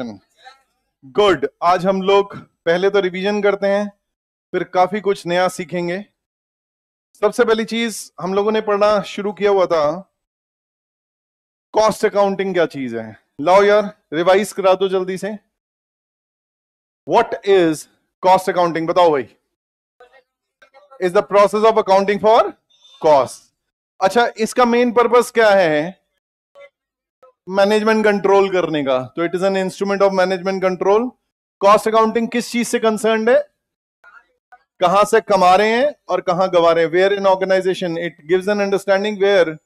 Good आज हम लोग पहले तो रिवीजन करते हैं फिर काफी कुछ नया सीखेंगे सबसे पहली चीज हम लोगों ने पढ़ना शुरू किया हुआ था कॉस्ट अकाउंटिंग क्या चीज है लाओ यार रिवाइज करा दो जल्दी से व्हाट इज कॉस्ट अकाउंटिंग बताओ भाई is the process of accounting for cost अच्छा इसका मेन पर्पस क्या है मैनेजमेंट कंट्रोल करने का तो it is an instrument of management control cost accounting किस चीज से कंसर्न है कहां से कमा रहे हैं और कहां गवा रहे हैं where in organization it gives an understanding where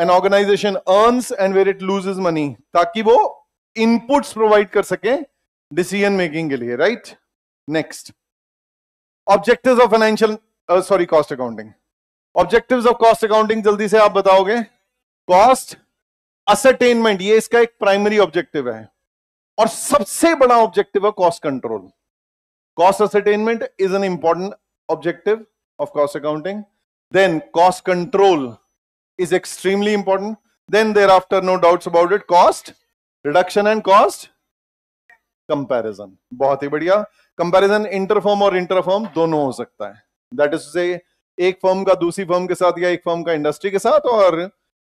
an organization earns and where it lose money ताकि वो इनपुट्स प्रोवाइड कर सके डिसीजन मेकिंग के लिए right next objective of financial sorry cost accounting objective of cost accounting जल्दी से आप बताओगे कॉस्ट असरटेनमेंट ये इसका एक प्राइमरी ऑब्जेक्टिव है और सबसे बड़ा ऑब्जेक्टिव है cost control cost ascertainment is an important objective of cost accounting then cost control is extremely important then thereafter no doubt about it cost reduction and cost comparison बहुत ही बढ़िया comparison interform और interform दोनों हो सकता है that is से एक फर्म का दूसरी फर्म के साथ या एक फर्म का इंडस्ट्री के साथ और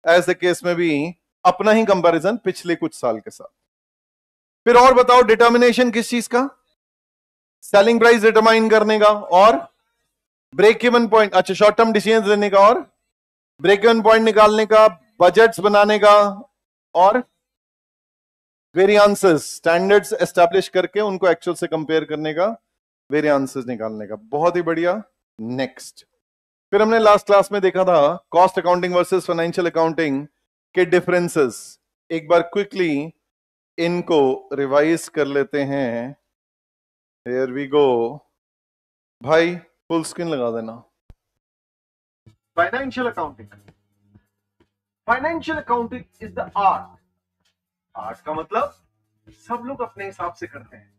एज द केस में भी अपना ही कंपैरिजन पिछले कुछ साल के साथ फिर और बताओ डिटर्मिनेशन किस चीज का सेलिंग प्राइस डिटरमाइन करने का और ब्रेक इवन पॉइंट अच्छा शॉर्ट टर्म डिसीजन लेने का और ब्रेक इवन पॉइंट निकालने का बजट्स बनाने का और वेरियांसेस स्टैंडर्ड्स एस्टेब्लिश करके उनको एक्चुअल से कंपेयर करने का वेरियांसेस निकालने का बहुत ही बढ़िया नेक्स्ट फिर हमने लास्ट क्लास में देखा था cost accounting versus financial accounting के डिफरेंसेस एक बार क्विकली इनको रिवाइज कर लेते हैं हेयर वी गो भाई फुल स्क्रीन लगा देना financial accounting financial accounting is the art art का मतलब सब लोग अपने हिसाब से करते हैं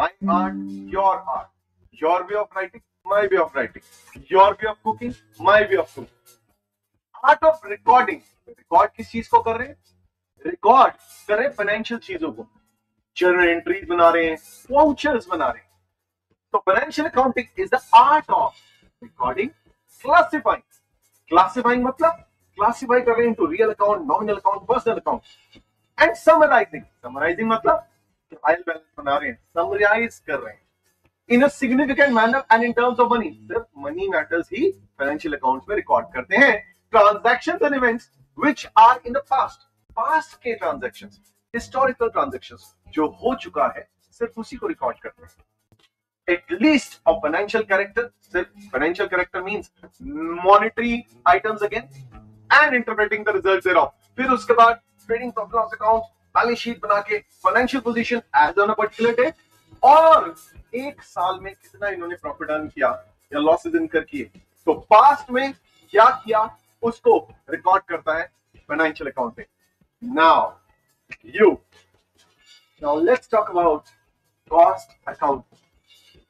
my art your art your way of writing my way of writing your way of cooking my way of cooking art of recording record किस चीज को कर रहे हैं रिकॉर्ड कर रहे फाइनेंशियल चीजों को जर्नल एंट्रीज बना रहे हैं वाउचर्स बना रहे हैं तो financial accounting is the art of recording classifying classifying मतलब क्लासिफाई कर रहे हैं into real account nominal account personal account and summarizing summarizing मतलब ट्रायल बैलेंस बना रहे हैं समराइज कर रहे हैं in a significant manner and in terms of money सिर्फ मनी मैटर्स ही फाइनेंशियल अकाउंट्स में रिकॉर्ड करते हैं transactions and events which are in the past past के transactions historical transactions जो हो चुका है सिर्फ उसी को रिकॉर्ड करते हैं at least of financial character. Financial character means monetary items again and interpreting the results thereof. फिर उसके बाद trading profit loss account, balance sheet बना के financial position as on a particular day और एक साल में कितना इन्होंने प्रॉफिट अर्न किया या लॉसेस इनकर किए तो पास्ट में क्या किया उसको रिकॉर्ड करता है financial accounting now you now let's talk about cost accounting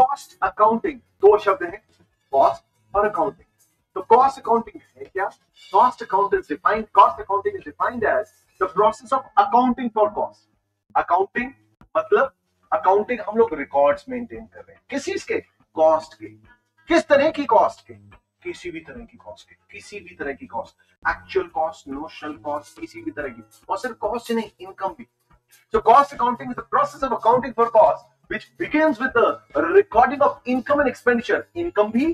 cost accounting दो शब्द हैं कॉस्ट और अकाउंटिंग तो कॉस्ट अकाउंटिंग है क्या cost account is defined cost accounting is defined as the process of accounting for cost accounting मतलब accounting हम लोग रिकॉर्ड्स मेंटेन कर रहे हैं किस चीज के कॉस्ट के किस तरह की कॉस्ट के किसी भी तरह की कॉस्ट किसी भी तरह की cost actual cost notional cost किसी भी तरह की और सिर्फ कॉस्ट नहीं इनकम भी so cost accounting is process of accounting for cost which begins with recording of income and expenditure income भी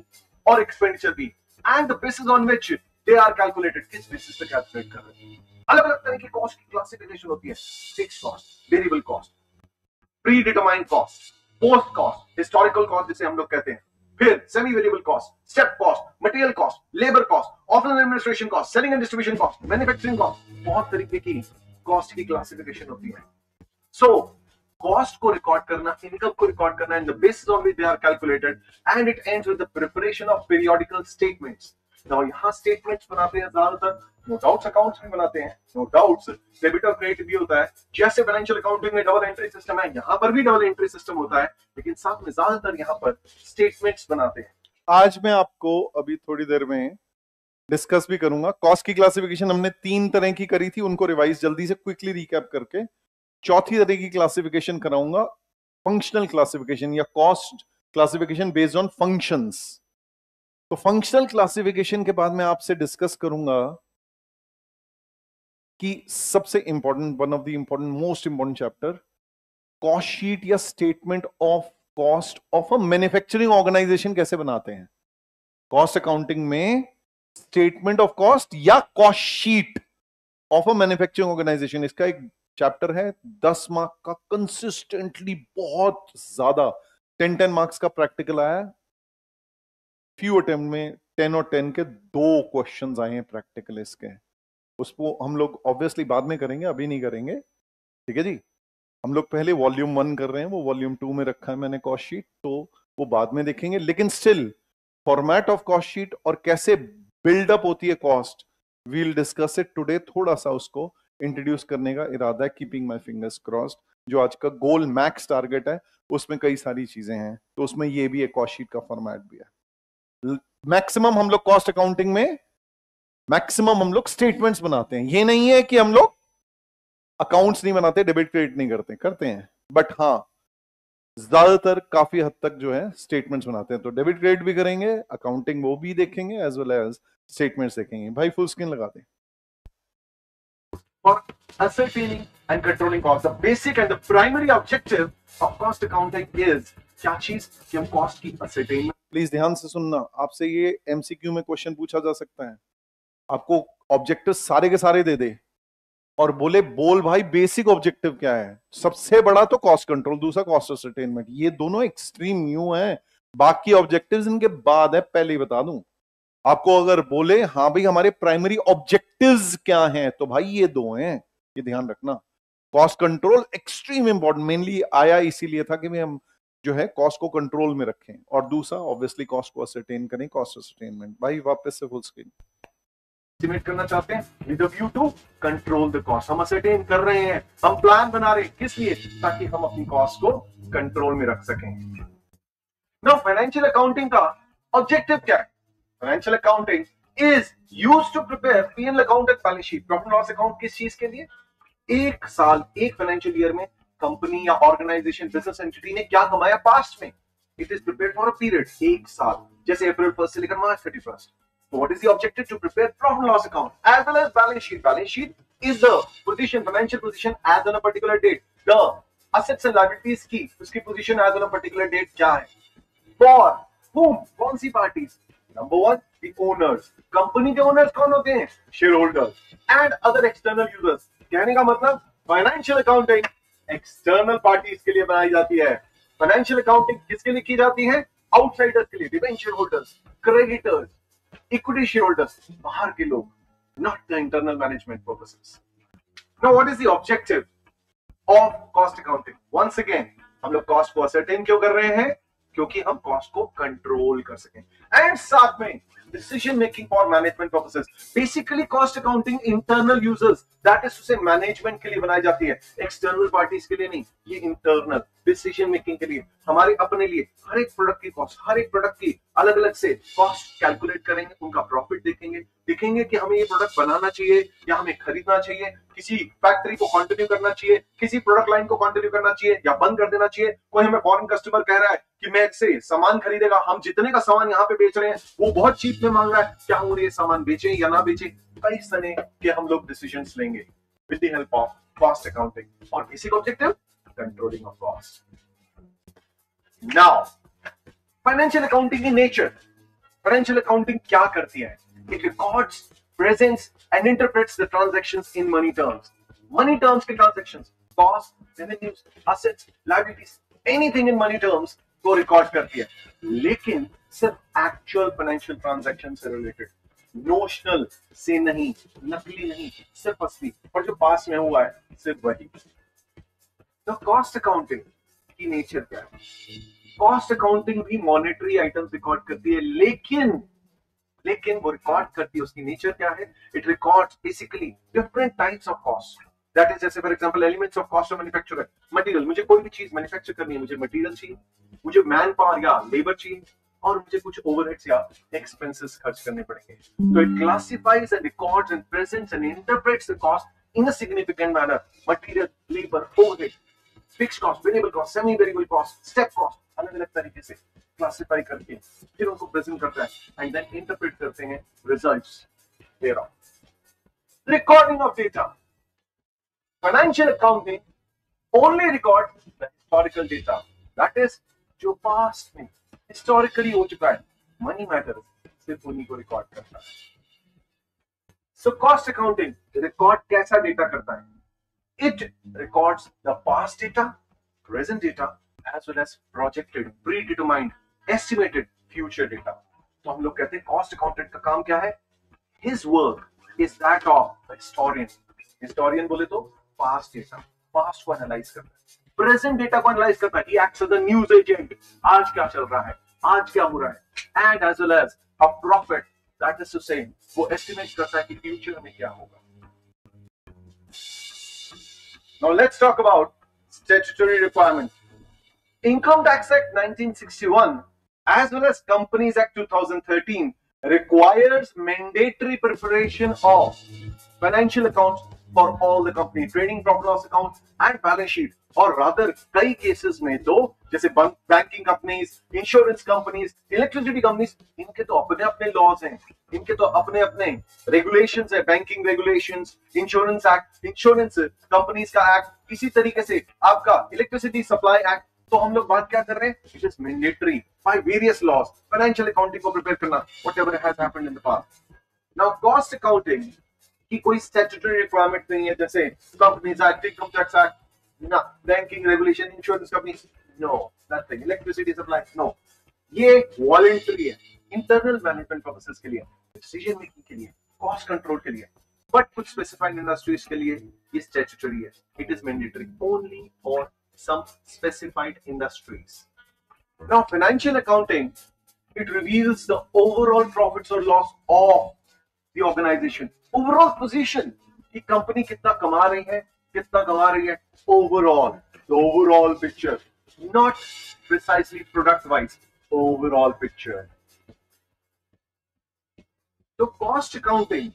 और एक्सपेंडिचर भी and the basis on which they are calculated किस बेसिस पे कैलकुलेट कर रहे हैं अलग अलग तरह की कॉस्ट की क्लासिफिकेशन होती है fix cost variable cost predetermined cost post cost historical cost जिसे हम लोग कहते हैं फिर semi variable cost step cost material cost labour cost office administration cost selling and distribution cost manufacturing cost बहुत तरीके की कॉस्ट की क्लासिफिकेशन होती है सो so, कॉस्ट को रिकॉर्ड करना इनकम को रिकॉर्ड करना in the basis of which they are calculated and it ends with the preparation of periodical statements now यहाँ स्टेटमेंट्स बनाते हैं ज्यादातर नो डाउट्स अकाउंट्स भी बनाते हैं नो डाउट्स डेबिट और क्रेडिट भी होता है जैसे फाइनेंशियल अकाउंटिंग में डबल एंट्री सिस्टम है यहाँ पर भी डबल एंट्री सिस्टम होता है लेकिन साथ में ज्यादातर यहाँ पर स्टेटमेंट्स बनाते हैं आज मैं आपको अभी थोड़ी देर में डिस्कस भी करूंगा कॉस्ट की क्लासिफिकेशन हमने तीन तरह की करी थी उनको रिवाइज जल्दी से क्विकली रिकैप करके चौथी तरह की क्लासिफिकेशन कराऊंगा फंक्शनल क्लासिफिकेशन या cost classification based on functions तो फंक्शनल क्लासिफिकेशन के बाद मैं आपसे डिस्कस करूंगा कि सबसे important one of the important most important chapter cost sheet या statement of cost of a manufacturing organization कैसे बनाते हैं कॉस्ट अकाउंटिंग में स्टेटमेंट ऑफ कॉस्ट या cost sheet of a manufacturing organization इसका एक चैप्टर है दस मार्क का कंसिस्टेंटली बहुत ज्यादा टेन टेन मार्क्स का प्रैक्टिकल आया फ्यू अटेम्प्ट में टेन और टेन के दो क्वेश्चंस आए हैं प्रैक्टिकल इसके उसको हम लोग ऑब्वियसली बाद में करेंगे अभी नहीं करेंगे ठीक है जी हम लोग पहले वॉल्यूम वन कर रहे हैं वो वॉल्यूम टू में रखा है मैंने कॉस्ट शीट तो वो बाद में देखेंगे लेकिन still format of cost sheet और कैसे बिल्डअप होती है cost we'll discuss it today थोड़ा सा उसको इंट्रोड्यूस करने का इरादा है कीपिंग माई फिंगर्स क्रॉस्ड जो आज का गोल मैक्स टारगेट है उसमें कई सारी चीजें हैं तो उसमें ये भी एक कॉस्ट शीट का फॉर्मेट भी है मैक्सिमम हम लोग कॉस्ट अकाउंटिंग में मैक्सिमम हम लोग स्टेटमेंट्स बनाते हैं ये नहीं है कि हम लोग अकाउंट्स नहीं बनाते डेबिट क्रेडिट नहीं करते करते हैं बट हाँ ज्यादातर काफी हद तक जो है स्टेटमेंट्स बनाते हैं तो डेबिट क्रेडिट भी करेंगे अकाउंटिंग वो भी देखेंगे एज वेल एज स्टेटमेंट्स देखेंगे भाई फुल स्क्रीन लगा दें for ascertaining and controlling costs. क्या चीज कि हम की प्लीज ध्यान से सुनना आपसे ये एमसीक्यू में क्वेश्चन पूछा जा सकता है आपको ऑब्जेक्टिव सारे के सारे दे दे और बोले बोल भाई बेसिक ऑब्जेक्टिव क्या है सबसे बड़ा तो कॉस्ट कंट्रोल दूसरा कॉस्ट सर्टेनमेंट ये दोनों एक्सट्रीम यू है बाकी ऑब्जेक्टिव इनके बाद है पहले ही बता दूं आपको अगर बोले हाँ भाई हमारे प्राइमरी ऑब्जेक्टिव क्या हैं तो भाई ये दो हैं ये ध्यान रखना cost control extreme important mainly आया इसीलिए था कि हम जो है कॉस्ट को कंट्रोल में रखें और दूसरा ऑब्वियसली कॉस्ट को असरटेन करें कॉस्ट असरटेनमेंट भाई वापस से फुल स्क्रीन एस्टिमेट करना चाहते हैं with view to control the cost हम असरटेन कर रहे हैं हम प्लान बना रहे हैं किस लिए ताकि हम अपनी कॉस्ट को कंट्रोल में रख सकें नाउ फाइनेंशियल अकाउंटिंग का ऑब्जेक्टिव क्या है financial accounting is to prepare PNL account and balance sheet profit loss account किस चीज के लिए एक साल एक फाइनेंशियल ईयर में कंपनी या ऑर्गेनाइजेशन बिजनेस एंटिटी ने क्या कमाया पास्ट में it is prepare for a period एक साल जैसे अप्रैल फर्स्ट से लेकर March thirty first what is objective to prepare profit loss account as well as balance sheet balance sheet is the position financial position as on particular date the assets and liabilities की उसकी position as on particular date क्या है for whom कौन सी parties number one owners company के owners कौन होते हैं shareholders and other external users कहने का मतलब फाइनेंशियल अकाउंटिंग एक्सटर्नल पार्टीज के लिए बनाई जाती है फाइनेंशियल अकाउंटिंग किसके लिए की जाती है आउटसाइडर्स के लिए debenture holders creditors equity shareholders बाहर के लोग not the internal management purposes now what is the objective of cost accounting once again हम लोग कॉस्ट को असरटेन क्यों कर रहे हैं क्योंकि हम कॉस्ट को कंट्रोल कर सकें एंड साथ में decision making for management purposes basically cost accounting internal users that is उसे मैनेजमेंट के लिए बनाई जाती है एक्सटर्नल पार्टीज के लिए नहीं ये इंटरनल डिसीजन मेकिंग के लिए हमारे अपने लिए हर एक प्रोडक्ट की कॉस्ट हर एक प्रोडक्ट की अलग अलग से कॉस्ट कैलकुलेट करेंगे उनका प्रॉफिट देखेंगे देखेंगे कि हमें ये प्रोडक्ट बनाना चाहिए या हमें खरीदना चाहिए किसी फैक्ट्री को कंटिन्यू करना चाहिए किसी प्रोडक्ट लाइन को कंटिन्यू करना चाहिए या बंद कर देना चाहिए कोई हमें फॉरन कस्टमर कह रहा है कि मैच से सामान खरीदेगा हम जितने का सामान यहाँ पे बेच रहे हैं वो बहुत चीप में मांग रहा है क्या हम उन्हें सामान बेचे या ना बेचे कई सने के हम लोग डिसीजन लेंगे with the help of cost accounting और basic objective controlling of cost now financial accounting की नेचर फाइनेंशियल अकाउंटिंग क्या करती है it records presents and interpret the transaction in money terms money terms के transaction cost revenues assets liabilities, anything in money terms को record करती है लेकिन सिर्फ एक्चुअल फाइनेंशियल ट्रांजेक्शन से रिलेटेड नोशनल से नहीं नकली नहीं सिर्फ असली और जो पास में हुआ है सिर्फ वही तो कॉस्ट अकाउंटिंग की नेचर क्या है कॉस्ट अकाउंटिंग भी मॉनेटरी आइटम्स रिकॉर्ड करती है लेकिन लेकिन वो रिकॉर्ड करती है उसकी नेचर क्या है it record basically different types of cost that is जैसे for example elements of cost of manufacture material मुझे कोई भी चीज मैन्युफैक्चर करनी है मुझे मटेरियल चाहिए मुझे मैन पावर या लेबर चाहिए और मुझे कुछ ओवरहेड्स या एक्सपेंसेस खर्च करने पड़ेंगे तो it classifies and records and presents and interprets the cost in a significant manner material labour overhead fixed cost variable cost semi variable cost step cost अलग अलग तरीके से क्लासिफाई करके फिर उनको प्रेजेंट करता है एंड देन इंटरप्रेट करते हैं results recording of data financial accounting only records the historical data. That is, जो पास्ट में हिस्टोरिकली हो चुका है मनी मैटर सिर्फ उन्हीं को रिकॉर्ड करता है सो कॉस्ट अकाउंटिंग रिकॉर्ड कैसा डेटा करता है it records the past data present data as well as projected predetermined estimated future data तो हम लोग कहते हैं कॉस्ट अकाउंटेंट का काम क्या है his work is that of historian historian बोले तो पास्ट डेटा पास्ट को एनालाइज Present है प्रेजेंट डेटा को एनालाइज as है news acts as a news agent आज क्या चल रहा है आज क्या हो रहा है and as well as a profit that is to say वो एस्टिमेट करता है कि फ्यूचर में क्या होगा Now let's talk about statutory requirement. Income Tax Act 1961 as well as Companies Act 2013 requires mandatory preparation of financial accounts for all the company trading profit loss account and balance sheet और rather कई cases में तो जैसे banking companies insurance companies electricity companies इनके तो अपने अपने laws हैं इनके तो अपने अपने रेगुलेशन है banking regulation insurance act insurance companies का एक्ट इसी तरीके से आपका इलेक्ट्रिसिटी सप्लाई एक्ट तो हम लोग बात क्या कर रहे हैं it is mandatory by various laws financial accounting को प्रिपेयर करना whatever has happened in the past now cost accounting कि कोई स्टेचुटरी रिक्वायरमेंट नहीं है जैसे companies act income tax act ना banking regulation insurance company no nothing electricity supply no ये voluntary है इंटरनल मैनेजमेंट पर्पसेस के लिए डिसीजन मेकिंग के लिए कॉस्ट कंट्रोल के लिए बट कुछ स्पेसिफाइड इंडस्ट्रीज के लिए ये स्टेचुटरी है it is mandatory only for some specified industries. Now, financial accounting, it reveals the overall profits or loss of the organization. Overall position कि कंपनी कितना कमा रही है कितना कमा रही है overall overall picture not precisely product wise overall picture तो कॉस्ट अकाउंटिंग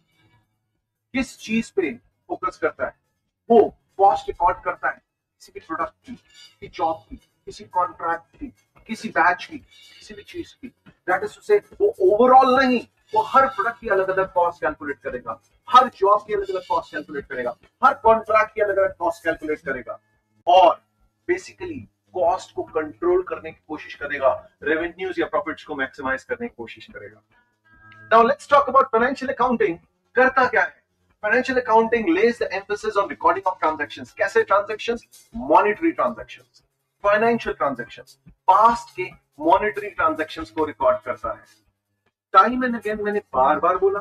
किस चीज पे फोकस करता है वो कॉस्ट रिकॉर्ड करता है किसी भी प्रोडक्ट की जॉब की किसी कॉन्ट्रैक्ट की किसी बैच की किसी भी चीज की दैट इज से वो ओवरऑल नहीं वो हर प्रोडक्ट की अलग अलग कॉस्ट कैलकुलेट करेगा हर जॉब की अलग अलग कॉस्ट कैलकुलेट करेगा हर कॉन्ट्रैक्ट की अलग अलग कॉस्ट कैलकुलेट करेगा और बेसिकली कॉस्ट को कंट्रोल करने की कोशिश करेगा रेवेन्यूज या प्रॉफिट्स को मैक्सिमाइज करने की कोशिश करेगा now let's talk about financial accounting करता क्या है financial accounting less the emphasis on recording of transaction कैसे transaction monetary transaction financial transaction past के मॉनिटरी ट्रांजेक्शन को रिकॉर्ड करता है टाइम एंड अगेन मैंने बार बार बोला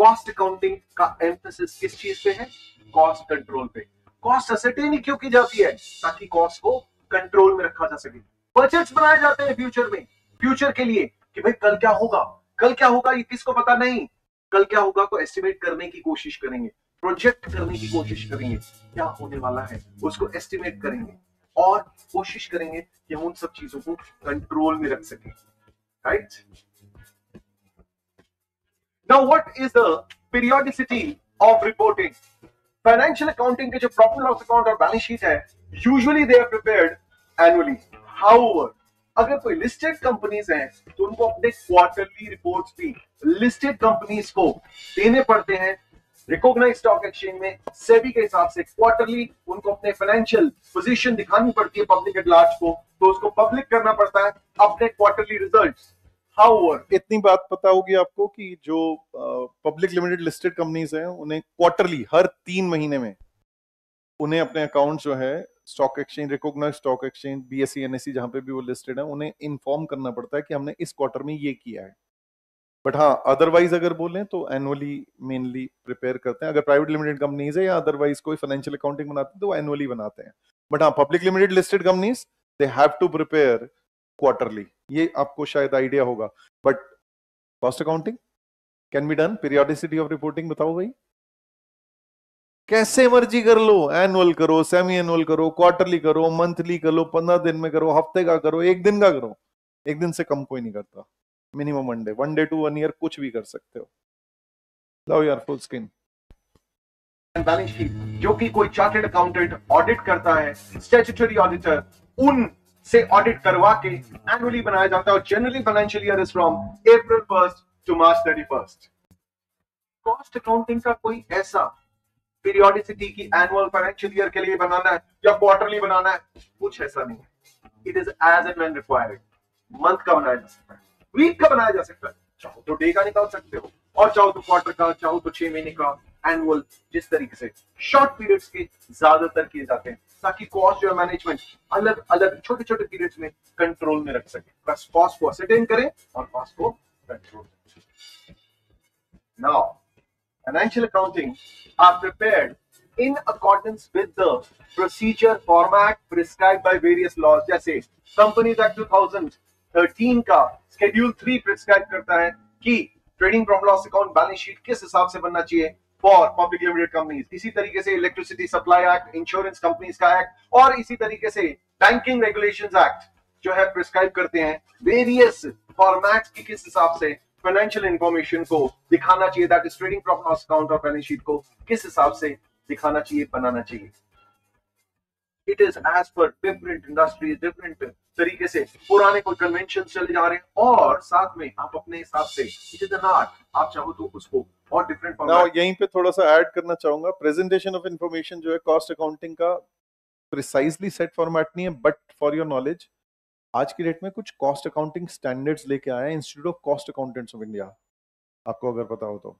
कॉस्ट अकाउंटिंग का एम्फोसिस किस चीज पे है कॉस्ट कंट्रोल पे कॉस्ट असेटेन ही क्यों की जाती है ताकि कॉस्ट को कंट्रोल में रखा जा सके बजट बनाए जाते हैं फ्यूचर में फ्यूचर के लिए कि भाई कल क्या होगा कल क्या होगा ये किसको पता नहीं कल क्या होगा को एस्टिमेट करने की कोशिश करेंगे प्रोजेक्ट करने की कोशिश करेंगे क्या होने वाला है उसको एस्टिमेट करेंगे और कोशिश करेंगे कि हम उन सब चीजों को कंट्रोल में रख सकें right now what is the periodicity of reporting financial accounting के जो प्रॉफिट लॉस अकाउंट और बैलेंस शीट है usually they are prepared annually how अगर कोई लिस्टेड कंपनीज हैं तो उनको अपने क्वार्टरली रिपोर्ट्स भी लिस्टेड कंपनीज को देने पड़ते हैं रिकॉग्नाइज स्टॉक एक्सचेंज में सेबी के हिसाब से क्वार्टरली उनको अपने फाइनेंशियल पोजीशन दिखानी पड़ती है पब्लिक एट लार्ज को तो उसको पब्लिक करना पड़ता है अपने क्वार्टरली रिजल्ट्स हाउएवर इतनी बात पता होगी आपको कि जो पब्लिक लिमिटेड लिस्टेड कंपनीज हैं उन्हें क्वार्टरली हर तीन महीने में उन्हें अपने अकाउंट जो है stock exchange recognise stock exchange BSE NSC जहां पे भी वो लिस्टेड है उन्हें इन्फॉर्म करना पड़ता है कि हमने इस क्वार्टर में ये किया है बट हाँ अदरवाइज अगर बोलें तो एनुअली मेनली प्रिपेयर करते हैं अगर प्राइवेट लिमिटेड कंपनीज है या अदरवाइज कोई फाइनेंशियल अकाउंटिंग बनाते हैं तो एनुअली बनाते हैं बट हाँ public limited listed companies they have to prepare quarterly ये आपको शायद आइडिया होगा but cost accounting can be done periodicity of reporting बताओ भाई कैसे मर्जी कर लो एनुअल करो सेमी एनुअल करो क्वार्टरली करो मंथली करो पंद्रह दिन में करो हफ्ते का करो एक दिन का करो एक दिन से कम कोई नहीं करता minimum one day one day to one year कुछ भी कर सकते हो लव यार फुल स्किन बैलेंस शीट जो कि कोई चार्टेड अकाउंटेंट ऑडिट करता है स्टेचुटरी ऑडिटर उन से ऑडिट करवा के एनुअली बनाया जाता है और generally financial year is from April first to March thirty first cost accounting का कोई ऐसा पीरियोडिसिटी की एनुअल फाइनेंशियल ईयर के लिए बनाना है या क्वार्टरली बनाना है कुछ ऐसा नहीं है it is as and when required month का बनाया जा सकता है वीक का बनाया जा सकता है चाहो तो डे का निकाल सकते हो और चाहो तो क्वार्टर का चाहो तो छह महीने का एनुअल जिस तरीके से शॉर्ट पीरियड्स के ज्यादातर किए जाते हैं ताकि कॉस्ट जो मैनेजमेंट अलग अलग छोटे छोटे पीरियड्स में कंट्रोल में रख सके बस कॉस्ट को असेटेन करें और कॉस्ट को control now financial accounting are prepare in accordance with the procedure format prescribe by various laws जैसे Companies Act 2000 13 का स्केड्यूल थ्री प्रिस्क्राइब करता है कि trading profit loss account balance sheet किस हिसाब से बनना चाहिए फॉर पब्लिक लिमिटेड कंपनीज इसी तरीके से electricity supply act insurance companies का एक्ट और इसी तरीके से बैंकिंग रेगुलेशन एक्ट जो है प्रिस्क्राइब करते हैं वेरियस फॉर्मेट की किस हिसाब से फाइनेंशियल इंफॉर्मेशन को दिखाना चाहिए that is trading profit loss account और बैलेंस शीट को किस हिसाब से दिखाना चाहिए बनाना चाहिए it is as per different industries different तरीके से पुराने कोई कन्वेंशन चले जा रहे हैं और साथ में आप अपने हिसाब से आप चाहो तो उसको और डिफरेंट Now, यहीं पे थोड़ा सा ऐड करना चाहूंगा प्रेजेंटेशन ऑफ इन्फॉर्मेशन जो है कॉस्ट अकाउंटिंग का प्रिसाइजली सेट फॉर्मेट नहीं है बट फॉर योर नॉलेज आज की डेट में कुछ कॉस्ट अकाउंटिंग स्टैंडर्ड्स लेके आया है institute of cost accountants of India आपको अगर पता हो तो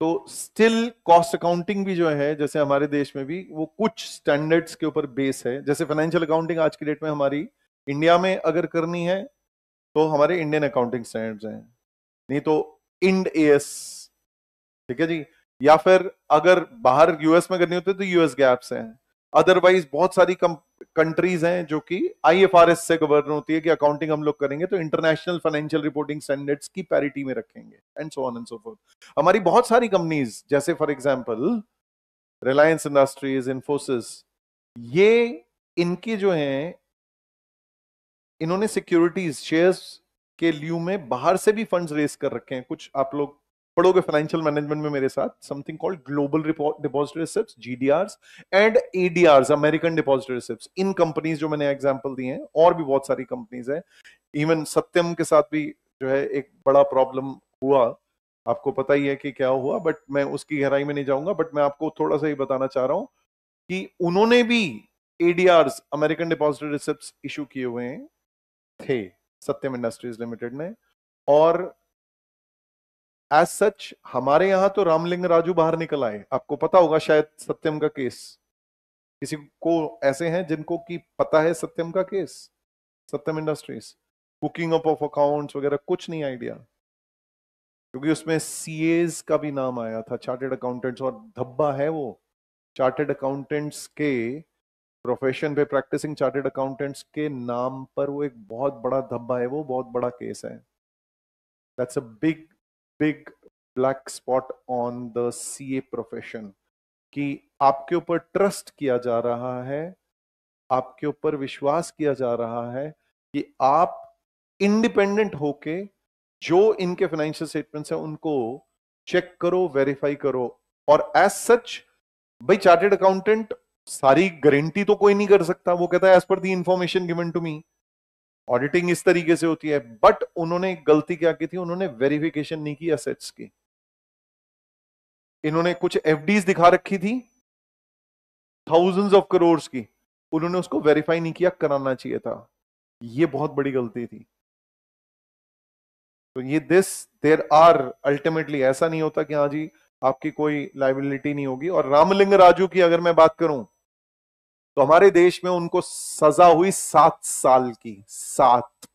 तो स्टिल कॉस्ट अकाउंटिंग भी जो है जैसे हमारे देश में भी वो कुछ स्टैंडर्ड्स के ऊपर बेस है जैसे फाइनेंशियल अकाउंटिंग आज की डेट में हमारी इंडिया में अगर करनी है तो हमारे इंडियन अकाउंटिंग स्टैंडर्ड्स हैं नहीं तो इंड एस ठीक है जी या फिर अगर बाहर यूएस में करनी होती है तो यूएस गैप्स हैं अदरवाइज बहुत सारी कंट्रीज हैं जो कि आईएफआरएस से गवर्न होती है कि अकाउंटिंग हम लोग करेंगे तो इंटरनेशनल फाइनेंशियल रिपोर्टिंग स्टैंडर्ड्स की पैरिटी में रखेंगे and so on and so forth हमारी बहुत सारी कंपनीज जैसे for example Reliance Industries Infosys ये इनके जो है इन्होंने सिक्योरिटीज शेयर्स के ल्यू में बाहर से भी फंड्स रेस कर रखे हैं कुछ आप लोग पढ़ोगे फाइनेंशियल मैनेजमेंट में मेरे साथ something called global depository receipt GDR and ADR American depository receipt इन कंपनीज जो मैंने एग्जाम्पल दी हैं और भी बहुत सारी कंपनीज है इवन सत्यम के साथ भी जो है एक बड़ा प्रॉब्लम हुआ आपको पता ही है कि क्या हुआ बट मैं उसकी गहराई में नहीं जाऊंगा बट मैं आपको थोड़ा सा ही बताना चाह रहा हूँ कि उन्होंने भी ADR American depositor receipt issue किए हुए थे सत्यम इंडस्ट्रीज लिमिटेड ने और एज सच हमारे यहाँ तो रामलिंग राजू बाहर निकल आए आपको पता होगा शायद सत्यम का केस किसी को ऐसे हैं जिनको कि पता है सत्यम का case Satyam industries booking up of accounts वगैरह कुछ नहीं आइडिया क्योंकि उसमें सी का भी नाम आया था चार्टेड अकाउंटेंट्स और धब्बा है वो चार्टेड अकाउंटेंट्स के प्रोफेशन पे प्रैक्टिसिंग चार्टेड अकाउंटेंट्स के नाम पर वो एक बहुत बड़ा धब्बा है वो बहुत बड़ा केस है that's a big black spot on the C A profession कि आपके ऊपर ट्रस्ट किया जा रहा है आपके ऊपर विश्वास किया जा रहा है कि आप इंडिपेंडेंट होके जो इनके फाइनेंशियल स्टेटमेंट्स हैं उनको चेक करो वेरीफाई करो और एज सच भाई चार्टेड अकाउंटेंट सारी गारंटी तो कोई नहीं कर सकता वो कहता है as per the information given to me auditing इस तरीके से होती है बट उन्होंने गलती क्या की थी उन्होंने वेरिफिकेशन नहीं की असेट्स की इन्होंने कुछ एफडीज दिखा रखी थी थाउजेंड्स ऑफ करोड़ की उन्होंने उसको वेरीफाई नहीं किया कराना चाहिए था ये बहुत बड़ी गलती थी तो ये दिस देर आर अल्टीमेटली ऐसा नहीं होता कि हाँ जी आपकी कोई लाइबिलिटी नहीं होगी और रामलिंग राजू की अगर मैं बात करूं तो हमारे देश में उनको सजा हुई सात साल की सात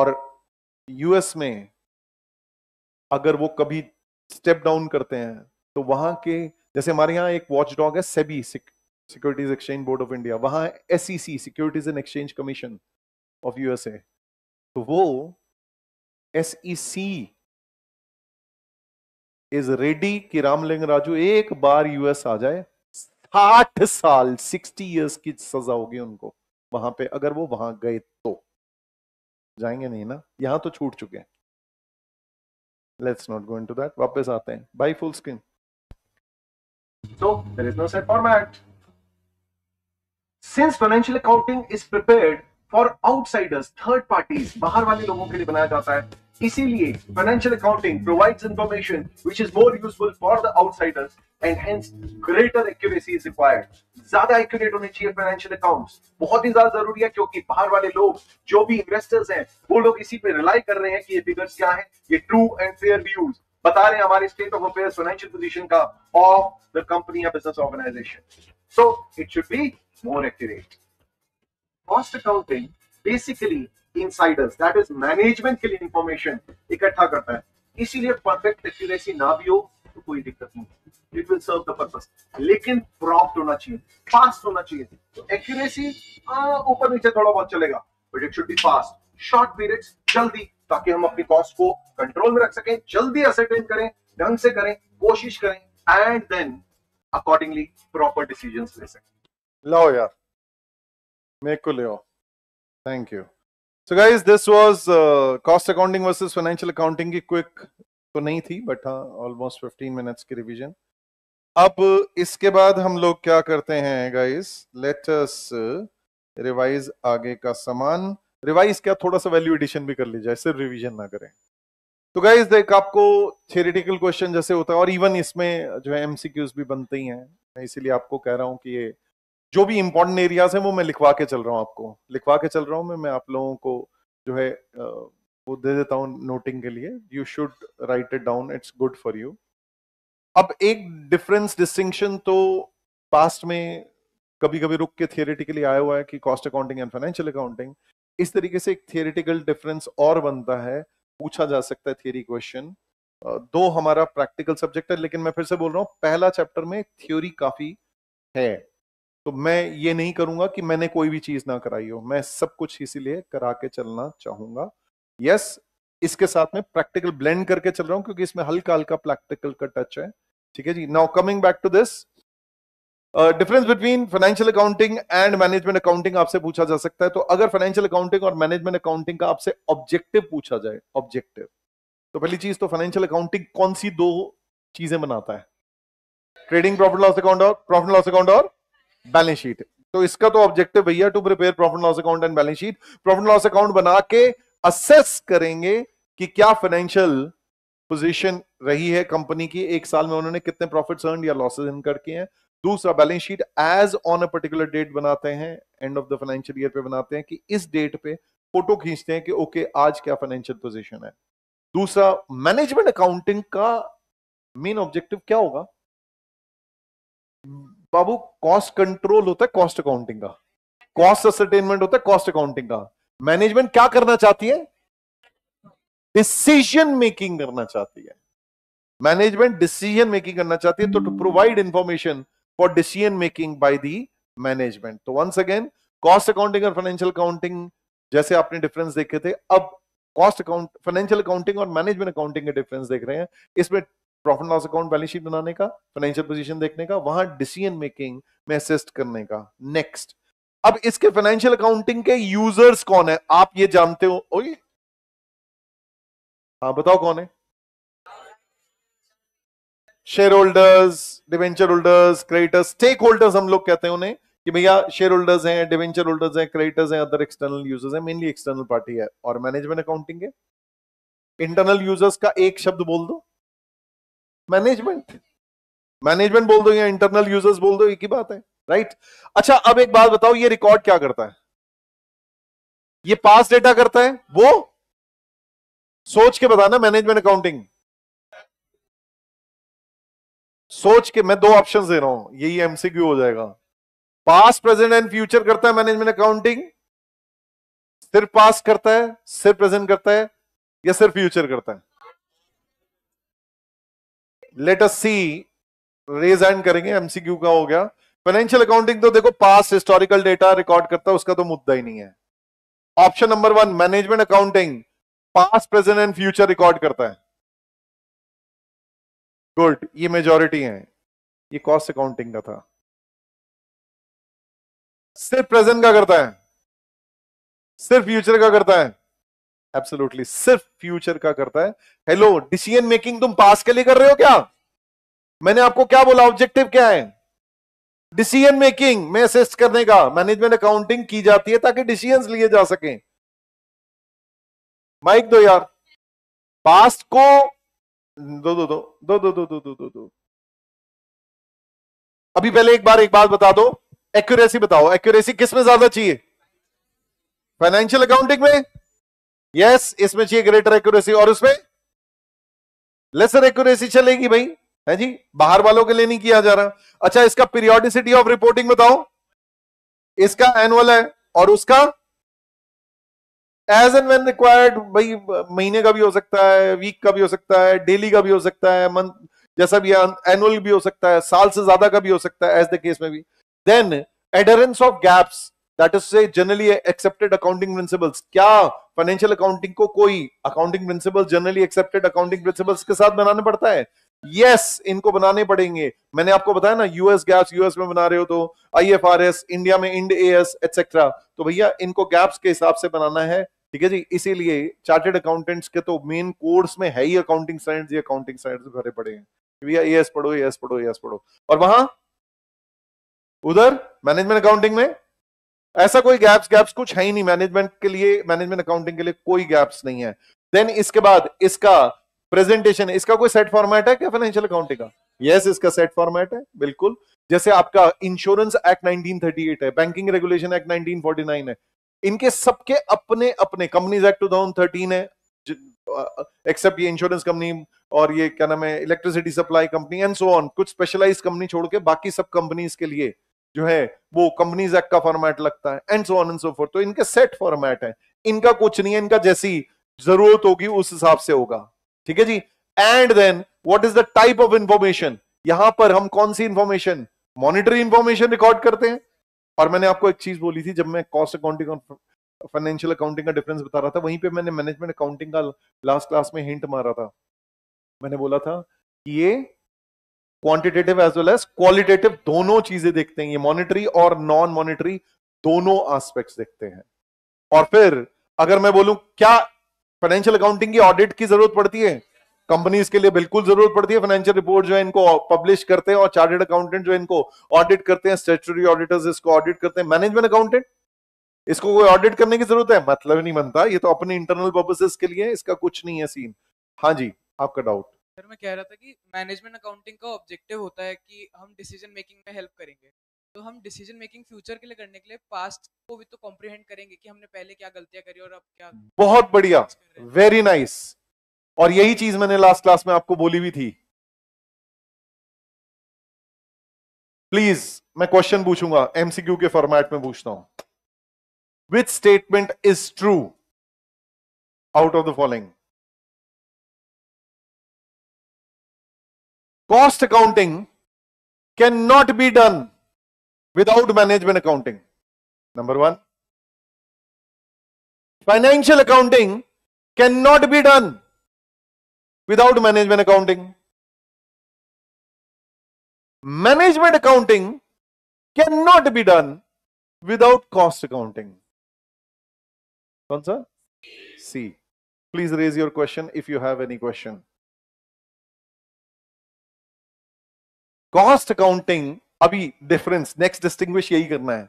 और यूएस में अगर वो कभी स्टेप डाउन करते हैं तो वहां के जैसे हमारे यहाँ एक वॉच डॉग है SEBI securities exchange board of India वहां एस securities and exchange commission of USA तो वो एस इज रेडी कि रामलिंग राजू एक बार यूएस आ जाए साठ साल सिक्सटी ईयर्स की सजा होगी उनको वहां पे अगर वो वहां गए तो जाएंगे नहीं ना यहां तो छूट चुके हैं let's not going to that वापस आते हैं by full screen so there is no set format since financial accounting is prepared for outsiders third parties बाहर वाले लोगों के लिए बनाया जाता है इसीलिए financial accounting provides information which is more useful for the outsiders and hence greater accuracy is required ज्यादा एक्यूरेट होने चाहिए फाइनेंशियल अकाउंट्स बहुत ही ज्यादा जरूरी है क्योंकि बाहर वाले लोग जो भी इन्वेस्टर्स हैं वो लोग इसी पे रिलाई कर रहे हैं कि ये फिगर्स क्या है ये ट्रू एंड फेयर व्यूज बता रहे हैं हमारे state of affair financial position का ऑफ द कंपनी या business organisation so it should be more accurate cost accounting basically insiders that is management के लिए इंफॉर्मेशन इकट्ठा करता है इसीलिए परफेक्ट एक्यूरेसी ना भी हो तो कोई दिक्कत नहीं it will serve the purpose लेकिन प्रॉप्ट होना चाहिए फास्ट होना चाहिए तो एक्यूरेसी ऊपर नीचे थोड़ा बहुत चलेगा but it should be fast short periods जल्दी ताकि हम अपनी कॉस्ट को कंट्रोल में रख सकें जल्दी असेटेन करें ढंग से करें कोशिश करें and then accordingly proper decision ले सकें लाओ यार मेरे को ले thank you so guys this was cost accounting versus financial accounting की क्विक तो नहीं थी बट हाँ ऑलमोस्ट फिफ्टीन मिनट्स की रिविजन अब इसके बाद हम लोग क्या करते हैं गाइस लेटस रिवाइज आगे का सामान रिवाइज क्या थोड़ा सा वैल्यू एडिशन भी कर लीजिए सिर्फ रिविजन ना करें तो गाइज देख आपको थेरिटिकल क्वेश्चन जैसे होता है और इवन इसमें जो है एमसीक्यूज भी बनते ही हैं मैं इसीलिए आपको कह रहा हूँ कि ये जो भी इम्पोर्टेंट एरियाज हैं वो मैं लिखवा के चल रहा हूँ आपको लिखवा के चल रहा हूँ मैं मैं आप लोगों को जो है वो दे देता हूँ नोटिंग के लिए you should write it down it's good for you अब एक डिफरेंस डिस्टिंक्शन तो पास्ट में कभी कभी रुक के थियोरिटिकली आया हुआ है कि cost accounting and financial accounting इस तरीके से एक थियोरिटिकल डिफरेंस और बनता है पूछा जा सकता है थियोरी क्वेश्चन दो हमारा प्रैक्टिकल सब्जेक्ट है लेकिन मैं फिर से बोल रहा हूँ पहला चैप्टर में थ्योरी काफी है तो मैं ये नहीं करूंगा कि मैंने कोई भी चीज ना कराई हो मैं सब कुछ इसीलिए करा के चलना चाहूंगा यस yes, इसके साथ में प्रैक्टिकल ब्लेंड करके चल रहा हूं क्योंकि इसमें हल्का हल्का प्रैक्टिकल का टच है ठीक है जी now coming back to this difference between financial accounting and management accounting आपसे पूछा जा सकता है तो अगर फाइनेंशियल अकाउंटिंग और मैनेजमेंट अकाउंटिंग का आपसे ऑब्जेक्टिव पूछा जाए ऑब्जेक्टिव तो पहली चीज तो फाइनेंशियल अकाउंटिंग कौन सी दो चीजें बनाता है ट्रेडिंग प्रॉफिट लॉस अकाउंट और प्रॉफिट लॉस अकाउंट और बैलेंस शीट तो इसका तो ऑब्जेक्टिव भैया to prepare profit loss account and balance sheet profit loss account बना के असेस करेंगे कि क्या फाइनेंशियल पोजीशन रही है कंपनी की एक साल में उन्होंने कितने प्रॉफिट्स अर्न या लॉसेस इन करके हैं दूसरा balance sheet as on a particular date बनाते हैं end of the financial year पे बनाते हैं कि इस डेट पे फोटो खींचते हैं कि ओके okay, आज क्या फाइनेंशियल पोजीशन है दूसरा मैनेजमेंट अकाउंटिंग का मेन ऑब्जेक्टिव क्या होगा बाबू कॉस्ट कंट्रोल होता है कॉस्ट अकाउंटिंग का कॉस्ट असरटेनमेंट होता है कॉस्ट अकाउंटिंग का मैनेजमेंट क्या करना चाहती है डिसीजन मेकिंग करना चाहती है मैनेजमेंट डिसीजन मेकिंग करना चाहती है तो to provide information for decision making by the management तो वंस अगेन कॉस्ट अकाउंटिंग और फाइनेंशियल अकाउंटिंग जैसे आपने डिफरेंस देखे थे अब कॉस्ट अकाउंट फाइनेंशियल अकाउंटिंग और मैनेजमेंट अकाउंटिंग के डिफरेंस देख रहे हैं इसमें profit loss account balance sheet बनाने का फाइनेंशियल पोजीशन देखने का वहां डिसीजन मेकिंग में असिस्ट करने का नेक्स्ट अब इसके फाइनेंशियल अकाउंटिंग के यूजर्स कौन है आप ये जानते हो ओए हाँ बताओ कौन है shareholders debenture holders creditors stakeholders हम लोग कहते हैं उन्हें कि भैया शेयर होल्डर्स हैं डिवेंचर होल्डर्स हैं क्रेडिटर्स हैं अदर एक्सटर्नल यूजर्स हैं मेनली एक्सटर्नल पार्टी है और मैनेजमेंट अकाउंटिंग है इंटरनल यूजर्स का एक शब्द बोल दो मैनेजमेंट मैनेजमेंट बोल दो या इंटरनल यूजर्स बोल दो एक ही बात है राइट right? अच्छा अब एक बात बताओ ये रिकॉर्ड क्या करता है ये पास डेटा करता है वो सोच के बताना मैनेजमेंट अकाउंटिंग सोच के मैं दो ऑप्शंस दे रहा हूं यही एमसीक्यू हो जाएगा पास प्रेजेंट एंड फ्यूचर करता है मैनेजमेंट अकाउंटिंग सिर्फ पास करता है सिर्फ प्रेजेंट करता है या सिर्फ फ्यूचर करता है let us see raise and करेंगे एमसीक्यू का हो गया फाइनेंशियल अकाउंटिंग तो देखो पास हिस्टोरिकल डेटा रिकॉर्ड करता है उसका तो मुद्दा ही नहीं है option number one management accounting past present and future record करता है गुड ये मेजोरिटी है ये कॉस्ट अकाउंटिंग का था सिर्फ प्रेजेंट का करता है सिर्फ फ्यूचर का करता है एब्सोल्युटली सिर्फ फ्यूचर का करता है हेलो डिसीजन मेकिंग तुम पास के लिए कर रहे हो क्या मैंने आपको क्या बोला ऑब्जेक्टिव क्या है डिसीजन मेकिंग में असिस्ट करने का मैनेजमेंट अकाउंटिंग की जाती है ताकि डिसीजन लिए जा सके माइक दो यार पास्ट को दो दो दो दो दो दो दो दो दो दो अभी पहले एक बार एक बात बता दो एक्यूरेसी बताओ एक्यूरेसी किस में ज्यादा चाहिए फाइनेंशियल अकाउंटिंग में यस इसमें चाहिए ग्रेटर एक्यूरेसी और उसमें लेसर एक्यूरेसी चलेगी भाई है जी बाहर वालों के लिए नहीं किया जा रहा अच्छा इसका पीरियोडिसिटी ऑफ रिपोर्टिंग बताओ इसका एनुअल है और उसका एज एंड वेन रिक्वायर्ड भाई महीने का भी हो सकता है वीक का भी हो सकता है डेली का भी हो सकता है मंथ जैसा भी एनुअल भी हो सकता है साल से ज्यादा का भी हो सकता है एज द केस में भी then adherence of GAAPs that is say generally accepted accounting principles क्या फाइनेंशियल अकाउंटिंग को कोई accounting principle generally accepted accounting principles के साथ बनाने पड़ता है यस yes, इनको बनाने पड़ेंगे मैंने आपको बताया ना यूएस गैप्स यूएस में बना रहे हो तो आईएफआरएस इंडिया में इंड एएस एटसेट्रा तो भैया इनको गैप्स के हिसाब से बनाना है ठीक है जी इसीलिए चार्टेड अकाउंटेंट्स के तो मेन कोर्स में है ही अकाउंटिंग साइंस ये अकाउंटिंग साइंस भरे पड़े हैं भैया एएस पढ़ो एएस पढ़ो एएस पढ़ो और वहां उधर मैनेजमेंट अकाउंटिंग में ऐसा कोई गैप्स गैप्स कुछ है ही नहीं मैनेजमेंट के लिए मैनेजमेंट अकाउंटिंग के लिए कोई गैप्स नहीं है देन इसके बाद इसका प्रेजेंटेशन इसका कोई सेट फॉर्मेट है क्या फाइनेंशियल अकाउंटिंग का यस yes, इसका सेट फॉर्मेट है बिल्कुल जैसे आपका इंश्योरेंस एक्ट 1938 है बैंकिंग रेगुलेशन एक्ट 1949 है इनके सबके अपने अपने कंपनीज एक्ट 2013 है एक्सेप्ट ये इंश्योरेंस कंपनी और ये क्या नाम है electricity supply company and so on कुछ स्पेशलाइज कंपनी छोड़ के बाकी सब कंपनीज के लिए जो है वो कंपनीज एक्ट का फॉर्मेट लगता है and so on and so forth तो इनके सेट फॉर्मेट है इनका कुछ नहीं है इनका जैसी जरूरत होगी उस हिसाब से होगा ठीक है जी and then what is the type of information यहां पर हम कौन सी इंफॉर्मेशन मॉनिटरी इंफॉर्मेशन रिकॉर्ड करते हैं और मैंने आपको एक चीज बोली थी जब मैं कॉस्ट अकाउंटिंग और फाइनेंशियल अकाउंटिंग का डिफरेंस बता रहा था वहीं पे मैंने मैनेजमेंट अकाउंटिंग का लास्ट क्लास में हिंट मारा था मैंने बोला था कि ये quantitative as well as qualitative दोनों चीजें देखते हैं ये मॉनिटरी और नॉन मॉनिटरी दोनों एस्पेक्ट्स देखते हैं और फिर अगर मैं बोलूं क्या फाइनेंशियल अकाउंटिंग की ऑडिट की जरूरत पड़ती है कंपनीज के लिए बिल्कुल जरूरत पड़ती है फाइनेंशियल रिपोर्ट जो है इनको पब्लिश करते हैं और चार्टेड अकाउंटेंट जो इनको ऑडिट करते हैं स्टेचुरी ऑडिटर्स इसको ऑडिट करते हैं मैनेजमेंट अकाउंटेंट इसको कोई ऑडिट करने की जरूरत है मतलब नहीं बनता ये तो अपने इंटरनल पर्पसेस के लिए इसका कुछ नहीं है सीन हाँ जी आपका डाउट सर मैं कह रहा था कि मैनेजमेंट अकाउंटिंग का ऑब्जेक्टिव होता है कि हम डिसीजन मेकिंग में हेल्प करेंगे तो हम डिसीजन मेकिंग फ्यूचर के लिए करने के लिए पास्ट को भी तो कॉम्प्रिहेंड करेंगे कि हमने पहले क्या गलतियां करी और अब क्या बहुत बढ़िया वेरी नाइस और यही चीज मैंने लास्ट क्लास में आपको बोली भी थी प्लीज मैं क्वेश्चन पूछूंगा एमसीक्यू के फॉर्मेट में पूछता हूं which statement is true out of the following cost accounting cannot be done without management accounting. Number one, financial accounting cannot be done without management accounting. Management accounting cannot be done without cost accounting. Answer C. Please raise your question if you have any question. Cost accounting अभी difference next distinguish यही करना है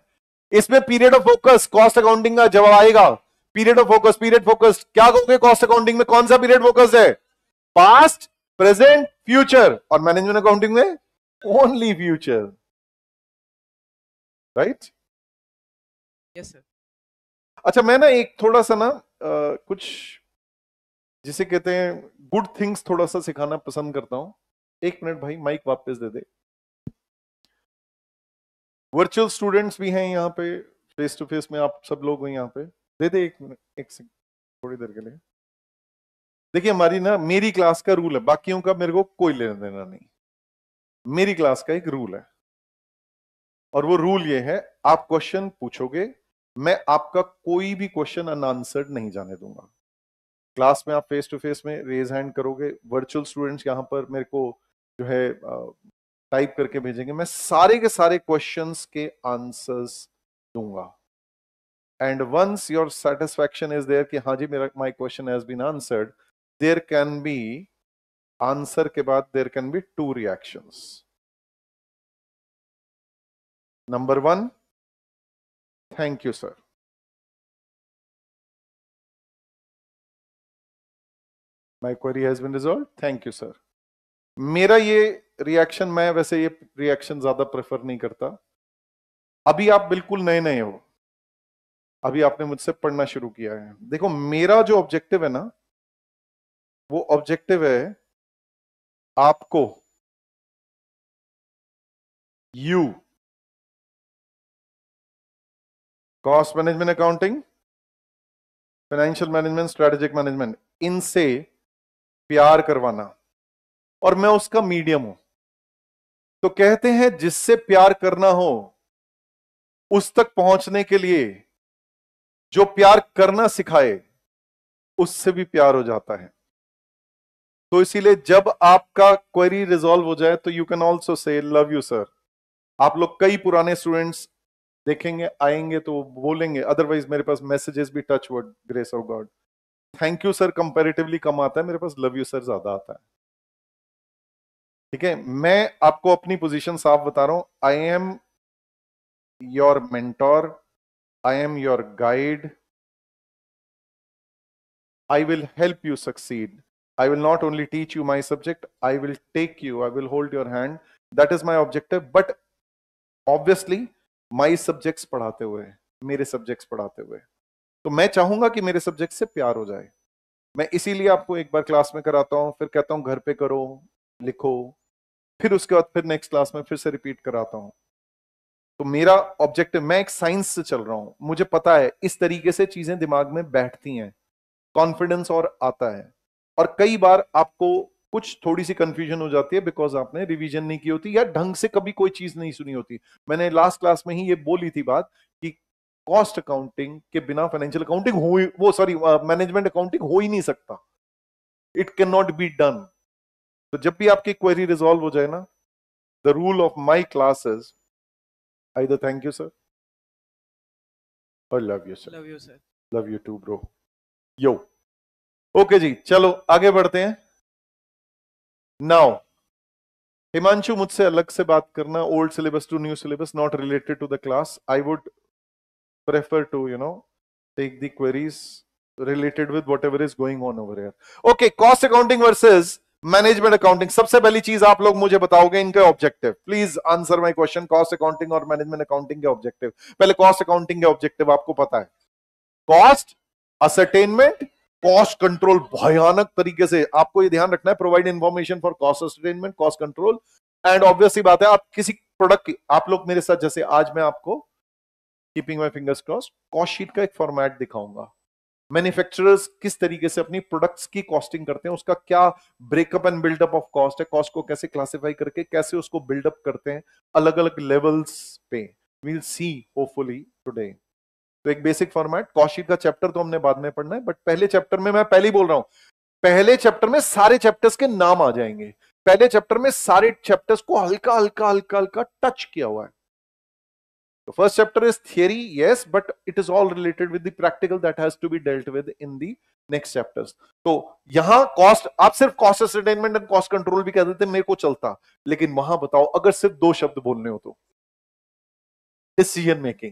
इसमें period of focus cost accounting का जवाब आएगा period of focus period focus क्या कहोगे कॉस्ट अकाउंटिंग में कौन सा पीरियड फोकस है पास्ट प्रेजेंट फ्यूचर और मैनेजमेंट अकाउंटिंग में only future right yes sir अच्छा मैं ना एक थोड़ा सा ना कुछ जिसे कहते हैं गुड थिंग्स थोड़ा सा सिखाना पसंद करता हूं एक मिनट भाई माइक वापस दे दे वर्चुअल स्टूडेंट्स भी हैं यहाँ पे फेस टू फेस में आप सब लोग हो यहाँ पे दे दे एक मिनट एक सेकंड थोड़ी देर के लिए देखिए हमारी ना मेरी क्लास का रूल है बाकियों का मेरे को कोई लेना देना नहीं मेरी क्लास का एक रूल है और वो रूल ये है आप क्वेश्चन पूछोगे मैं आपका कोई भी क्वेश्चन अनआंसर्ड नहीं जाने दूंगा क्लास में आप फेस टू फेस में रेज हैंड करोगे वर्चुअल स्टूडेंट्स यहां पर मेरे को जो है टाइप करके भेजेंगे मैं सारे के सारे क्वेश्चंस के आंसर्स दूंगा and once your satisfaction is there कि हाँ जी मेरा my question has been answered there can be answer के बाद there can be two reactions number one thank you sir my query has been resolve thank you sir मेरा ये reaction मैं वैसे ये रिएक्शन ज्यादा प्रेफर नहीं करता अभी आप बिल्कुल नए नए हो अभी आपने मुझसे पढ़ना शुरू किया है देखो मेरा जो ऑब्जेक्टिव है ना वो ऑब्जेक्टिव है आपको you cost management accounting financial management strategic management इनसे प्यार करवाना और मैं उसका मीडियम हूं तो कहते हैं जिससे प्यार करना हो उस तक पहुंचने के लिए जो प्यार करना सिखाए उससे भी प्यार हो जाता है तो इसीलिए जब आपका क्वेरी रिजॉल्व हो जाए तो you can also say love you sir आप लोग कई पुराने स्टूडेंट्स देखेंगे आएंगे तो बोलेंगे अदरवाइज मेरे पास मैसेजेस भी touch wood grace of God thank you sir comparatively कम आता है मेरे पास लव यू सर ज्यादा आता है ठीक है मैं आपको अपनी पोजीशन साफ बता रहा हूं I am your mentor I am your guide I will help you succeed I will not only teach you my subject I will take you I will hold your hand that is my objective but obviously my subjects पढ़ाते हुए मेरे subjects पढ़ाते हुए तो मैं चाहूंगा कि मेरे सब्जेक्ट से प्यार हो जाए मैं इसीलिए आपको एक बार क्लास में कराता हूं फिर कहता हूं घर पे करो लिखो फिर उसके बाद फिर नेक्स्ट क्लास में फिर से रिपीट कराता हूं तो मेरा ऑब्जेक्टिव मैं एक साइंस से चल रहा हूं मुझे पता है इस तरीके से चीजें दिमाग में बैठती हैं कॉन्फिडेंस और आता है और कई बार आपको कुछ थोड़ी सी कंफ्यूजन हो जाती है बिकॉज आपने रिवीजन नहीं की होती या ढंग से कभी कोई चीज नहीं सुनी होती मैंने लास्ट क्लास में ही ये बोली थी बात कि कॉस्ट अकाउंटिंग के बिना फाइनेंशियल अकाउंटिंग हो वो सॉरी मैनेजमेंट अकाउंटिंग हो ही नहीं सकता it can not be done तो जब भी आपकी क्वेरी रिजोल्व हो जाए ना the rule of my is I thank you sir और love you sir love you sir love you too bro yo okay जी चलो आगे बढ़ते हैं नाउ हिमांशु मुझसे अलग से बात करना old syllabus to new syllabus not related to the class I would prefer to you know take the queries related with whatever is going on over here okay cost accounting versus management accounting सबसे पहली चीज आप लोग मुझे बताओगे इनके objective please answer my question cost accounting और management accounting के ऑब्जेक्टिव पहले कॉस्ट अकाउंटिंग के ऑब्जेक्टिव आपको पता है कॉस्ट असरटेनमेंट कॉस्ट कंट्रोल भयानक तरीके से आपको ये ध्यान रखना है provide information for cost ascertainment cost control and obviously बात है आप किसी प्रोडक्ट की आप लोग मेरे साथ जैसे आज मैं आपको keeping my fingers cross cost sheet का एक फॉर्मेट दिखाऊंगा मैन्युफैक्चरर्स किस तरीके से अपनी प्रोडक्ट्स की कॉस्टिंग करते हैं उसका क्या breakup and buildup of cost है कॉस्ट को कैसे क्लासिफाई करके कैसे उसको बिल्डअप करते हैं अलग अलग लेवल्स पे वील सी होपफुली टुडे तो एक बेसिक फॉर्मेट कॉस्टशीट का चैप्टर तो हमने बाद में पढ़ना है बट पहले चैप्टर में मैं पहले ही बोल रहा हूं पहले चैप्टर में सारे चैप्टर्स के नाम आ जाएंगे पहले चैप्टर में सारे चैप्टर्स को हल्का हल्का हल्का हल्का टच किया हुआ है The first chapter is theory, yes, but it is all related with the practical that has to be dealt with in the next chapters तो यहाँ कॉस्ट आप सिर्फ cost ascertainment and cost control भी कह देते मेरे को चलता लेकिन वहां बताओ अगर सिर्फ दो शब्द बोलने हो तो डिसीजन मेकिंग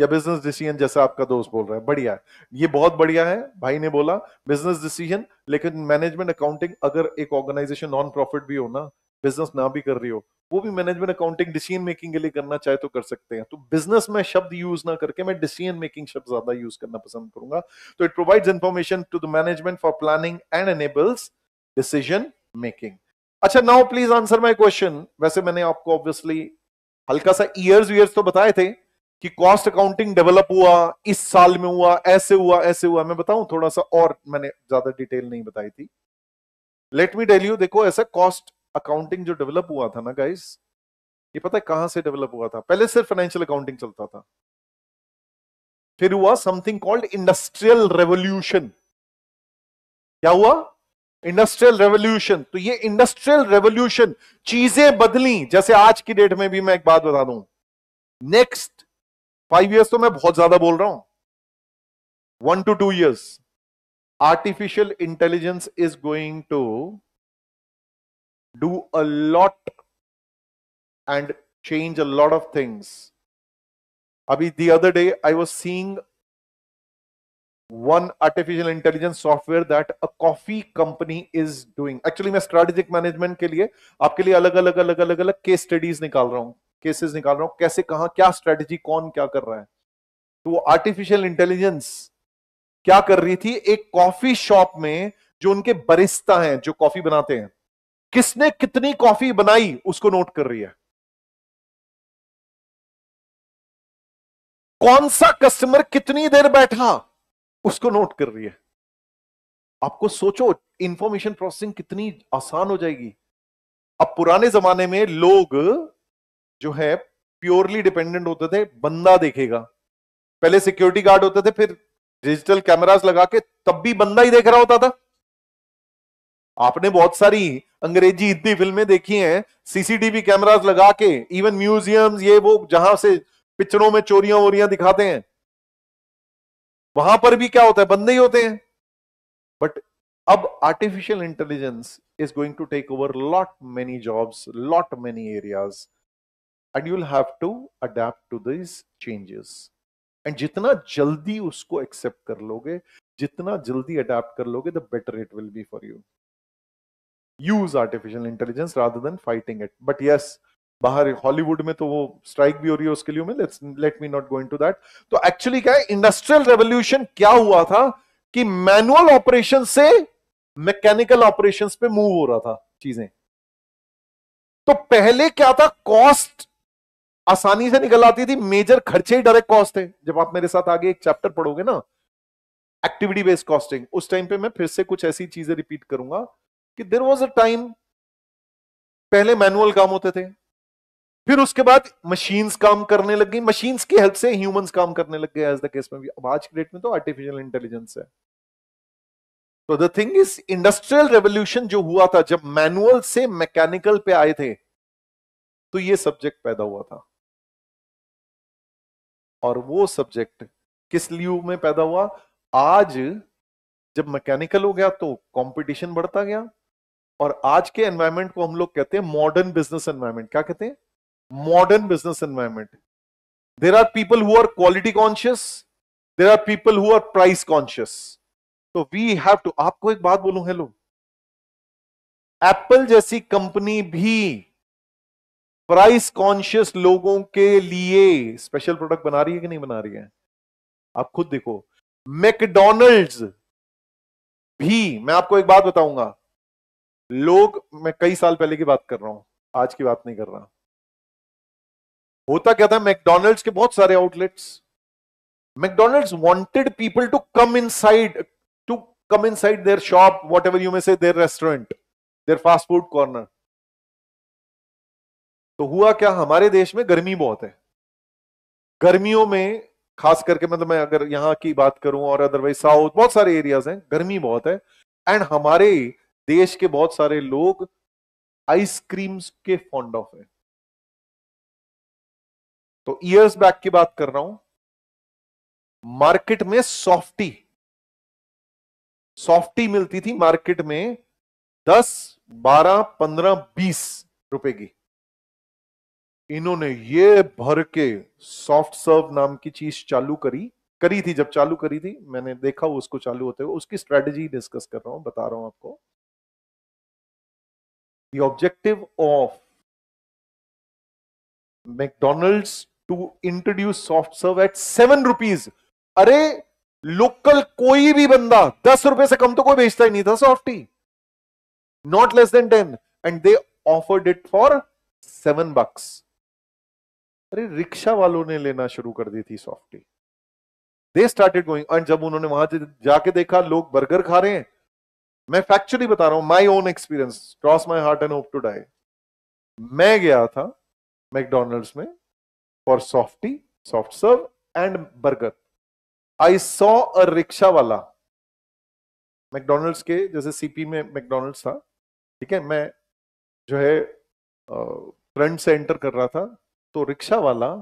या बिजनेस डिसीजन जैसा आपका दोस्त बोल रहा है बढ़िया है ये बहुत बढ़िया है भाई ने बोला बिजनेस डिसीजन लेकिन मैनेजमेंट अकाउंटिंग अगर एक ऑर्गेनाइजेशन नॉन प्रॉफिट भी हो ना बिजनेस ना भी कर रही हो वो भी मैनेजमेंट अकाउंटिंग डिसीजन मेकिंग के लिए करना चाहे तो कर सकते हैं तो बिजनेस में शब्द यूज ना करके मैं डिसीजन मेकिंग शब्द ज्यादा यूज करना पसंद करूंगा तो it provides information to the management for planning and enables decision making अच्छा now please answer my question वैसे मैंने आपको ऑब्वियसली हल्का सा ईयर्स वीयर्स तो बताए थे कि कॉस्ट अकाउंटिंग डेवलप हुआ इस साल में हुआ ऐसे हुआ ऐसे हुआ मैं बताऊं थोड़ा सा और मैंने ज्यादा डिटेल नहीं बताई थी लेट मी टेल यू देखो ऐसा कॉस्ट अकाउंटिंग जो डेवलप हुआ था ना गाइस ये पता है कहां से डेवलप हुआ था पहले सिर्फ फाइनेंशियल अकाउंटिंग चलता था फिर हुआ समथिंग कॉल्ड इंडस्ट्रियल रेवोल्यूशन क्या हुआ इंडस्ट्रियल रेवोल्यूशन तो ये इंडस्ट्रियल रेवोल्यूशन चीजें बदली जैसे आज की डेट में भी मैं एक बात बता दूं नेक्स्ट फाइव ईयर्स तो मैं बहुत ज्यादा बोल रहा हूं one to two years artificial intelligence is going to do a lot and change a lot of things. Abhi, the other day I was seeing one artificial intelligence software that a coffee company is doing. Actually, मैं strategic management के लिए आपके लिए अलग अलग अलग अलग अलग case studies निकाल रहा हूँ केसेस निकाल रहा हूँ कैसे कहा क्या स्ट्रेटेजी कौन क्या कर रहा है तो वो आर्टिफिशियल इंटेलिजेंस क्या कर रही थी एक कॉफी शॉप में जो उनके बरिस्ता हैं जो कॉफी बनाते हैं किसने कितनी कॉफी बनाई उसको नोट कर रही है कौन सा कस्टमर कितनी देर बैठा उसको नोट कर रही है आपको सोचो इंफॉर्मेशन प्रोसेसिंग कितनी आसान हो जाएगी अब पुराने जमाने में लोग जो है प्योरली डिपेंडेंट होते थे बंदा देखेगा पहले सिक्योरिटी गार्ड होते थे फिर डिजिटल कैमरास लगा के तब भी बंदा ही देख रहा होता था आपने बहुत सारी अंग्रेजी हिंदी फिल्में देखी हैं सीसीटीवी कैमरास लगा के इवन म्यूजियम ये वो जहां से पिक्चरों में चोरियां वोरियां दिखाते हैं वहां पर भी क्या होता है बंदे ही होते हैं बट अब artificial intelligence is going to take over lot many jobs lot many areas and you'll have to adapt to this changes and जितना जल्दी उसको एक्सेप्ट कर लोगे जितना जल्दी अडेप्ट कर लोगे the better it will be for you use artificial intelligence rather than fighting it. But yes, बाहर हॉलीवुड में तो वो स्ट्राइक भी हो रही है उसके लिए let me not going to that तो एक्चुअली क्या है इंडस्ट्रियल रेवोल्यूशन क्या हुआ था कि मैनुअल ऑपरेशन से मैकेनिकल ऑपरेशन पे मूव हो रहा था चीजें तो पहले क्या था कॉस्ट आसानी से निकल आती थी मेजर खर्चे ही डायरेक्ट कॉस्ट थे जब आप मेरे साथ आगे एक चैप्टर पढ़ोगे ना एक्टिविटी बेस्ड कॉस्टिंग उस टाइम पे मैं फिर से कुछ ऐसी चीजें रिपीट करूंगा कि देर वॉज अ टाइम पहले मैनुअल काम होते थे फिर उसके बाद मशीन्स काम करने लग गई मशीन्स की हेल्प से ह्यूमंस काम करने लग गए एज द केस में भी अब आज के डेट में तो आर्टिफिशियल इंटेलिजेंस है तो the thing is industrial revolution जो हुआ था जब मैनुअल से मैकेनिकल पे आए थे तो ये सब्जेक्ट पैदा हुआ था और वो सब्जेक्ट किस लियू में पैदा हुआ आज जब मैकेनिकल हो गया तो कंपटीशन बढ़ता गया और आज के एनवायरमेंट को हम लोग कहते हैं मॉडर्न बिजनेस एनवायरमेंट क्या कहते हैं modern business environment there are people who are quality conscious there are people who are price conscious तो वी हैव टू आपको एक बात बोलू हेलो एप्पल जैसी कंपनी भी प्राइस कॉन्शियस लोगों के लिए स्पेशल प्रोडक्ट बना रही है कि नहीं बना रही है आप खुद देखो मैकडोनल्ड्स भी मैं आपको एक बात बताऊंगा लोग मैं कई साल पहले की बात कर रहा हूं आज की बात नहीं कर रहा होता क्या था मैकडोनल्ड्स के बहुत सारे outlets McDonald's wanted people to come inside to come inside their shop whatever you may say their restaurant their fast food corner तो हुआ क्या हमारे देश में गर्मी बहुत है गर्मियों में खास करके मतलब मैं अगर यहां की बात करूं और अदरवाइज साउथ बहुत सारे एरियाज हैं गर्मी बहुत है एंड हमारे देश के बहुत सारे लोग आइसक्रीम्स के फॉन्ड ऑफ है तो ईयर्स बैक की बात कर रहा हूं मार्केट में सॉफ्टी सॉफ्टी मिलती थी मार्केट में 10, 12, 15, 20 रुपए की इन्होंने ये भर के सॉफ्ट सर्व नाम की चीज चालू करी करी थी जब चालू करी थी मैंने देखा उसको चालू होते हुए उसकी स्ट्रेटेजी डिस्कस कर रहा हूं बता रहा हूं आपको the objective of McDonald's to introduce soft serve at seven rupees अरे लोकल कोई भी बंदा दस रुपए से कम तो कोई बेचता ही नहीं था softy not less than ten and they offered it for seven bucks अरे रिक्शा वालों ने लेना शुरू कर दी थी softy they started going and जब उन्होंने वहां जाके देखा लोग बर्गर खा रहे हैं मैं फैक्चुअली बता रहा हूँ my own experience cross my heart and hope to die मैं गया था मैकडोनल्ड्स में for softy soft serve and burger I saw a rickshaw वाला मैकडोनल्ड्स के जैसे सीपी में मैकडोनल्ड्स था ठीक है मैं जो है फ्रंट से एंटर कर रहा था तो रिक्शा वाला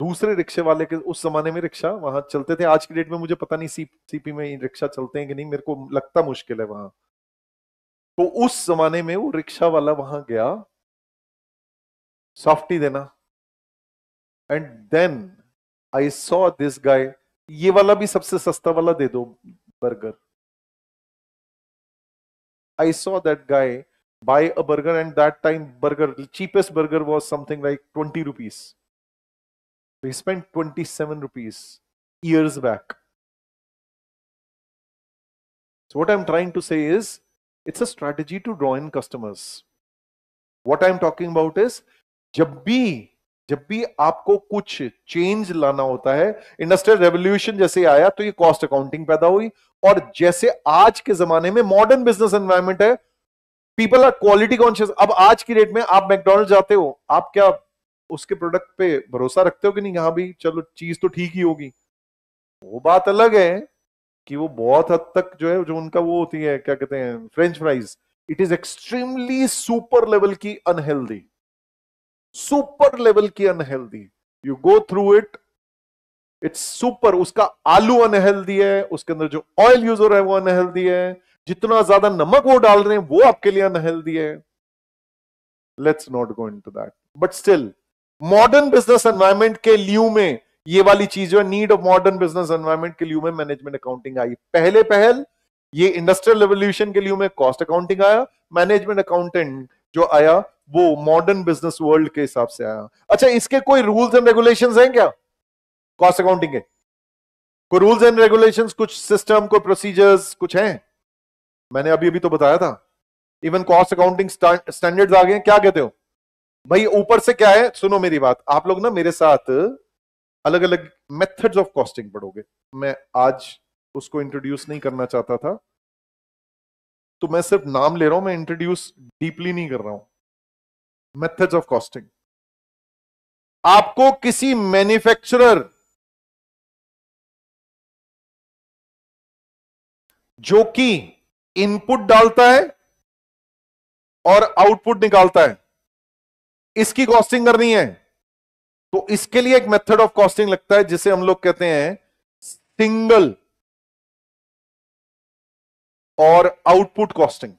दूसरे रिक्शे वाले के उस जमाने में रिक्शा वहां चलते थे आज की डेट में मुझे पता नहीं सी, सीपी में रिक्शा चलते हैं कि नहीं मेरे को लगता मुश्किल है वहां तो उस जमाने में वो रिक्शा वाला वहां गया सॉफ्टी देना and then I saw this guy ये वाला भी सबसे सस्ता वाला दे दो burger I saw that guy buy a burger and that time burger cheapest burger was something like twenty rupees We spent 27 rupees years back. So what I'm trying to say is it's a strategy to draw in customers. What I'm talking about is जब भी जब भी आपको कुछ change लाना होता है industrial revolution जैसे आया तो ये कॉस्ट अकाउंटिंग पैदा हुई और जैसे आज के जमाने में मॉडर्न बिजनेस एनवायरमेंट है पीपल आर क्वालिटी कॉन्शियस अब आज की डेट में आप मैकडोनल्ड जाते हो आप क्या उसके प्रोडक्ट पे भरोसा रखते हो कि नहीं हाँ भाई चलो चीज तो ठीक ही होगी वो बात अलग है कि वो बहुत हद तक जो है जो उनका वो होती है क्या कहते हैं French fries it is extremely super level की अनहेल्दी सुपर लेवल की unhealthy you go through it it's super उसका आलू अनहेल्दी है उसके अंदर जो ऑयल यूज हो रहा है वो अनहेल्दी है जितना ज्यादा नमक वो डाल रहे हैं वो आपके लिए अनहेल्दी है let's not go into that but still modern business environment के लियू में ये वाली चीज जो है need of modern business environment के लियू में मैनेजमेंट अकाउंटिंग आई पहले पहल ये इंडस्ट्रियल रेवोल्यूशन के लियू में कॉस्ट अकाउंटिंग आया मैनेजमेंट अकाउंटेंट जो आया वो मॉडर्न बिजनेस वर्ल्ड के हिसाब से आया अच्छा इसके कोई रूल्स एंड रेगुलेशन है क्या कॉस्ट अकाउंटिंग के कोई रूल्स एंड रेगुलेशन कुछ सिस्टम कोई प्रोसीजर्स कुछ हैं मैंने अभी अभी तो बताया था इवन कॉस्ट अकाउंटिंग स्टैंडर्ड्स आ गए क्या कहते हो भाई ऊपर से क्या है सुनो मेरी बात आप लोग ना मेरे साथ अलग अलग मेथड्स ऑफ कॉस्टिंग पढ़ोगे मैं आज उसको इंट्रोड्यूस नहीं करना चाहता था तो मैं सिर्फ नाम ले रहा हूं मैं इंट्रोड्यूस डीपली नहीं कर रहा हूं मेथड्स ऑफ कॉस्टिंग आपको किसी मैन्युफैक्चरर जो कि इनपुट डालता है और आउटपुट निकालता है इसकी कॉस्टिंग करनी है तो इसके लिए एक मेथड ऑफ कॉस्टिंग लगता है जिसे हम लोग कहते हैं सिंगल और आउटपुट कॉस्टिंग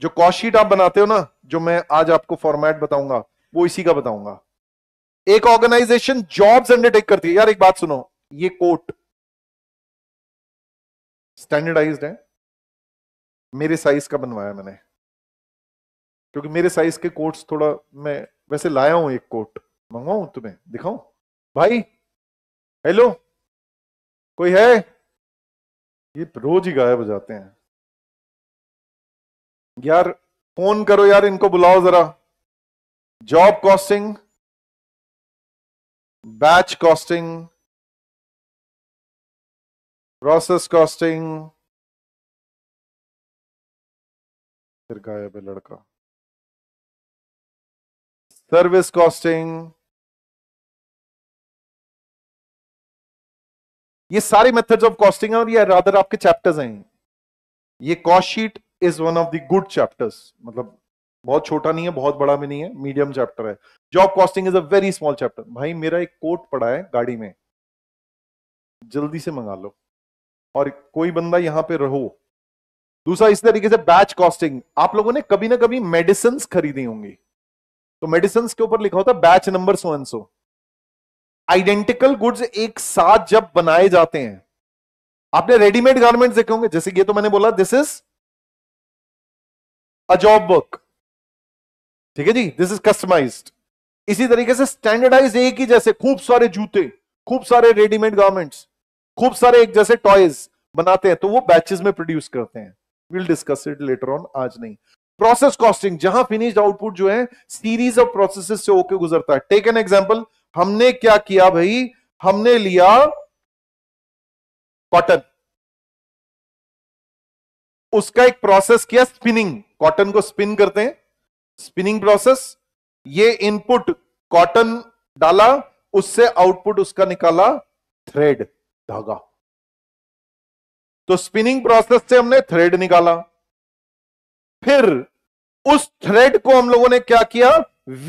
जो कॉस्ट शीट आप बनाते हो ना जो मैं आज आपको फॉर्मेट बताऊंगा वो इसी का बताऊंगा एक ऑर्गेनाइजेशन जॉब्स अंडरटेक करती है यार एक बात सुनो ये कोट स्टैंडर्डाइज्ड है मेरे साइज का बनवाया मैंने क्योंकि मेरे साइज के कोट्स थोड़ा मैं वैसे लाया हूं एक कोट मंगवाऊ तुम्हें दिखाऊं भाई हेलो कोई है ये तो रोज ही गायब हो जाते हैं यार फोन करो यार इनको बुलाओ जरा job costing batch costing process costing फिर गायब है लड़का service कॉस्टिंग ये सारे मेथड्स ऑफ कॉस्टिंग और ये रादर आपके चैप्टर्स हैं ये cost sheet is one of the good chapters मतलब बहुत छोटा नहीं है बहुत बड़ा भी नहीं है मीडियम चैप्टर है job costing is a very small chapter भाई मेरा एक कोट पड़ा है गाड़ी में जल्दी से मंगा लो और कोई बंदा यहां पे रहो दूसरा इस तरीके से बैच कॉस्टिंग आप लोगों ने कभी ना कभी मेडिसिन खरीदी होंगी तो मेडिसिन के ऊपर लिखा होता है batch number so and so identical goods एक साथ जब बनाए जाते हैं आपने रेडीमेड गारमेंट्स देखे होंगे जैसे ये तो मैंने बोला this is a job work ठीक है जी दिस इज कस्टमाइज्ड इसी तरीके से स्टैंडर्डाइज एक ही जैसे खूब सारे जूते खूब सारे रेडीमेड गारमेंट्स खूब सारे एक जैसे टॉयज बनाते हैं तो वो बैचेस में प्रोड्यूस करते हैं will discuss it later on आज नहीं प्रोसेस कॉस्टिंग जहां फिनिश्ड आउटपुट जो है सीरीज ऑफ प्रोसेस से होकर गुजरता है टेक एन एग्जाम्पल हमने क्या किया भाई हमने लिया कॉटन उसका एक प्रोसेस किया स्पिनिंग कॉटन को स्पिन करते हैं स्पिनिंग प्रोसेस ये इनपुट कॉटन डाला उससे आउटपुट उसका निकाला थ्रेड धागा तो स्पिनिंग प्रोसेस से हमने थ्रेड निकाला फिर उस थ्रेड को हम लोगों ने क्या किया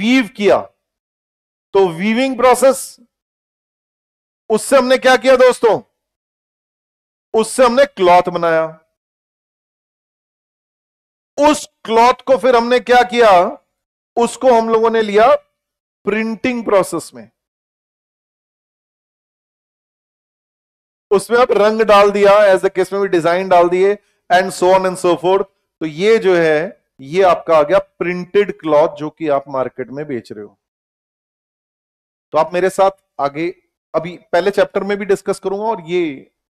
वीव किया तो वीविंग प्रोसेस उससे हमने क्या किया दोस्तों उससे हमने क्लॉथ बनाया उस क्लॉथ को फिर हमने क्या किया उसको हम लोगों ने लिया प्रिंटिंग प्रोसेस में उसमें आप रंग डाल दिया एज द केस में भी डिजाइन डाल दिए and so on and so forth तो ये जो है ये आपका आ गया प्रिंटेड क्लॉथ जो कि आप मार्केट में बेच रहे हो तो आप मेरे साथ आगे अभी पहले चैप्टर में भी डिस्कस करूंगा और ये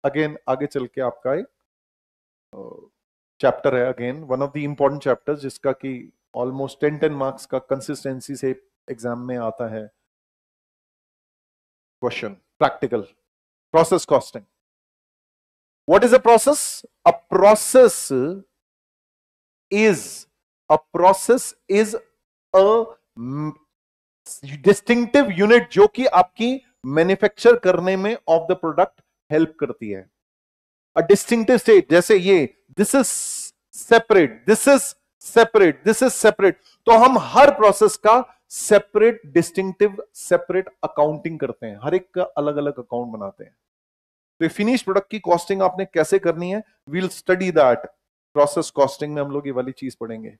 अगेन आगे चल के आपका एक चैप्टर है again one of the important chapter जिसका कि ऑलमोस्ट टेन टेन मार्क्स का कंसिस्टेंसी से एग्जाम में आता है question practical process costing what is a process a process is a process is a distinctive unit जो कि आपकी मैन्युफैक्चर करने में ऑफ द प्रोडक्ट हेल्प करती है अ डिस्टिंक्टिव स्टेट जैसे ये this is separate this is separate this is separate तो हम हर प्रोसेस का सेपरेट डिस्टिंगटिव सेपरेट अकाउंटिंग करते हैं हर एक का अलग अलग अकाउंट बनाते हैं तो फिनिश प्रोडक्ट की कॉस्टिंग आपने कैसे करनी है we'll study that process costing में हम लोग ये वाली चीज पढ़ेंगे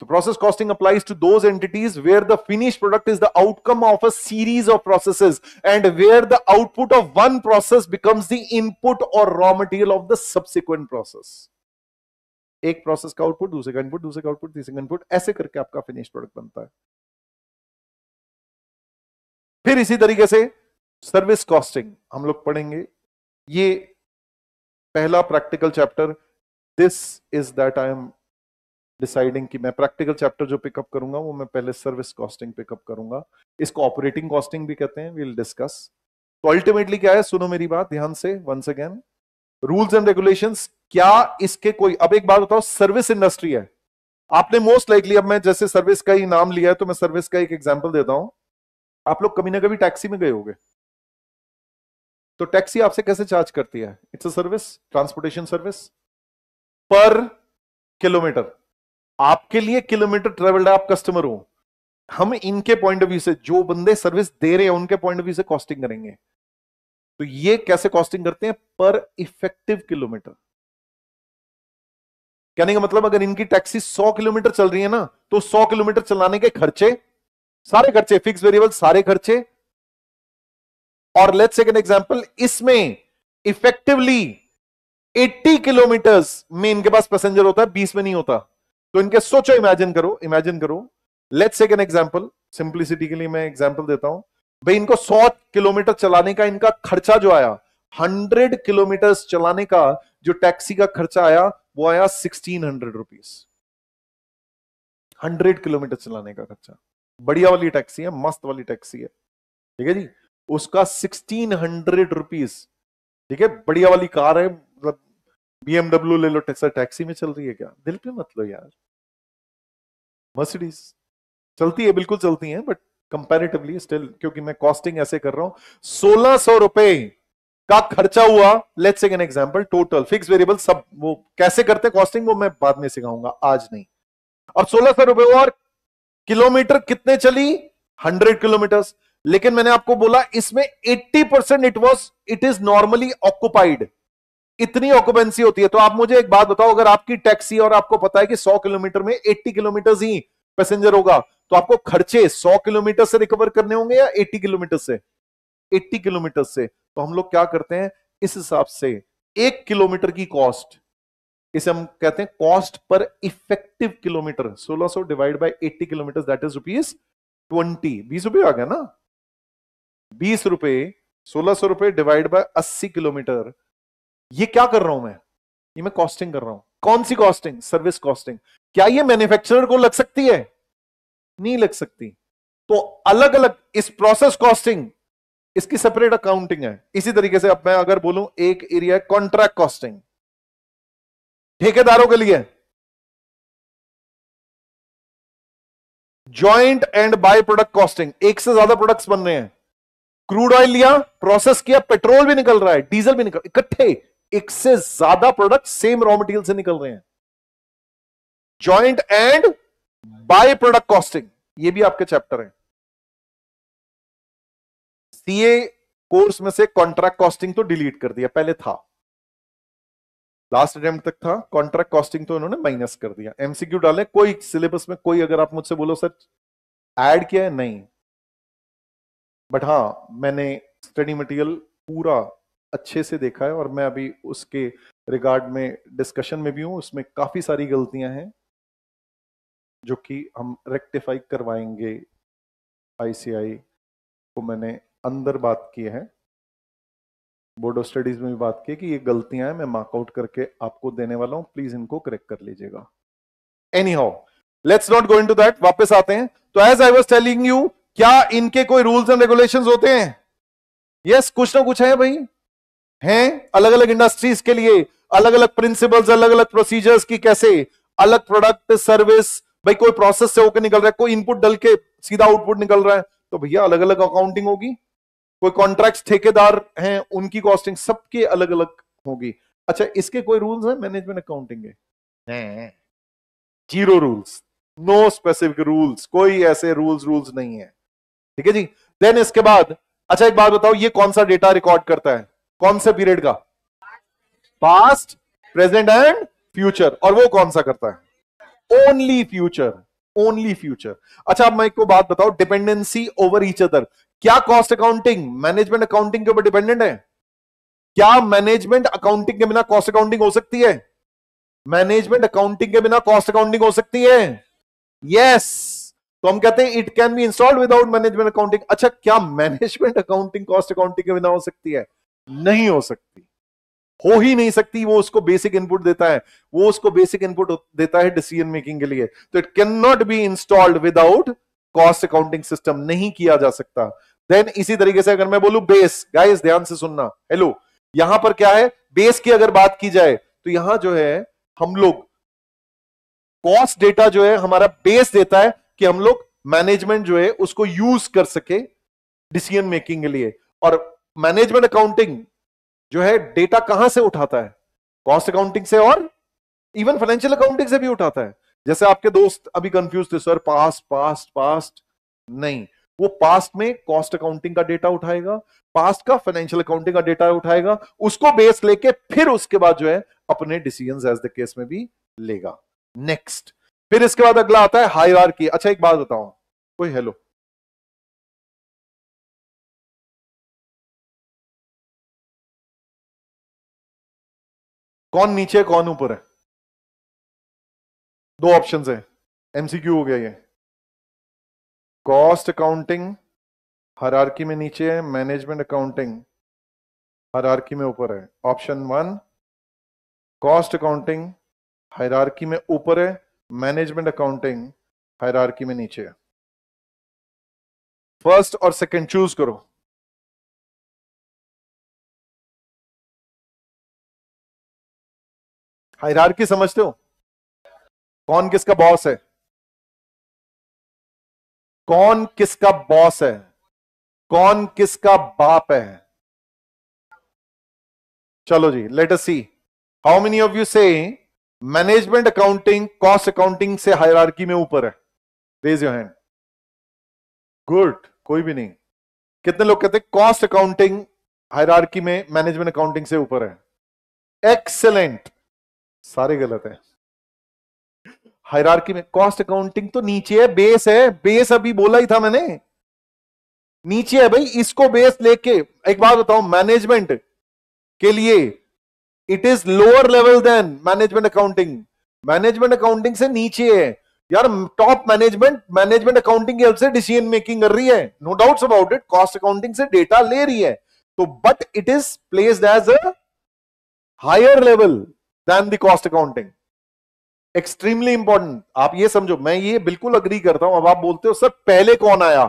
तो process costing applies to those entities where the finish product is the outcome of a series of processes and where the output of one process becomes the input और raw material of the subsequent process एक process का output दूसरे का input दूसरे का output तीसरे का input ऐसे करके आपका फिनिश प्रोडक्ट बनता है फिर इसी तरीके से सर्विस कॉस्टिंग हम लोग पढ़ेंगे ये पहला practical chapter this is that I am deciding कि मैं प्रैक्टिकल चैप्टर जो पिकअप करूंगा वो मैं पहले सर्विस कॉस्टिंग पिकअप करूंगा इसको ऑपरेटिंग कॉस्टिंग भी कहते हैं वील डिस्कस तो अल्टीमेटली क्या है सुनो मेरी बात ध्यान से once again rules and regulation क्या इसके कोई अब एक बात बताओ सर्विस इंडस्ट्री है आपने मोस्ट लाइकली अब मैं जैसे सर्विस का ही नाम लिया है तो मैं सर्विस का एक एग्जाम्पल देता हूं आप लोग कभी ना कभी टैक्सी में गए होंगे तो टैक्सी आपसे कैसे चार्ज करती है it's a service transportation service per kilometre आपके लिए किलोमीटर ट्रेवल्ड आप कस्टमर हो हम इनके पॉइंट ऑफ व्यू से जो बंदे सर्विस दे रहे हैं उनके पॉइंट ऑफ व्यू से कॉस्टिंग करेंगे तो ये कैसे कॉस्टिंग करते हैं पर इफेक्टिव किलोमीटर कहने का मतलब अगर इनकी टैक्सी 100 किलोमीटर चल रही है ना तो 100 किलोमीटर चलाने के खर्चे सारे खर्चे फिक्स वेरिएबल सारे खर्चे और लेट्स एक एग्जांपल इसमें इफेक्टिवली 80 किलोमीटर में इनके पास पैसेंजर होता है 20 में नहीं होता तो इनके सोचो इमेजिन करो इमेजिन करो लेट्स एक एन एग्जाम्पल सिंप्लिसिटी के लिए मैं एग्जाम्पल देता हूं भाई इनको 100 किलोमीटर चलाने का इनका खर्चा जो आया 100 किलोमीटर चलाने का जो टैक्सी का खर्चा आया वो आया sixteen hundred rupees hundred kilometre चलाने का खर्चा बढ़िया वाली टैक्सी है मस्त वाली टैक्सी है ठीक है जी उसका सिक्सटीन हंड्रेड रुपीज ठीक है बढ़िया वाली कार है बीएमडब्ल्यू ले लो टेक्सा टैक्सी में चल रही है क्या दिल पे मत लो यार मर्सिडीज चलती है बिल्कुल चलती है बट कंपेरेटिवली स्टिल क्योंकि मैं कॉस्टिंग ऐसे कर रहा हूं सोलह सौ रुपए का खर्चा हुआ लेट्स एक an example total fix variable सब वो कैसे करते कॉस्टिंग वो मैं बाद में सिखाऊंगा आज नहीं और सोलह सौ रुपए और किलोमीटर कितने चली हंड्रेड किलोमीटर लेकिन मैंने आपको बोला इसमें eighty percent it was it is normally occupied इतनी ऑक्युपेंसी होती है तो आप मुझे एक बात बताओ अगर आपकी टैक्सी और आपको पता है कि 100 किलोमीटर में 80 किलोमीटर ही पैसेंजर होगा तो आपको खर्चे 100 किलोमीटर से रिकवर करने होंगे या 80 किलोमीटर से 80 किलोमीटर से तो हम लोग क्या करते हैं इस हिसाब से एक किलोमीटर की कॉस्ट इसे हम कहते हैं cost per effective kilometre 1600 divide by 80 kilometre that is rupees twenty बीस रुपये आ गया ना बीस रुपए सोलह सौ रुपए डिवाइड बाय अस्सी किलोमीटर ये क्या कर रहा हूं मैं ये मैं कॉस्टिंग कर रहा हूं कौन सी कॉस्टिंग सर्विस कॉस्टिंग क्या ये मैन्युफैक्चरर को लग सकती है नहीं लग सकती तो अलग अलग इस प्रोसेस कॉस्टिंग इसकी सेपरेट अकाउंटिंग है इसी तरीके से अब मैं अगर बोलूं एक एरिया कॉन्ट्रैक्ट कॉस्टिंग ठेकेदारों के लिए joint and by product costing एक से ज्यादा प्रोडक्ट्स बन रहे हैं क्रूड ऑयल लिया प्रोसेस किया पेट्रोल भी निकल रहा है डीजल भी निकल इकट्ठे एक से ज्यादा प्रोडक्ट सेम रॉ मटेरियल से निकल रहे हैं joint and by product costing ये भी आपके चैप्टर है सीए कोर्स में से कॉन्ट्रैक्ट कॉस्टिंग तो डिलीट कर दिया पहले था लास्ट अटेम्प्ट तक था कॉन्ट्रैक्ट कॉस्टिंग तो इन्होंने माइनस कर दिया एमसीक्यू डाले कोई सिलेबस में कोई अगर आप मुझसे बोलो सर ऐड किया है नहीं बट हां मैंने स्टडी मटेरियल पूरा अच्छे से देखा है और मैं अभी उसके रिगार्ड में डिस्कशन में भी हूँ उसमें काफ़ी सारी गलतियां हैं जो कि हम रेक्टिफाई करवाएंगे आईसीआई को मैंने अंदर बात की है बोर्ड ऑफ स्टडीज में भी बात की कि ये गलतियां हैं मैं मार्कआउट करके आपको देने वाला हूं प्लीज इनको करेक्ट कर लीजिएगा anyhow let's not go into that वापस आते हैं तो as I was telling you क्या इनके कोई रूल्स एंड रेगुलेशन होते हैं यस yes, कुछ ना कुछ है भाई हैं अलग अलग इंडस्ट्रीज के लिए अलग अलग प्रिंसिपल्स अलग अलग प्रोसीजर्स की कैसे अलग प्रोडक्ट सर्विस भाई कोई प्रोसेस से होकर निकल रहा है कोई इनपुट डल के सीधा आउटपुट निकल रहा है तो भैया अलग अलग अकाउंटिंग होगी कोई कॉन्ट्रैक्ट ठेकेदार हैं उनकी कॉस्टिंग सबके अलग अलग होगी अच्छा इसके कोई रूल्स है मैनेजमेंट अकाउंटिंग के zero rules no specific rules कोई ऐसे रूल्स रूल्स नहीं है ठीक है जी देन इसके बाद अच्छा एक बात बताओ ये कौन सा डेटा रिकॉर्ड करता है कौन से पीरियड का पास्ट प्रेजेंट एंड फ्यूचर और वो कौन सा करता है ओनली फ्यूचर ओनली फ्यूचर अच्छा अब मैं एक बात बताओ डिपेंडेंसी ओवर ईच अदर क्या कॉस्ट अकाउंटिंग मैनेजमेंट अकाउंटिंग के ऊपर डिपेंडेंट है क्या मैनेजमेंट अकाउंटिंग के बिना कॉस्ट अकाउंटिंग हो सकती है मैनेजमेंट अकाउंटिंग के बिना कॉस्ट अकाउंटिंग हो सकती है यस तो हम कहते हैं it can be installed without management accounting अच्छा क्या मैनेजमेंट अकाउंटिंग कॉस्ट अकाउंटिंग के बिना हो सकती है नहीं हो सकती हो ही नहीं सकती वो उसको बेसिक इनपुट देता है वो उसको बेसिक इनपुट देता है डिसीजन मेकिंग के लिए तो it can not be installed without cost accounting system नहीं किया जा सकता देन इसी तरीके से अगर मैं बोलू बेस गाइस ध्यान से सुनना हेलो यहां पर क्या है बेस की अगर बात की जाए तो यहां जो है हम लोग कॉस्ट डेटा जो है हमारा बेस देता है कि हम लोग मैनेजमेंट जो है उसको यूज कर सके डिसीजन मेकिंग के लिए और मैनेजमेंट अकाउंटिंग जो है डेटा कहां से उठाता है कॉस्ट अकाउंटिंग से और इवन फाइनेंशियल अकाउंटिंग से भी उठाता है जैसे आपके दोस्त अभी कंफ्यूज थे सर पास्ट पास्ट पास्ट नहीं वो पास्ट में कॉस्ट अकाउंटिंग का डेटा उठाएगा पास्ट का फाइनेंशियल अकाउंटिंग का डेटा उठाएगा उसको बेस लेके फिर उसके बाद जो है अपने डिसीजन एज द केस में भी लेगा नेक्स्ट फिर इसके बाद अगला आता है हाईवार अच्छा एक बात बताओ कोई हेलो कौन नीचे कौन ऊपर है दो ऑप्शन है एमसीक्यू हो गया ये कॉस्ट अकाउंटिंग हरारकी में नीचे है मैनेजमेंट अकाउंटिंग हरारकी में ऊपर है option one cost accounting hierarchy में ऊपर है मैनेजमेंट अकाउंटिंग हरारकी में नीचे है फर्स्ट और सेकंड चूज करो हायरार्की समझते हो कौन किसका बॉस है कौन किसका बॉस है कौन किसका बाप है चलो जी let us see how many of you से मैनेजमेंट अकाउंटिंग कॉस्ट अकाउंटिंग से हायरार्की में ऊपर है रेज योर हैंड गुड कोई भी नहीं कितने लोग कहते हैं कॉस्ट अकाउंटिंग हायरार्की में मैनेजमेंट अकाउंटिंग से ऊपर है एक्सेलेंट सारे गलत है हायरार्की में कॉस्ट अकाउंटिंग तो नीचे है बेस है बेस अभी बोला ही था मैंने नीचे है भाई इसको बेस लेके एक बात बताओ मैनेजमेंट के लिए it is lower level than management accounting management accounting से नीचे है यार टॉप मैनेजमेंट मैनेजमेंट अकाउंटिंग की हेल्प से डिसीजन मेकिंग कर रही है no doubts about it cost accounting से डेटा ले रही है तो but it is placed as a higher level than the cost accounting. Extremely important आप ये समझो मैं ये बिल्कुल अग्री करता हूं अब आप बोलते हो सर पहले कौन आया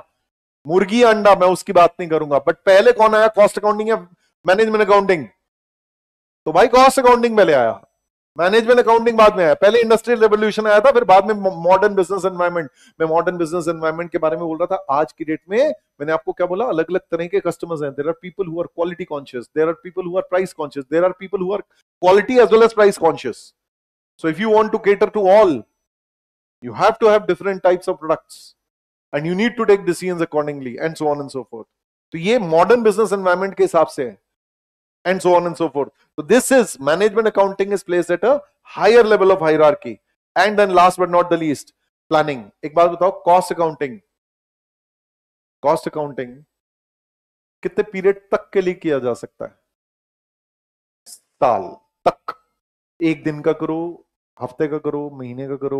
मुर्गी अंडा मैं उसकी बात नहीं करूंगा बट पहले कौन आया कॉस्ट अकाउंटिंग या मैनेजमेंट अकाउंटिंग तो भाई कॉस्ट अकाउंटिंग पहले आया मैनेजमेंट अकाउंटिंग बाद में आया पहले इंडस्ट्रियल रेवोल्यूशन आया था फिर बाद में मॉडर्न बिजनेस एनवायरमेंट मैं मॉडर्न बिजनेस एनवायरमेंट के बारे में बोल रहा था आज की डेट में मैंने आपको क्या बोला अलग अलग तरह के कस्टमर्स हैं there are people who are quality conscious there are people who are price conscious there are people who are quality as well as price conscious so if you want to cater to all you have to have different types of products and you need to take decision accordingly and so on and so forth तो ये modern business environment के हिसाब से है and so on and so forth. So this is management accounting is placed at a higher level of hierarchy. And then last but not the least, planning. ek baat batao cost accounting. Cost accounting kitne period tak ke liye kiya ja sakta hai साल तक एक दिन का करो हफ्ते का करो महीने का करो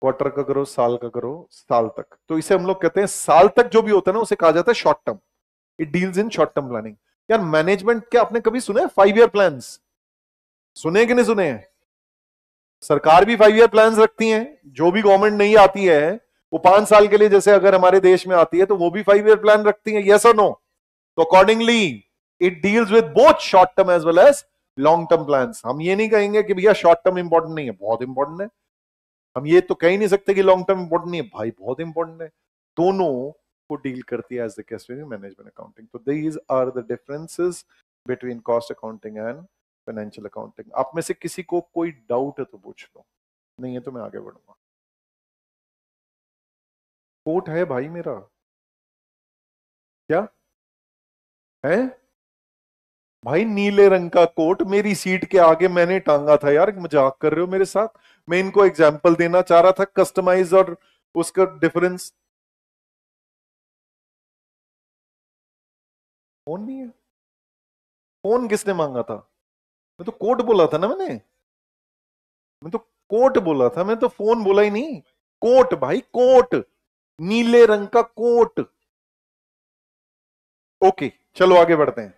क्वार्टर का करो साल का करो साल तक तो इसे हम लोग कहते हैं साल तक जो भी होता है ना उसे कहा जाता है short term it deals in short term planning यार मैनेजमेंट क्या आपने कभी सुने फाइव ईयर प्लान सुने कि नहीं सुने सरकार भी फाइव ईयर प्लान रखती है जो भी गवर्नमेंट नहीं आती है वो पांच साल के लिए जैसे अगर हमारे देश में आती है तो वो भी फाइव ईयर प्लान रखती है यस और नो तो accordingly it deals with both short term as well as long term plan हम ये नहीं कहेंगे कि भैया शॉर्ट टर्म इंपॉर्टेंट नहीं है बहुत इंपॉर्टेंट है हम ये तो कह ही नहीं सकते कि लॉन्ग टर्म इंपॉर्टेंट नहीं है भाई बहुत इंपॉर्टेंट है दोनों को डील करती है as the custodian management accounting तो these are the differences between cost accounting and financial accounting आप में से किसी को कोई डाउट है तो पूछ लो नहीं है तो मैं आगे बढ़ूंगा कोट है भाई मेरा क्या है भाई नीले रंग का कोट मेरी सीट के आगे मैंने टांगा था यार मजाक कर रहे हो मेरे साथ मैं इनको एग्जाम्पल देना चाह रहा था कस्टमाइज और उसका डिफरेंस फोन नहीं है फोन किसने मांगा था मैं तो कोट बोला था ना मैंने मैं तो कोट बोला था मैं तो फोन बोला ही नहीं कोट भाई कोट नीले रंग का कोट ओके चलो आगे बढ़ते हैं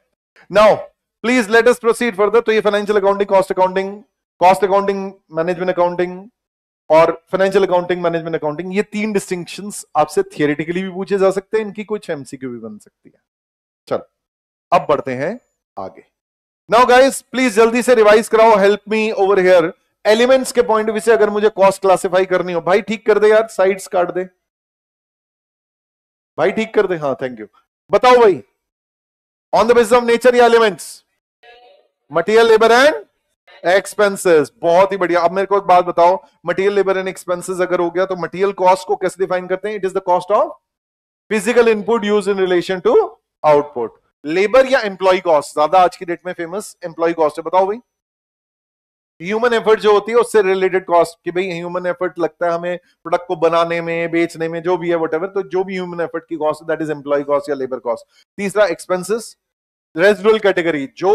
now please let us proceed further तो ये financial accounting cost accounting cost accounting management accounting और फाइनेंशियल अकाउंटिंग मैनेजमेंट अकाउंटिंग ये तीन डिस्टिंक्शन आपसे थियोरिटिकली भी पूछे जा सकते हैं इनकी कुछ एमसीक्यू भी बन सकती है चलो अब बढ़ते हैं आगे नाउ गाइस प्लीज जल्दी से रिवाइज कराओ help me over here elements के पॉइंट से अगर मुझे कॉस्ट क्लासिफाई करनी हो भाई ठीक कर दे यार साइड्स काट दे भाई ठीक कर दे हाँ थैंक यू बताओ भाई on the basis of nature या elements material labour and expenses बहुत ही बढ़िया अब मेरे को एक बात बताओ मटेरियल लेबर एंड एक्सपेंसेस अगर हो गया तो मटेरियल कॉस्ट को कैसे डिफाइन करते हैं it is the cost of physical input use in relation to output labour या एम्प्लॉय कॉस्ट ज्यादा आज की डेट में फेमस एम्प्लॉय कॉस्ट है बताओ भाई ह्यूमन एफर्ट जो होती है उससे रिलेटेड कॉस्ट कि भाई ह्यूमन एफर्ट लगता है हमें प्रोडक्ट को बनाने में बेचने में जो भी है वट तो जो भी ह्यूमन एफर्ट की cost that is employee cost या लेबर कॉस्ट तीसरा एक्सपेंसिस रेजिडुअल कैटेगरी जो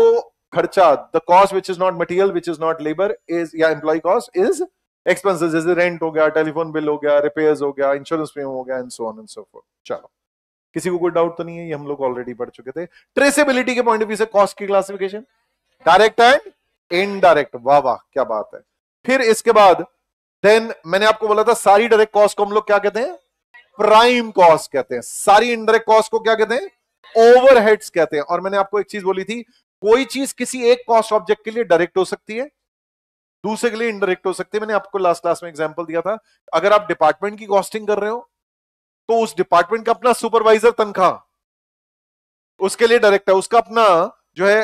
खर्चा the cost which is not material which is not labour is या एम्प्लॉय कॉस्ट इज एक्सपेंसिस जैसे रेंट हो गया टेलीफोन बिल हो गया रिपेयर हो गया इंश्योरेंस प्रीमियम हो गया and so on and so forth चलो किसी को कोई डाउट तो नहीं है ये हम लोग ऑलरेडी पढ़ चुके थे ट्रेसेबिलिटी के पॉइंट ऑफ व्यू से कॉस्ट की क्लासिफिकेशन डायरेक्ट एंड इनडायरेक्ट वाह वाह क्या बात है फिर इसके बाद देन मैंने आपको बोला था सारी डायरेक्ट कॉस्ट को हम लोग क्या कहते हैं प्राइम कॉस्ट कहते हैं सारी इनडायरेक्ट कॉस्ट को क्या कहते हैं ओवरहेड्स कहते हैं और मैंने आपको एक चीज बोली थी कोई चीज किसी एक कॉस्ट ऑब्जेक्ट के लिए डायरेक्ट हो सकती है दूसरे के लिए इनडायरेक्ट हो सकती है मैंने आपको लास्ट क्लास में एग्जाम्पल दिया था अगर आप डिपार्टमेंट की कॉस्टिंग कर रहे हो तो उस डिपार्टमेंट का अपना सुपरवाइजर तनखा उसके लिए डायरेक्टर उसका अपना जो है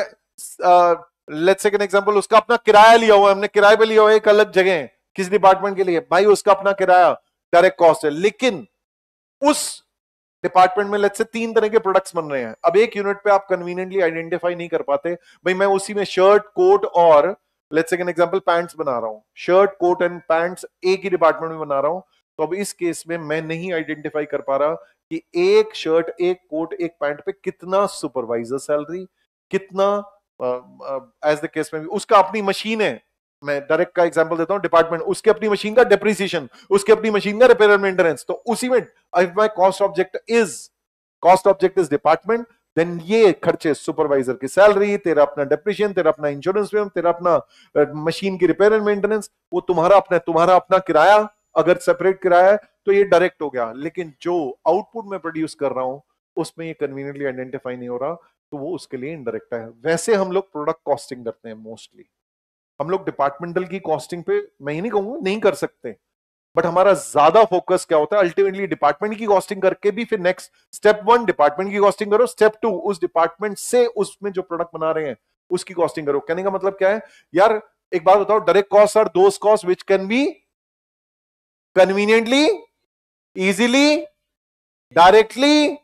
लेट्स से एग्जांपल उसका अपना किराया लिया हुआ है हमने किराए पे लिया हुआ है एक अलग जगह किस डिपार्टमेंट के लिए भाई उसका अपना किराया डायरेक्ट कॉस्ट है लेकिन उस डिपार्टमेंट में लेट से तीन तरह के प्रोडक्ट्स बन रहे हैं अब एक यूनिट पे आप कन्वीनियंटली आइडेंटिफाई नहीं कर पाते भाई मैं उसी में शर्ट कोट और लेट्स से एग्जांपल पैंट्स बना रहा हूँ शर्ट कोट एंड पैंट्स एक ही डिपार्टमेंट में बना रहा हूँ तो अब इस केस में मैं नहीं आइडेंटिफाई कर पा रहा कि एक शर्ट एक कोट एक पैंट पे कितना सुपरवाइजर सैलरी कितना एज द केस में उसका अपनी मशीन है मैं डायरेक्ट का एग्जांपल देता हूं डिपार्टमेंट उसके अपनी मशीन का डिप्रिसिएशन उसके अपनी मशीन का रिपेयर एंड मेंटेनेंस तो उसी में if my cost object is cost object is department then ये खर्चे सुपरवाइजर की सैलरी तेरा अपना डिप्रिशन तेरा अपना इंश्योरेंस प्रीमियम तेरा अपना मशीन की रिपेयर एंड मेंटेनेंस वो तुम्हारा अपना तुम्हारा अपना किराया अगर सेपरेट है तो ये डायरेक्ट हो गया लेकिन जो आउटपुट में प्रोड्यूस कर रहा हूं उसमें ये कन्वीनियंटली आइडेंटिफाई नहीं हो रहा तो वो उसके लिए इनडायरेक्ट है वैसे हम लोग प्रोडक्ट कॉस्टिंग करते हैं मोस्टली हम लोग डिपार्टमेंटल की कॉस्टिंग पे मैं ही नहीं कहूंगा नहीं कर सकते बट हमारा ज्यादा फोकस क्या होता है अल्टीमेटली डिपार्टमेंट की कॉस्टिंग करके भी फिर नेक्स्ट स्टेप वन डिपार्टमेंट की कॉस्टिंग करो स्टेप टू उस डिपार्टमेंट से उसमें जो प्रोडक्ट बना रहे हैं उसकी कॉस्टिंग करो कहने का मतलब क्या है यार एक बात बताओ डायरेक्ट कॉस्ट और दोस्त cost which can be conveniently easily directly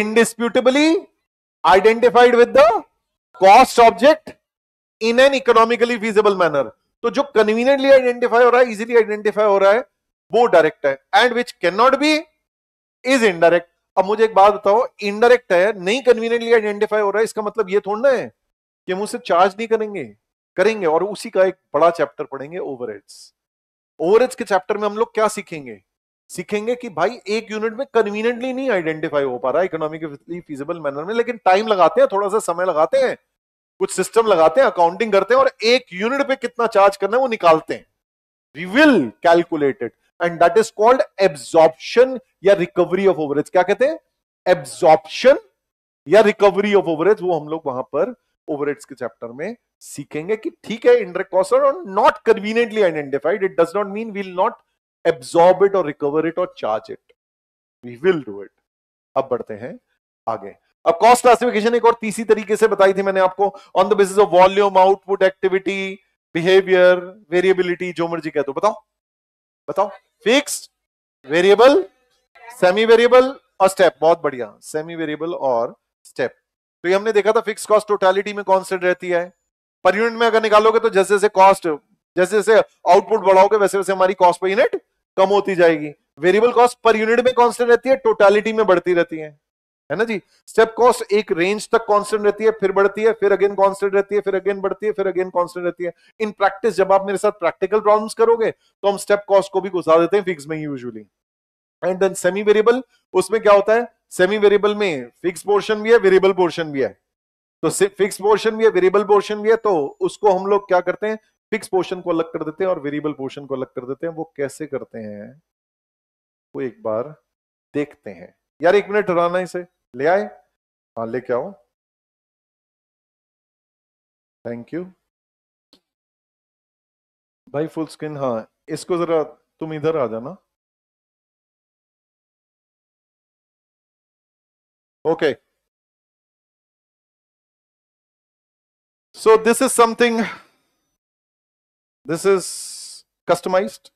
indisputably identified with the cost object in an economically feasible manner तो जो कन्वीनियंटली आइडेंटिफाई हो रहा है इजीली आइडेंटिफाई हो रहा है वो डायरेक्ट है and which can not be is indirect अब मुझे एक बात बताओ इनडायरेक्ट है नहीं कन्वीनियंटली आइडेंटिफाई हो रहा है इसका मतलब ये थोड़ा है कि हम उसे चार्ज नहीं करेंगे करेंगे और उसी का एक बड़ा चैप्टर पढ़ेंगे ओवरहेड्स ओवरेज के चैप्टर में हम लोग क्या सीखेंगे सीखेंगे कि भाई एक यूनिट में कन्वीनियंटली नहीं आइडेंटिफाई हो पा रहा है इकोनॉमिकली फीजिबल मैनर में लेकिन टाइम लगाते हैं थोड़ा सा समय लगाते हैं कुछ सिस्टम लगाते हैं अकाउंटिंग करते हैं और एक यूनिट पे कितना चार्ज करना है वो निकालते हैं we will calculated and that is called absorption या रिकवरी ऑफ ओवरेज क्या कहते हैं एब्जॉर्प्शन या रिकवरी ऑफ ओवरेज वो हम लोग वहां पर ओवरेज के चैप्टर में सीखेंगे कि ठीक है इंडरेक्ट कॉस्ट और not conveniently identified it does not mean will not absorb it और रिकवर इट और charge it we will do it अब बढ़ते हैं आगे अब कॉस्ट क्लासिफिकेशन एक और तीसरी तरीके से बताई थी मैंने आपको on the basis of volume output activity behaviour variability जो मर्जी कहते हो बताओ बताओ फिक्स वेरिएबल सेमी वेरिएबल और स्टेप बहुत बढ़िया सेमी वेरिएबल और स्टेप तो ये हमने देखा था फिक्स कॉस्ट टोटैलिटी में कॉन्सेंट रहती है पर यूनिट में अगर निकालोगे तो जैसे जैसे कॉस्ट जैसे जैसे आउटपुट बढ़ाओगे वैसे वैसे हमारी कॉस्ट पर यूनिट कम होती जाएगी वेरिएबल कॉस्ट पर यूनिट में कॉन्स्टेंट रहती है टोटालिटी में बढ़ती रहती है है ना जी स्टेप कॉस्ट एक रेंज तक कांस्टेंट रहती है फिर बढ़ती है फिर अगेन कांस्टेंट रहती है फिर अगेन बढ़ती है फिर अगेन कांस्टेंट रहती है इन प्रैक्टिस जब आप मेरे साथ प्रैक्टिकल प्रॉब्लम्स करोगे तो हम स्टेप कॉस्ट को भी घुसा देते हैं फिक्स में usually and then semi variable उसमें क्या होता है सेमी वेरिएबल में फिक्स पोर्शन भी है वेरिएबल पोर्शन भी है तो फिक्स पोर्शन भी है वेरिएबल पोर्शन भी है तो उसको हम लोग क्या करते हैं फिक्स पोर्शन को अलग कर देते हैं और वेरिएबल पोर्शन को अलग कर देते हैं वो कैसे करते हैं वो एक बार देखते हैं यार एक मिनट राना इसे ले आए हाँ लेके आओ थैंक यू भाई फुल स्क्रीन हाँ इसको जरा तुम इधर आ जाना okay okay. So this is something, this is customized.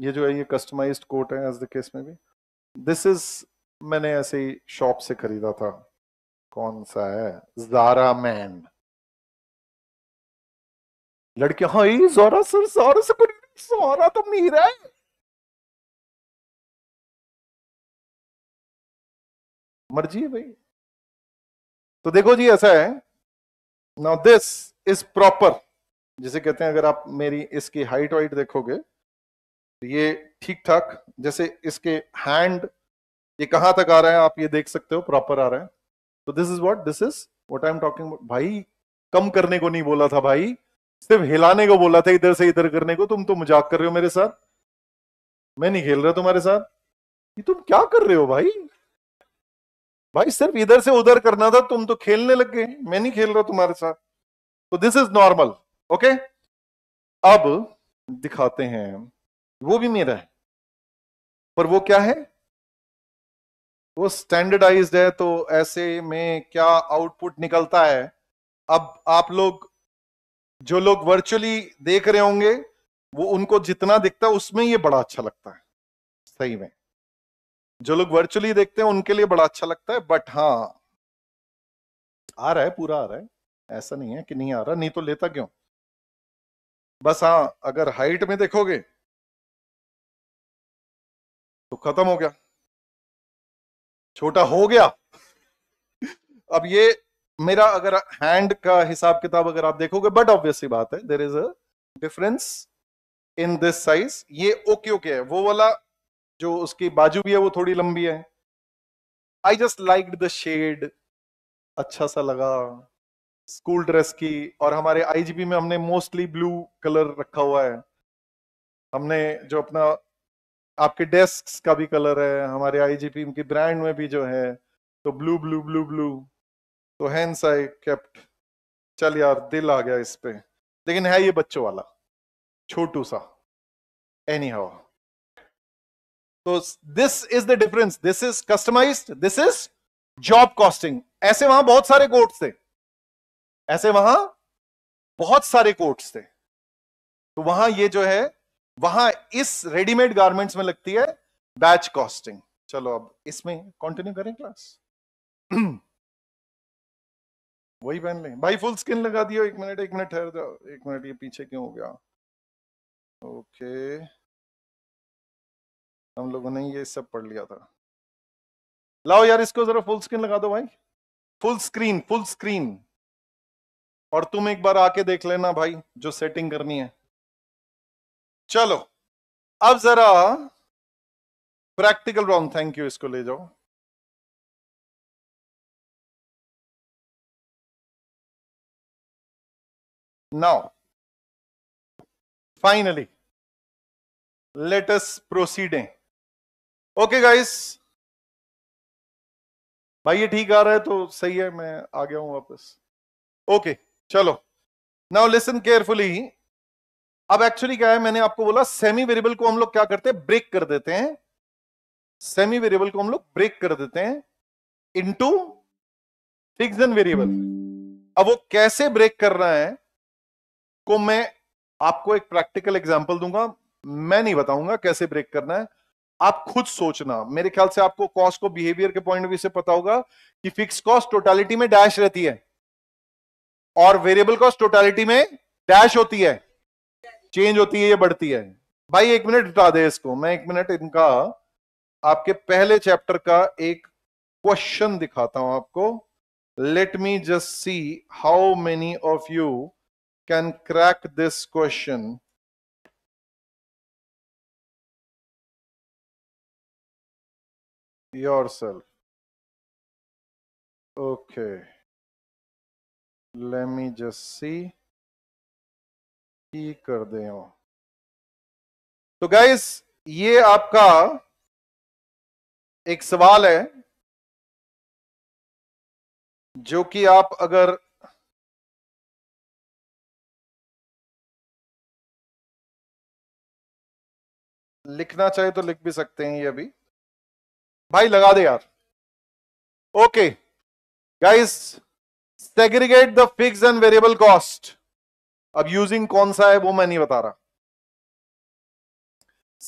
ये जो है ये customized coat है as the case में भी. This is मैंने ऐसे ही shop से खरीदा था. कौन सा है? Zara Man. लड़के हाँ ये जोरा सर जोरा से कुछ जोरा तो मेरा है मर्जी है भाई तो देखो जी ऐसा है नाउ दिस इज प्रॉपर जिसे कहते हैं अगर आप मेरी इसकी हाइट वाइट देखोगे तो ये ठीक ठाक जैसे इसके हैंड ये कहां तक आ रहे हैं आप ये देख सकते हो प्रॉपर आ रहे हैं तो this is what this is what I am talking भाई कम करने को नहीं बोला था भाई सिर्फ हिलाने को बोला था इधर से इधर करने को तुम तो मजाक कर रहे हो मेरे साथ मैं नहीं खेल रहा तुम्हारे साथ ये तुम क्या कर रहे हो भाई भाई सिर्फ इधर से उधर करना था तुम तो खेलने लग गए मैं नहीं खेल रहा तुम्हारे साथ तो दिस इज नॉर्मल ओके अब दिखाते हैं वो भी मेरा है पर वो क्या है वो स्टैंडर्डाइज्ड है तो ऐसे में क्या आउटपुट निकलता है अब आप लोग जो लोग वर्चुअली देख रहे होंगे वो उनको जितना दिखता है उसमें ये बड़ा अच्छा लगता है सही में जो लोग वर्चुअली देखते हैं उनके लिए बड़ा अच्छा लगता है बट हाँ आ रहा है पूरा आ रहा है ऐसा नहीं है कि नहीं आ रहा नहीं तो लेता क्यों बस हाँ अगर हाइट में देखोगे तो खत्म हो गया छोटा हो गया अब ये मेरा अगर हैंड का हिसाब किताब अगर आप देखोगे बट ऑब्वियसली बात है there is a difference in this size ये ओके ओके है वो वाला जो उसकी बाजू भी है वो थोड़ी लंबी है I just like the shade अच्छा सा लगा स्कूल ड्रेस की और हमारे आईजीपी में हमने मोस्टली ब्लू कलर रखा हुआ है हमने जो अपना आपके डेस्क का भी कलर है हमारे आईजीपी जी ब्रांड में भी जो है तो ब्लू ब्लू ब्लू ब्लू तो हैंस आई केप्ट चल यार दिल आ गया इस पे लेकिन है ये बच्चों वाला छोटू सा एनी हवा तो this is the difference this is customised this is job costing ऐसे वहां बहुत सारे कोर्ट्स थे ऐसे वहां बहुत सारे कोर्ट्स थे तो वहां ये जो है वहां इस रेडीमेड गारमेंट्स में लगती है बैच कॉस्टिंग चलो अब इसमें कंटिन्यू करें क्लास वही पहन लें भाई फुल स्किन लगा दियो एक मिनट एक मिनट ठहर जाओ एक मिनट ये पीछे क्यों हो गया ओके okay. हम लोगों ने ये सब पढ़ लिया था लाओ यार इसको जरा फुल स्क्रीन लगा दो भाई फुल स्क्रीन फुल स्क्रीन और तुम एक बार आके देख लेना भाई जो सेटिंग करनी है चलो अब जरा प्रैक्टिकल राउंड थैंक यू इसको ले जाओ now finally latest proceeding okay guys भाई ये ठीक आ रहा है तो सही है मैं आ गया हूं वापस ओके okay, चलो नाउ लिसन केयरफुली अब एक्चुअली क्या है मैंने आपको बोला सेमी वेरिएबल को हम लोग क्या करते हैं ब्रेक कर देते हैं सेमी वेरिएबल को हम लोग ब्रेक कर देते हैं इनटू फिक्स एंड वेरिएबल अब वो कैसे ब्रेक कर रहा है को मैं आपको एक प्रैक्टिकल एग्जांपल दूंगा मैं नहीं बताऊंगा कैसे ब्रेक करना है आप खुद सोचना मेरे ख्याल से आपको कॉस्ट को बिहेवियर के पॉइंट ऑफ व्यू से पता होगा कि फिक्स कॉस्ट टोटालिटी में डैश रहती है और वेरिएबल कॉस्ट टोटालिटी में डैश होती है चेंज होती है ये बढ़ती है भाई एक मिनट हटा दे इसको मैं एक मिनट इनका आपके पहले चैप्टर का एक क्वेश्चन दिखाता हूं आपको let me just see how many of you can crack this question yourself. Okay. Let me just see. कर दे तो गाइस ये आपका एक सवाल है जो कि आप अगर लिखना चाहे तो लिख भी सकते हैं ये अभी भाई लगा दे यार okay guys segregate the fix and variable cost अब यूजिंग कौन सा है वो मैं नहीं बता रहा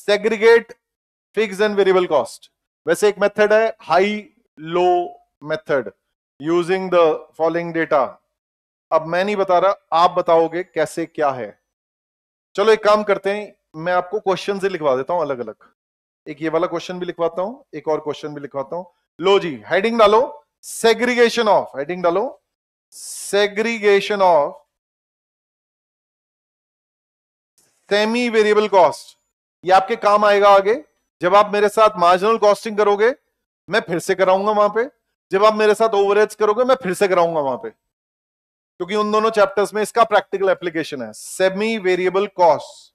segregate fix and variable cost वैसे एक मेथड है high low method using the following data अब मैं नहीं बता रहा आप बताओगे कैसे क्या है चलो एक काम करते हैं मैं आपको क्वेश्चन से लिखवा देता हूं अलग अलग एक ये वाला क्वेश्चन भी लिखवाता हूं एक और क्वेश्चन भी लिखवाता हूं लो जी हेडिंग डालो सेग्रीगेशन ऑफ हेडिंग डालो segregation of semi variable cost ये आपके काम आएगा आगे जब आप मेरे साथ मार्जिनल कॉस्टिंग करोगे मैं फिर से कराऊंगा वहां पे जब आप मेरे साथ ओवरेज करोगे मैं फिर से कराऊंगा वहां पे क्योंकि उन दोनों चैप्टर्स में इसका प्रैक्टिकल एप्लीकेशन है semi variable cost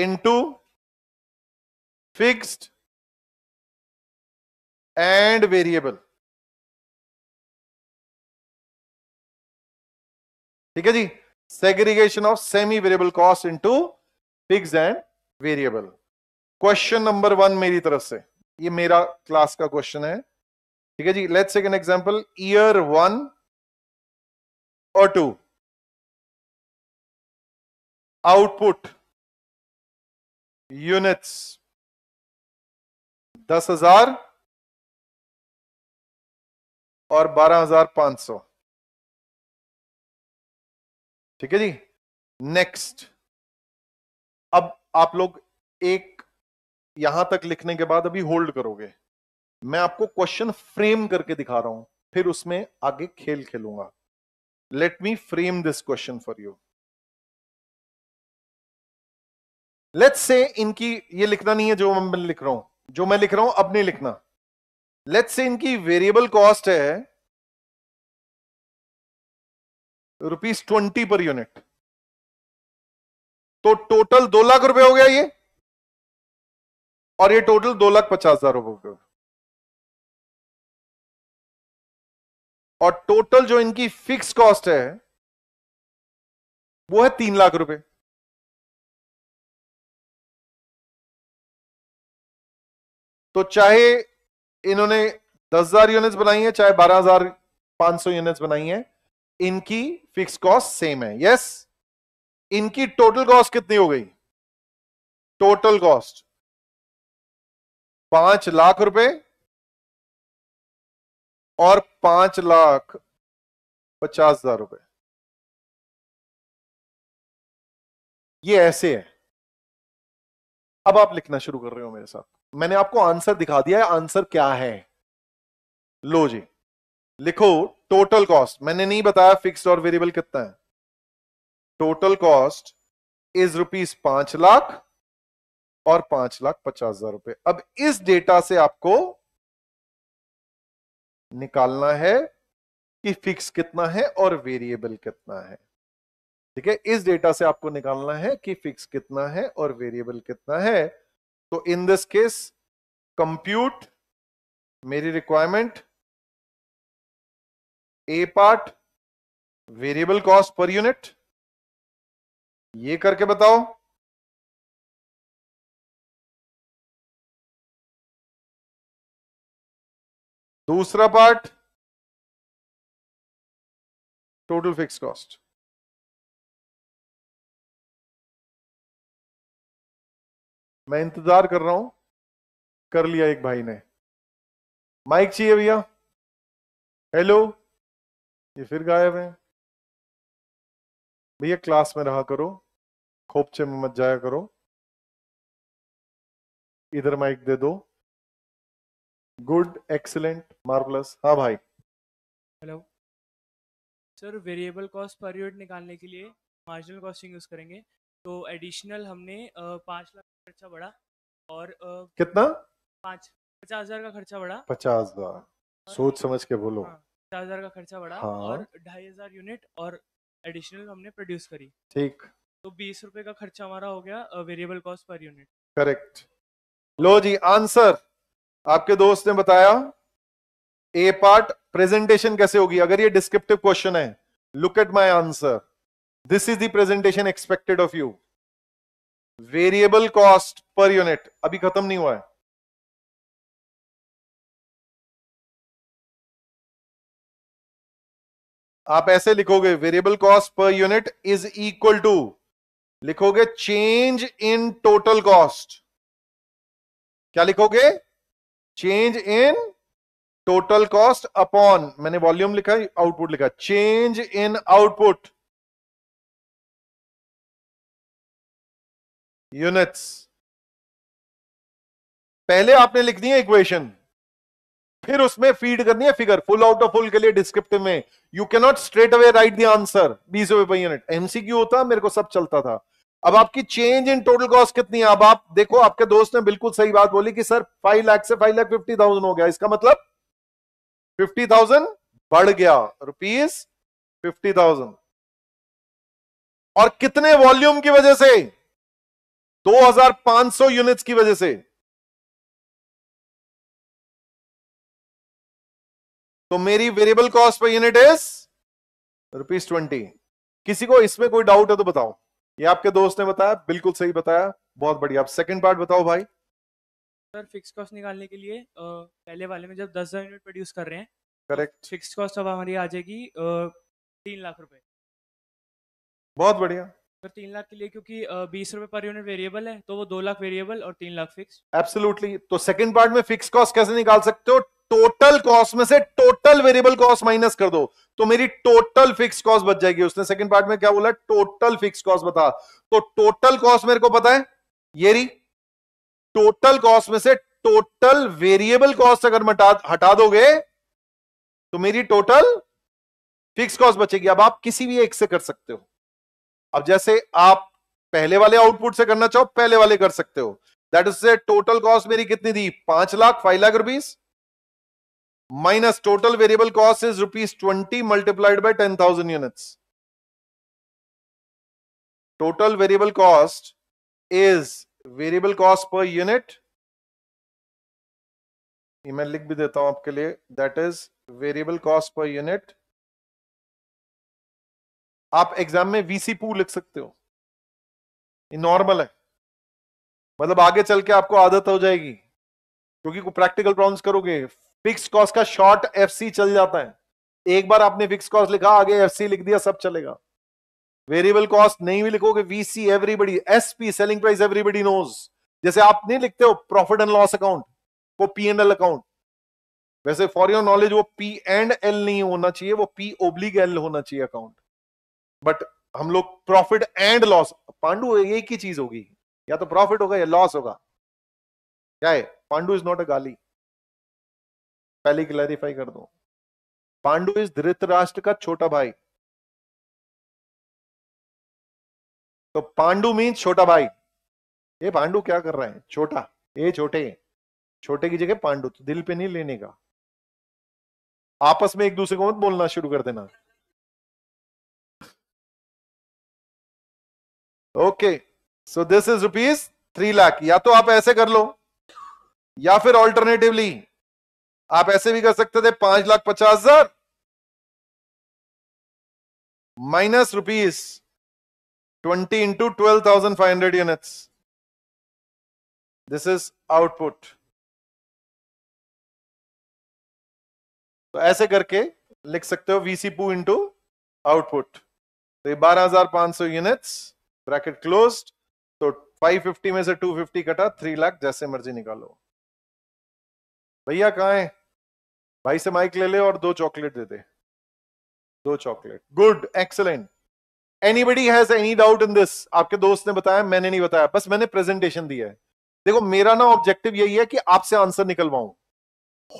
into fixed and variable ठीक है जी segregation of semi variable cost into fix and variable question number one मेरी तरफ से ये मेरा क्लास का क्वेश्चन है ठीक है जी let's an example year one और टू आउटपुट यूनिट्स दस हजार और बारह हजार पांच सौ ठीक है जी नेक्स्ट अब आप लोग एक यहां तक लिखने के बाद अभी होल्ड करोगे मैं आपको क्वेश्चन फ्रेम करके दिखा रहा हूं फिर उसमें आगे खेल खेलूंगा let me frame this question for you let's say इनकी ये लिखना नहीं है जो मैं लिख रहा हूं जो मैं लिख रहा हूं अब नहीं लिखना लेट्स से इनकी वेरिएबल कॉस्ट है रुपीज ट्वेंटी पर यूनिट तो टोटल दो लाख रुपए हो गया ये और ये टोटल दो लाख पचास हजार रुपए हो गया और टोटल जो इनकी फिक्स कॉस्ट है वो है तीन लाख रुपए तो चाहे इन्होंने दस हजार यूनिट्स बनाई है चाहे बारह हजार पांच सौ यूनिट्स बनाई है इनकी फिक्स कॉस्ट सेम है यस इनकी टोटल कॉस्ट कितनी हो गई टोटल कॉस्ट पांच लाख रुपए और पांच लाख पचास हजार रुपए ये ऐसे है अब आप लिखना शुरू कर रहे हो मेरे साथ मैंने आपको आंसर दिखा दिया है आंसर क्या है लो जी लिखो टोटल कॉस्ट मैंने नहीं बताया फिक्स्ड और वेरिएबल कितना है टोटल कॉस्ट इज रुपीज पांच लाख और पांच लाख पचास हजार रुपए अब इस डेटा से आपको निकालना है कि फिक्स कितना है और वेरिएबल कितना है ठीक है इस डेटा से आपको निकालना है कि फिक्स कितना है और वेरिएबल कितना है तो इन दिस केस कंप्यूट मेरी requirement A part variable cost per unit ये करके बताओ दूसरा पार्ट टोटल फिक्स कॉस्ट मैं इंतजार कर रहा हूं कर लिया एक भाई ने माइक चाहिए भैया हेलो ये फिर गायब है भैया क्लास में रहा करो खोपचे में मत जाया करो इधर माइक दे दो गुड एक्सलेंट मार्वलस हाँ भाई hello sir variable cost per unit निकालने के लिए मार्जिनल कॉस्टिंग यूज़ करेंगे तो एडिशनल हमने पाँच लाख खर्चा बढ़ा और कितना पाँच पचास हजार का खर्चा बढ़ा पचास हजार सोच समझ के बोलो हाँ, पचास हजार का खर्चा बढ़ा हाँ। और ढाई हजार यूनिट और एडिशनल हमने प्रोड्यूस करी ठीक तो बीस रुपए का खर्चा हमारा हो गया variable cost per unit correct लो जी आंसर आपके दोस्त ने बताया ए पार्ट प्रेजेंटेशन कैसे होगी अगर ये डिस्क्रिप्टिव क्वेश्चन है look at my answer this is the presentation expected of you variable cost per unit अभी खत्म नहीं हुआ है आप ऐसे लिखोगे variable cost per unit is equal to लिखोगे चेंज इन टोटल कॉस्ट क्या लिखोगे change in total cost upon मैंने वॉल्यूम लिखा आउटपुट लिखा चेंज इन आउटपुट यूनिट्स पहले आपने दी है इक्वेशन फिर उसमें फीड करनी है figure full out of full के लिए डिस्क्रिप्टिव में you can not straight away write the answer बीस रुपए पर यूनिट एमसीक्यू होता मेरे को सब चलता था अब आपकी चेंज इन टोटल कॉस्ट कितनी है अब आप देखो आपके दोस्त ने बिल्कुल सही बात बोली कि सर फाइव लाख से फाइव लाख फिफ्टी थाउजेंड हो गया इसका मतलब फिफ्टी थाउजेंड बढ़ गया रुपीज फिफ्टी थाउजेंड और कितने वॉल्यूम की वजह से 2500 यूनिट्स की वजह से तो मेरी variable cost per unit is rupees twenty किसी को इसमें कोई डाउट है तो बताओ ये आपके दोस्त ने बताया बिल्कुल सही बताया बहुत बढ़िया आप सेकंड पार्ट बताओ भाई सर फिक्स कॉस्ट निकालने के लिए पहले वाले में जब दस हजार यूनिट प्रोड्यूस कर रहे हैं करेक्ट फिक्स कॉस्ट अब हमारी आ जाएगी तीन लाख रुपए बहुत बढ़िया फिर तीन लाख के लिए क्योंकि बीस रुपए पर यूनिट वेरिएबल है तो वो दो लाख वेरिएबल और तीन लाख फिक्स एब्सोल्युटली तो सेकंड पार्ट में फिक्स कॉस्ट कैसे निकाल सकते हो टोटल कॉस्ट में से टोटल वेरिएबल कॉस्ट माइनस कर दो तो मेरी टोटल फिक्स कॉस्ट बच जाएगी उसने सेकंड पार्ट में क्या बोला टोटल फिक्स कॉस्ट बता तो टोटल कॉस्ट मेरे को पता है ये रही टोटल कॉस्ट में से टोटल वेरिएबल कॉस्ट अगर हटा हटा दोगे तो मेरी टोटल फिक्स कॉस्ट बचेगी अब आप किसी भी एक से कर सकते हो अब जैसे आप पहले वाले आउटपुट से करना चाहो पहले वाले कर सकते हो दैट इज से टोटल कॉस्ट मेरी कितनी थी पांच lakh five lakh rupees minus total variable cost is rupees twenty multiplied by ten thousand unit total variable cost is variable cost per unit मैं लिख भी देता हूं आपके लिए that is variable cost per unit आप एग्जाम में वीसी पू लिख सकते हो ये नॉर्मल है मतलब आगे चल के आपको आदत हो जाएगी क्योंकि को प्रैक्टिकल प्रॉब्लम्स करोगे फिक्स कॉस्ट का शॉर्ट एफसी चल जाता है एक बार आपने फिक्स कॉस्ट लिखा आगे एफसी लिख दिया सब चलेगा वेरिएबल कॉस्ट नहीं भी लिखोगे VC everybody SP selling price everybody knows जैसे आप नहीं लिखते हो प्रॉफिट एंड लॉस अकाउंट को पी एंड एल अकाउंट वैसे फॉर योर नॉलेज वो पी एंड एल नहीं होना चाहिए वो पी ओब्लिक एल होना चाहिए अकाउंट बट हम लोग प्रॉफिट एंड लॉस पांडु एक ही चीज होगी या तो प्रॉफिट होगा या लॉस होगा क्या है पांडु इज नॉट अ गाली पहले क्लैरिफाई कर दो पांडु इज धृतराष्ट्र का छोटा भाई तो पांडु मीन्स छोटा भाई ये पांडु क्या कर रहा है छोटा ये छोटे छोटे की जगह पांडु तो दिल पे नहीं लेने का आपस में एक दूसरे को मत बोलना शुरू कर देना okay so this is rupees three lakh या तो आप ऐसे कर लो या फिर ऑल्टरनेटिवली आप ऐसे भी कर सकते थे पांच लाख पचास हजार minus rupees twenty into twelve thousand five hundred units this is output तो ऐसे करके लिख सकते हो वीसीपू इंटू आउटपुट तो ये बारह हजार पांच सौ यूनिट्स ब्रैकेट क्लोज्ड तो 550 में से 250 कटा 3 लाख जैसे मर्जी निकालो भैया कहा है भाई से माइक ले ले और दो चॉकलेट दे दे दो chocolate good excellent anybody has any doubt in this आपके दोस्त ने बताया मैंने नहीं बताया बस मैंने प्रेजेंटेशन दिया है देखो मेरा ना ऑब्जेक्टिव यही है कि आपसे आंसर निकलवाऊं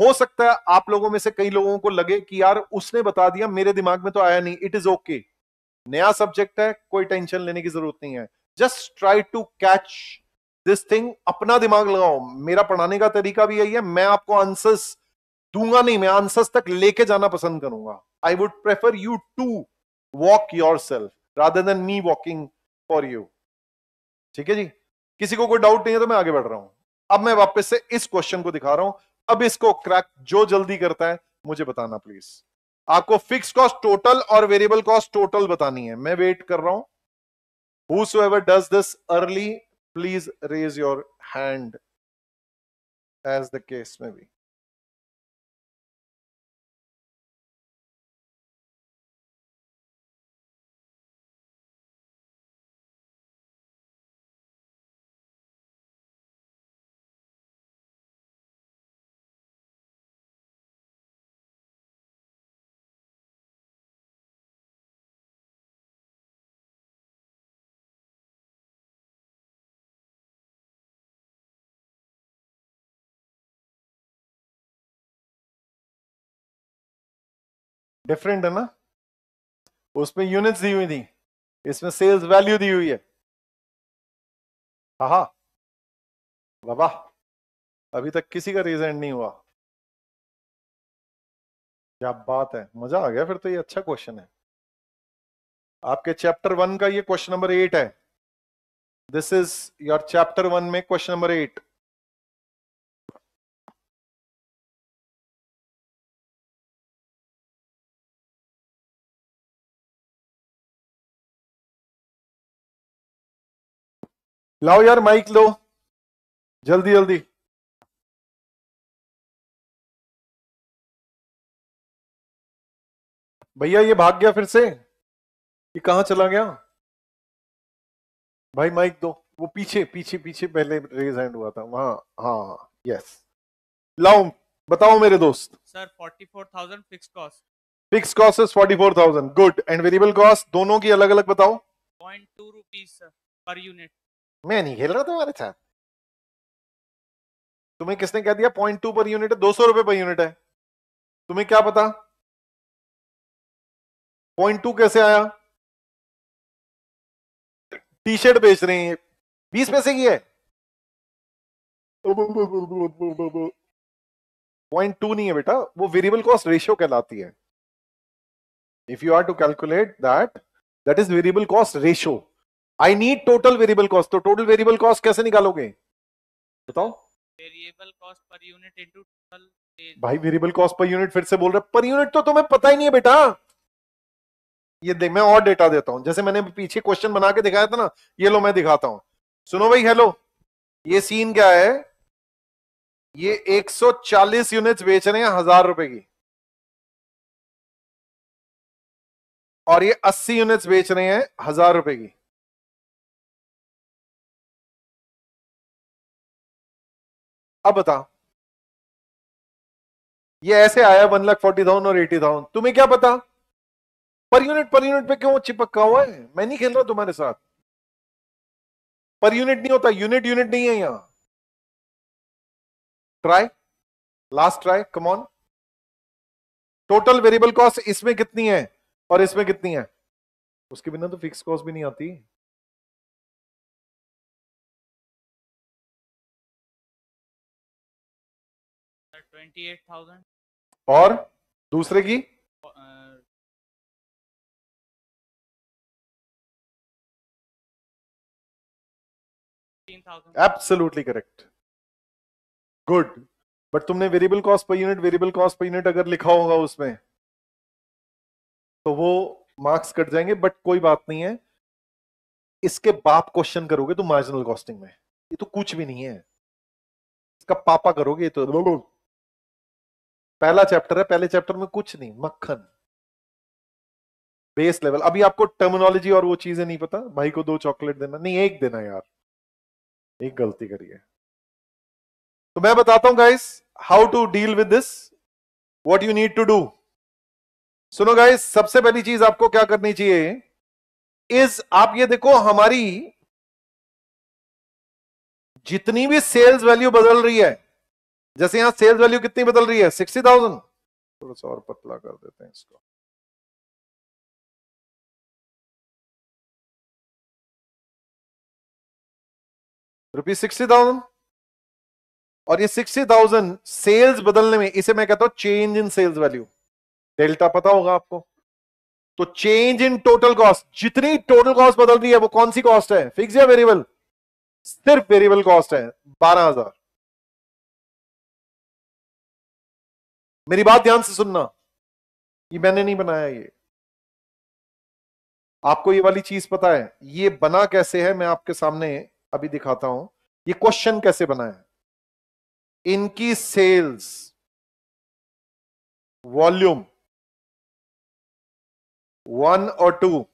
हो सकता है आप लोगों में से कई लोगों को लगे कि यार उसने बता दिया मेरे दिमाग में तो आया नहीं इट इज ओके नया सब्जेक्ट है कोई टेंशन लेने की जरूरत नहीं है just try to catch this thing अपना दिमाग लगाओ मेरा पढ़ाने का तरीका भी यही है मैं आपको आंसर्स दूंगा नहीं मैं आंसर्स तक लेके जाना पसंद करूंगा I would prefer you to walk yourself rather than me walking for you ठीक है जी किसी को कोई डाउट नहीं है तो मैं आगे बढ़ रहा हूं अब मैं वापस से इस क्वेश्चन को दिखा रहा हूं अब इसको क्रैक जो जल्दी करता है मुझे बताना प्लीज आपको फिक्स कॉस्ट टोटल और वेरिएबल कॉस्ट टोटल बतानी है मैं वेट कर रहा हूं however does this early please raise your hand as the case में भी डिफरेंट है ना उसमें यूनिट्स दी हुई थी इसमें सेल्स वैल्यू दी हुई है हा बाबा अभी तक किसी का रीजन नहीं हुआ क्या बात है मजा आ गया फिर तो ये अच्छा क्वेश्चन है आपके चैप्टर वन का ये क्वेश्चन नंबर एट है this is your chapter one में क्वेश्चन नंबर एट लाओ यार माइक लो जल्दी जल्दी भैया ये भाग गया फिर से ये कहा चला गया भाई माइक दो वो पीछे पीछे पीछे पहले रेज हैंड हुआ था वहां हाँ यस लाओ बताओ मेरे दोस्त sir forty four thousand fix cost fix cost is forty four thousand good and variable cost दोनों की अलग अलग बताओ point two rupees per unit मैं नहीं खेल रहा तुम्हारे साथ तुम्हें किसने कह दिया पॉइंट टू पर यूनिट है दो सौ रुपए पर यूनिट है तुम्हें क्या पता पॉइंट टू कैसे आया टी शर्ट बेच रहे हैं बीस पैसे की है पॉइंट टू नहीं है बेटा वो वेरिएबल कॉस्ट रेशियो कहलाती है if you are to calculate that that is variable cost ratio I need total variable cost तो टोटल वेरिएबल कॉस्ट कैसे निकालोगे बताओ variable cost per unit into total भाई वेरिएबल कॉस्ट पर यूनिट फिर से बोल रहा पर यूनिट तो तुम्हें पता ही नहीं है बेटा ये देख मैं और डेटा देता हूं जैसे मैंने पीछे क्वेश्चन बना के दिखाया था ना ये लो मैं दिखाता हूं सुनो भाई हेलो ये सीन क्या है ये 140 यूनिट्स बेच रहे हैं हजार रुपए की और ये 80 यूनिट्स बेच रहे हैं हजार रुपए की अब बता ये ऐसे आया वन लाख फोर्टी थाउजेंड और एटी थाउजेंड तुम्हें क्या पता पर यूनिट पर यूनिट पे क्यों चिपका हुआ है मैं नहीं खेल रहा तुम्हारे साथ पर यूनिट नहीं होता यूनिट यूनिट नहीं है यहां try last try on total variable cost इसमें कितनी है और इसमें कितनी है उसके बिना तो फिक्स कॉस्ट भी नहीं आती 28,000 और दूसरे की एब्सोल्युटली करेक्ट गुड बट तुमने variable cost per unit variable cost per unit अगर लिखा होगा उसमें तो वो मार्क्स कट जाएंगे बट कोई बात नहीं है इसके बाप क्वेश्चन करोगे तो मार्जिनल कॉस्टिंग में ये तो कुछ भी नहीं है इसका पापा करोगे तो पहला चैप्टर है पहले चैप्टर में कुछ नहीं मक्खन बेस लेवल अभी आपको टर्मिनोलॉजी और वो चीजें नहीं पता भाई को दो चॉकलेट देना नहीं एक देना यार एक गलती करिए तो मैं बताता हूं guys how to deal with this what you need to do सुनो गाइस सबसे पहली चीज आपको क्या करनी चाहिए इज आप ये देखो हमारी जितनी भी सेल्स वैल्यू बदल रही है जैसे यहाँ सेल्स वैल्यू कितनी बदल रही है सिक्सटी थाउजेंड थोड़ा सा और पतला कर देते हैं इसको रुपीज सिक्सटी थाउजेंड और ये सिक्सटी थाउजेंड सेल्स बदलने में इसे मैं कहता हूं change in sales value delta पता होगा आपको तो चेंज इन टोटल कॉस्ट जितनी टोटल कॉस्ट बदल रही है वो कौन सी कॉस्ट है फिक्स या वेरिएबल सिर्फ वेरिएबल कॉस्ट है बारह हजार मेरी बात ध्यान से सुनना ये मैंने नहीं बनाया ये आपको ये वाली चीज पता है ये बना कैसे है मैं आपके सामने अभी दिखाता हूं ये क्वेश्चन कैसे बना है इनकी सेल्स वॉल्यूम वन और टू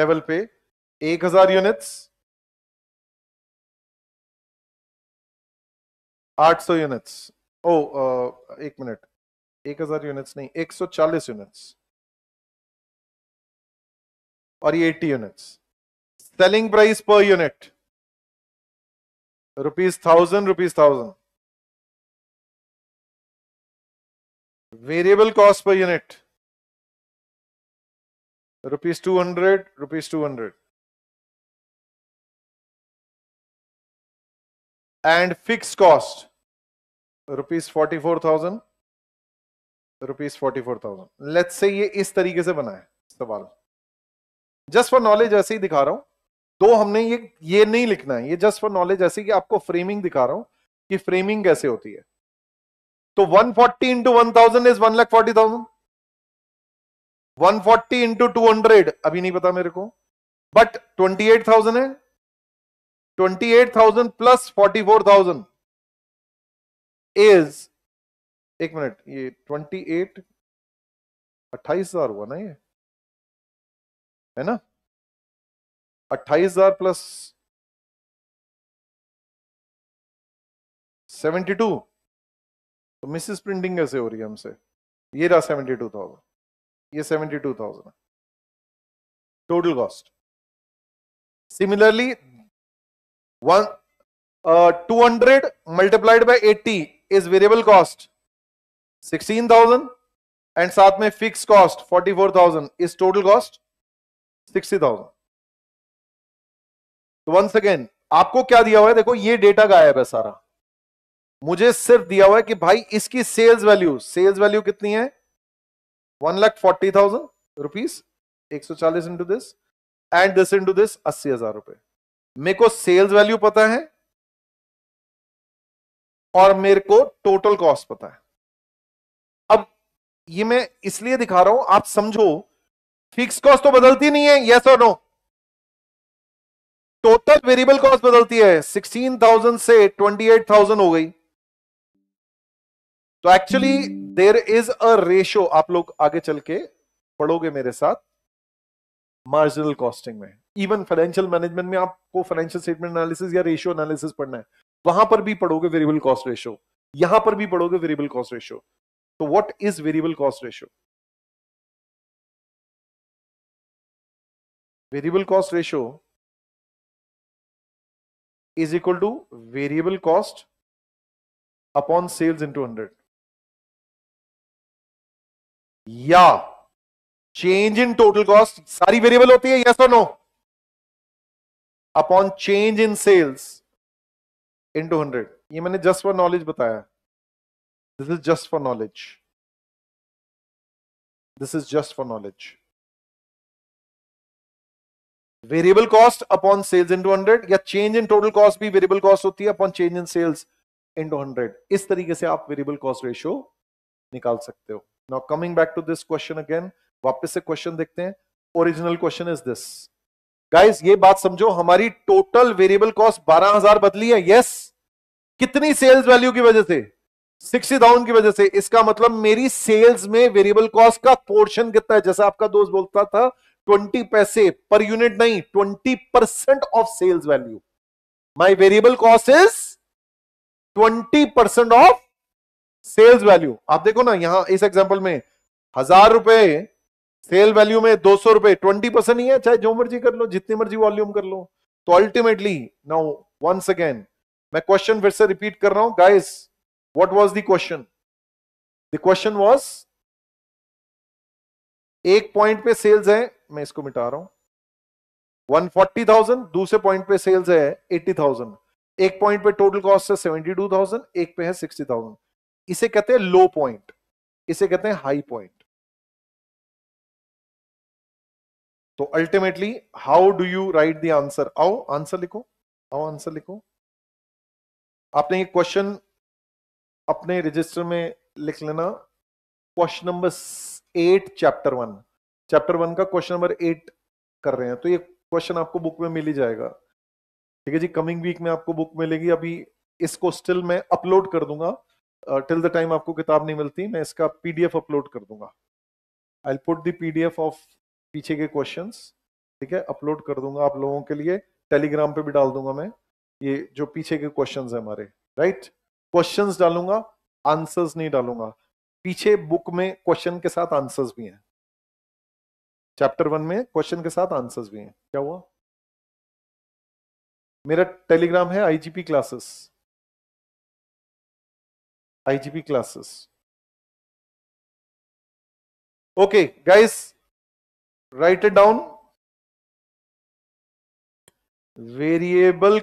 लेवल पे एक हजार यूनिट्स आठ सौ यूनिट्स ओ एक मिनट एक हजार यूनिट्स नहीं एक सौ चालीस यूनिट्स और ये eighty units selling price per unit rupees thousand rupees thousand variable cost per unit rupees two hundred rupees two hundred and fix cost rupees forty four thousand rupees forty four thousand let's say ये इस तरीके से बना है सवाल just for knowledge ऐसे ही दिखा रहा हूं दो हमने ये ये नहीं लिखना है ये जस्ट फॉर नॉलेज ऐसे कि आपको फ्रेमिंग दिखा रहा हूं कि फ्रेमिंग कैसे होती है तो 140 forty into one thousand is one lakh forty thousand one forty into two hundred अभी नहीं पता मेरे को बट ट्वेंटी एट थाउजेंड है twenty eight thousand plus forty four thousand is एक मिनट ये ट्वेंटी एट अट्ठाईस हजार हुआ ना ये है ना अट्ठाईस हजार प्लस सेवेंटी टू तो मिसिस प्रिंटिंग कैसे हो रही है हमसे ये रहा सेवेंटी टू थाउजेंड ये seventy two thousand total cost similarly one two hundred multiplied by eighty is variable cost sixteen thousand and साथ में fix cost forty four thousand is total cost sixty thousand once again आपको क्या दिया हुआ है देखो ये डेटा गायब है सारा मुझे सिर्फ दिया हुआ है कि भाई इसकी सेल्स वैल्यू सेल्स वैल्यू कितनी है one lakh forty thousand rupees एक सौ चालीस into this and this into this अस्सी हजार रुपए मेरे को सेल्स वैल्यू पता है और मेरे को टोटल कॉस्ट पता है ये मैं इसलिए दिखा रहा हूं आप समझो फिक्स कॉस्ट तो बदलती नहीं है यस और नो टोटल वेरिएबल कॉस्ट बदलती है 16,000 से 28,000 हो गई तो actually there is a ratio आप लोग आगे चल के पढ़ोगे मेरे साथ मार्जिनल कॉस्टिंग में इवन फाइनेंशियल मैनेजमेंट में आपको फाइनेंशियल स्टेटमेंट एनालिसिस या रेशियो एनालिसिस पढ़ना है वहां पर भी पढ़ोगे वेरिएबल कॉस्ट रेशियो यहां पर भी पढ़ोगे वेरिएबल कॉस्ट रेशियो तो what is variable cost ratio variable cost ratio is equal to variable cost upon sales into hundred या चेंज इन टोटल कॉस्ट सारी वेरिएबल होती है यस और no upon change in sales into hundred ये मैंने just for knowledge बताया This is just for knowledge. This is just for knowledge. Variable cost upon sales into hundred या change in total cost भी variable cost होती है upon change in sales into hundred इस तरीके से आप variable cost ratio निकाल सकते हो now coming back to this question again वापस से क्वेश्चन देखते हैं original question is this guys ये बात समझो हमारी टोटल वेरिएबल कॉस्ट बारह हजार बदली है यस yes! कितनी सेल्स वैल्यू की वजह से सिक्सटी डाउन की वजह से इसका मतलब मेरी सेल्स में वेरिएबल कॉस्ट का पोर्शन कितना है जैसा आपका दोस्त बोलता था ट्वेंटी पैसे पर यूनिट नहीं twenty percent of sales value my variable cost is twenty percent of sales value आप देखो ना यहां इस एग्जाम्पल में हजार रुपए सेल वैल्यू में दो सौ रुपए ट्वेंटी परसेंट ही है चाहे जो मर्जी कर लो जितनी मर्जी वॉल्यूम कर लो तो अल्टीमेटली नाउ वंस अगेन मैं क्वेश्चन फिर से रिपीट कर रहा हूं guys what was the question the question was एक पॉइंट पे सेल्स है मैं इसको मिटा रहा हूं 140,000 दूसरे पॉइंट पे सेल्स है 80,000 एक पॉइंट पे टोटल कॉस्ट है 72,000 एक पे है 60,000 इसे कहते हैं लो पॉइंट इसे कहते हैं हाई पॉइंट तो ultimately how do you write the answer आओ आंसर लिखो आओ आंसर लिखो आपने ये क्वेश्चन अपने रजिस्टर में लिख लेना question number eight chapter one chapter one का क्वेश्चन नंबर एट कर रहे हैं तो ये क्वेश्चन आपको बुक में मिल ही जाएगा ठीक है जी कमिंग वीक में आपको बुक मिलेगी अभी इसको स्टिल मैं अपलोड कर दूंगा टिल द टाइम आपको किताब नहीं मिलती मैं इसका पीडीएफ अपलोड कर दूंगा I put the PDF of पीछे के क्वेश्चन ठीक है अपलोड कर दूंगा आप लोगों के लिए टेलीग्राम पे भी डाल दूंगा मैं ये जो पीछे के क्वेश्चन है हमारे राइट right? क्वेश्चंस डालूंगा आंसर्स नहीं डालूंगा पीछे बुक में क्वेश्चन के साथ आंसर्स भी हैं चैप्टर वन में क्वेश्चन के साथ आंसर्स भी हैं क्या हुआ मेरा टेलीग्राम है IGP classes IGP classes okay guys write it down variable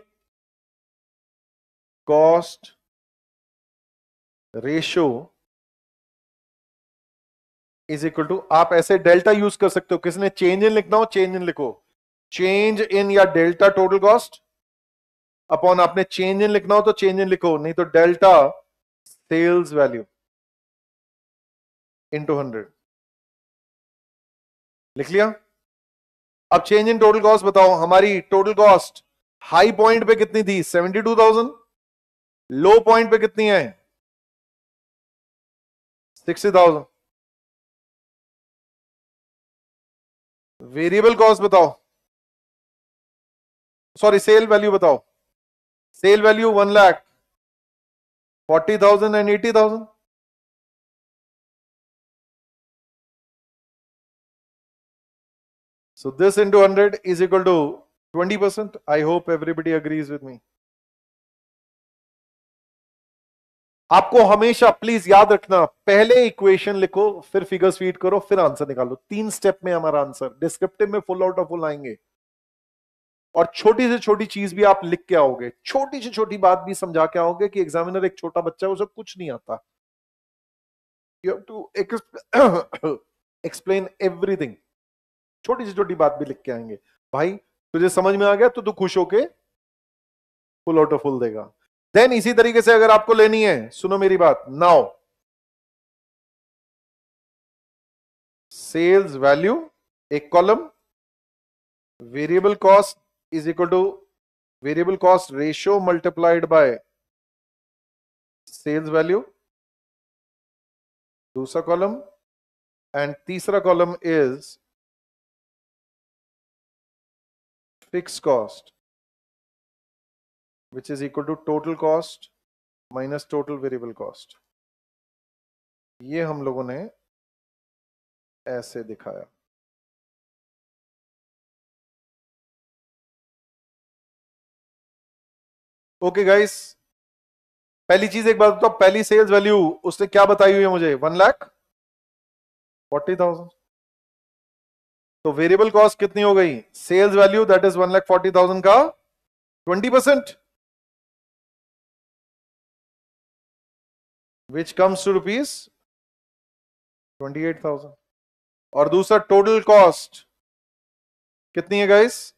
cost ratio is equal to आप ऐसे डेल्टा यूज कर सकते हो किसने चेंज इन लिखना हो चेंज इन लिखो चेंज इन या डेल्टा टोटल कॉस्ट अपॉन आपने चेंज इन लिखना हो तो चेंज इन लिखो नहीं तो delta sales value into hundred लिख लिया अब चेंज इन टोटल कॉस्ट बताओ हमारी टोटल कॉस्ट हाई पॉइंट पे कितनी थी seventy two thousand low point पे कितनी है सिक्सटी थाउजेंड वेरिएबल कॉस्ट बताओ सॉरी सेल वैल्यू बताओ sale value one lakh forty thousand and eighty thousand so this into hundred is equal to twenty percent I hope everybody agrees with me आपको हमेशा please याद रखना पहले equation लिखो फिर figure feed करो फिर आंसर निकालो तीन स्टेप में हमारा आंसर डिस्क्रिप्टिव में फुल आउट ऑफ फुल आएंगे और छोटी से छोटी चीज भी आप लिख के आओगे छोटी से छोटी बात भी समझा के आओगे कि एग्जामिनर एक छोटा बच्चा है उसे कुछ नहीं आता यू टू एक्सप्लेन एवरीथिंग छोटी से छोटी बात भी लिख के आएंगे भाई तुझे समझ में आ गया तो तू खुश होके फुल आउट ऑफ फुल देगा देन इसी तरीके से अगर आपको लेनी है सुनो मेरी बात नाउ सेल्स वैल्यू एक column variable cost is equal to variable cost ratio multiplied by sales value दूसरा कॉलम एंड तीसरा column is fix cost which is equal to total cost minus total variable cost ये हम लोगों ने ऐसे दिखाया okay okay guys पहली चीज एक बात बताओ तो पहली सेल्स वैल्यू उसने क्या बताई हुई है मुझे वन लाख फोर्टी थाउजेंड तो वेरिएबल कॉस्ट कितनी हो गई sales value that is one lakh forty thousand का twenty percent which comes to rupees 28,000 और दूसरा टोटल कॉस्ट कितनी है गाइस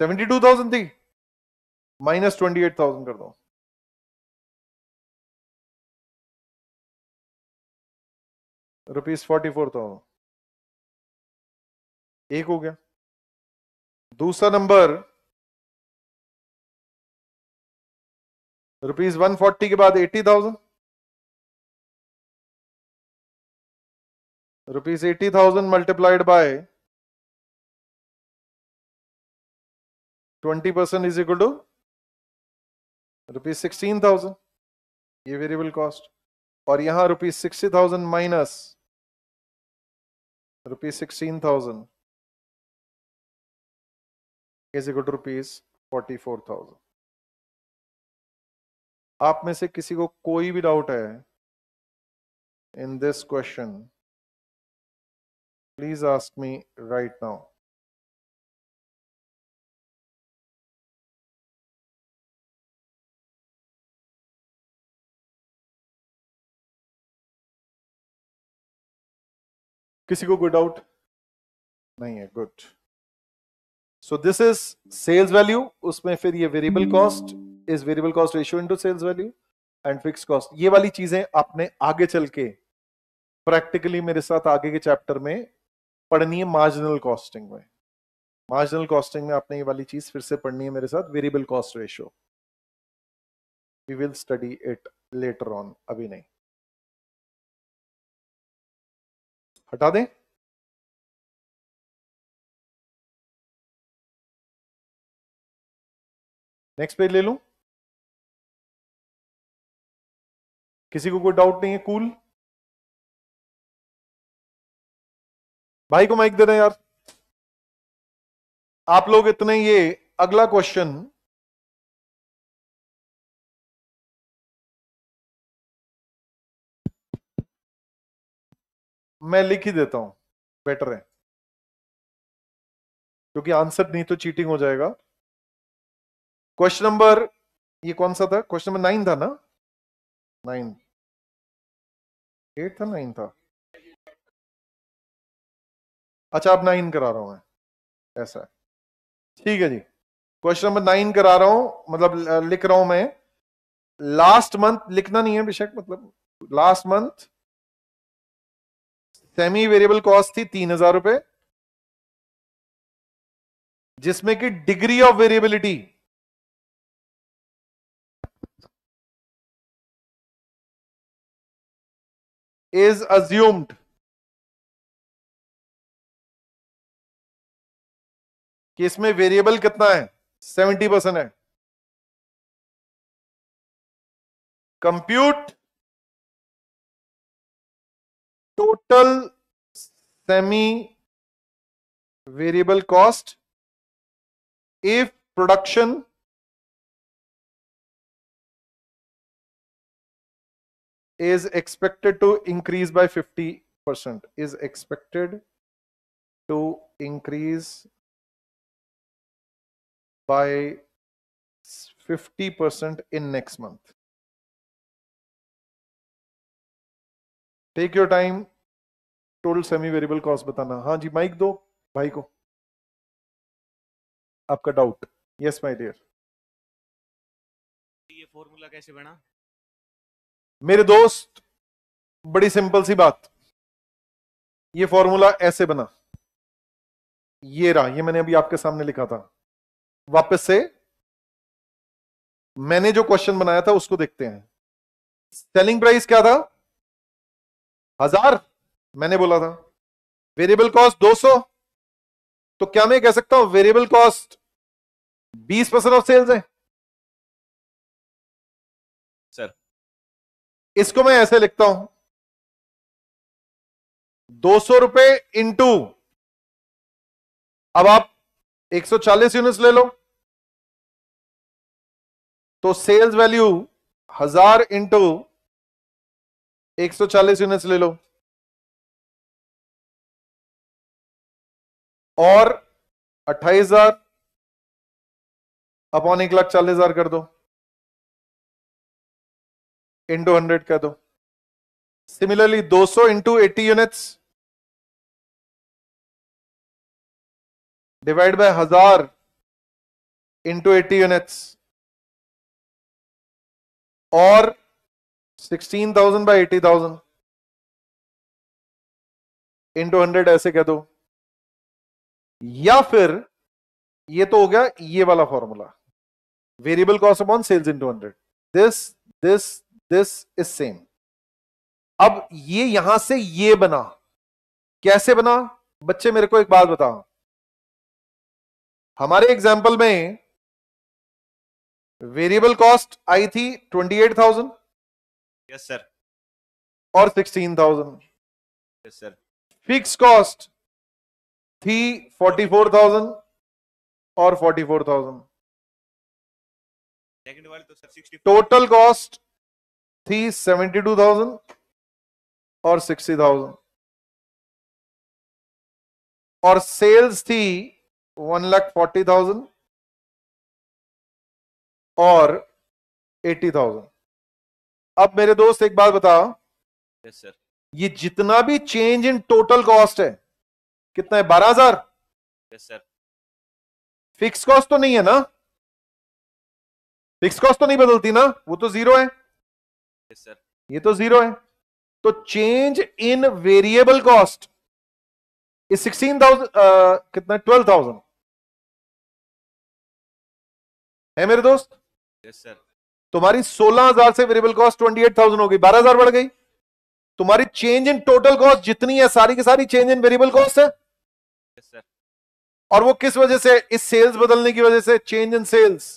72,000 थी माइनस ट्वेंटी एट थाउजेंड कर दो रुपीज फोर्टी फोर थाउजेंड एक हो गया दूसरा नंबर रुपीज वन फोर्टी के बाद eighty thousand rupees eighty thousand multiplied by twenty percent is equal to rupees sixteen thousand ये वेरिएबल कॉस्ट और यहां rupees sixty thousand minus rupees sixteen thousand is equal to rupees forty four thousand आप में से किसी को कोई भी डाउट है in this question please ask me right now किसी को कोई डाउट नहीं है good so this is sales value उसमें फिर ये variable cost is variable cost ratio into sales value and fix cost ये वाली चीजें आपने आगे चल के प्रैक्टिकली मेरे साथ आगे के चैप्टर में पढ़नी है मार्जिनल कॉस्टिंग में मार्जिनल कॉस्टिंग में आपने ये वाली चीज फिर से पढ़नी है मेरे साथ variable cost ratio we will study it later on अभी नहीं हटा दें नेक्स्ट पेज ले लूं किसी को कोई डाउट नहीं है कूल भाई को माइक दे रहे हैं यार आप लोग इतने ये अगला क्वेश्चन मैं लिख ही देता हूं बेटर है क्योंकि आंसर नहीं तो चीटिंग हो जाएगा क्वेश्चन नंबर ये कौन सा था क्वेश्चन नंबर नाइन था ना नाइन एट था नाइन था अच्छा आप नाइन करा रहा हूं मैं ऐसा ठीक है जी क्वेश्चन नंबर नाइन करा रहा हूं मतलब लिख रहा हूं मैं लास्ट मंथ लिखना नहीं है बेशक मतलब last month semi variable cost थी तीन हजार रुपए जिसमें कि degree of variability is assumed कि इसमें वेरिएबल कितना है सेवेंटी परसेंट है compute total semi variable cost if production is expected to increase by 50 is expected to increase by 50 in next month take your time total semi variable cost batana ha ji mic do bhai ko आपका doubt yes my dear ये formula कैसे बना मेरे दोस्त बड़ी simple सी बात ये फॉर्मूला ऐसे बना ये रहा ये मैंने अभी आपके सामने लिखा था वापस से मैंने जो क्वेश्चन बनाया था उसको देखते हैं सेलिंग प्राइस क्या था हजार मैंने बोला था वेरिएबल कॉस्ट 200 तो क्या मैं कह सकता हूं variable cost 20 percent of sales है इसको मैं ऐसे लिखता हूं दो सौ रुपए इंटू अब आप 140 यूनिट्स ले लो तो सेल्स वैल्यू हजार इंटू 140 यूनिट्स ले लो और अट्ठाईस हजार अपॉन एक लाख चालीस हजार कर दो इंटू हंड्रेड कह दो सिमिलरली 200 सौ into eighty units divide by हजार इंटू एटी यूनिट्स और 16,000 बाय थाउजेंड इंटू हंड्रेड ऐसे कह दो या फिर ये तो हो गया ये वाला formula variable cost upon sales into hundred this this this is same अब ये यहां से ये बना कैसे बना बच्चे मेरे को एक बात बताओ हमारे एग्जाम्पल में वेरिएबल कॉस्ट आई थी twenty eight thousand yes sir और sixteen thousand yes sir fix cost थी फोर्टी फोर थाउजेंड और forty four thousand total cost थी सेवेंटी टू थाउजेंड और सिक्सटी थाउजेंड और सेल्स थी वन लाख फोर्टी थाउजेंड और एटी थाउजेंड अब मेरे दोस्त एक बात बताओ yes, ये जितना भी चेंज इन टोटल कॉस्ट है कितना है बारह हजार yes, फिक्स कॉस्ट तो नहीं है ना फिक्स कॉस्ट तो नहीं बदलती ना वो तो जीरो है yes, सर ये तो जीरो है तो change in variable cost is sixteen thousand कितना ट्वेल्व थाउजेंड है मेरे दोस्त यस सर तुम्हारी सोलह हजार से variable cost twenty eight thousand हो गई बारह हजार बढ़ गई तुम्हारी चेंज इन टोटल कॉस्ट जितनी है सारी की सारी चेंज इन वेरिएबल कॉस्ट है यस सर और वो किस वजह से इस सेल्स बदलने की वजह से चेंज इन सेल्स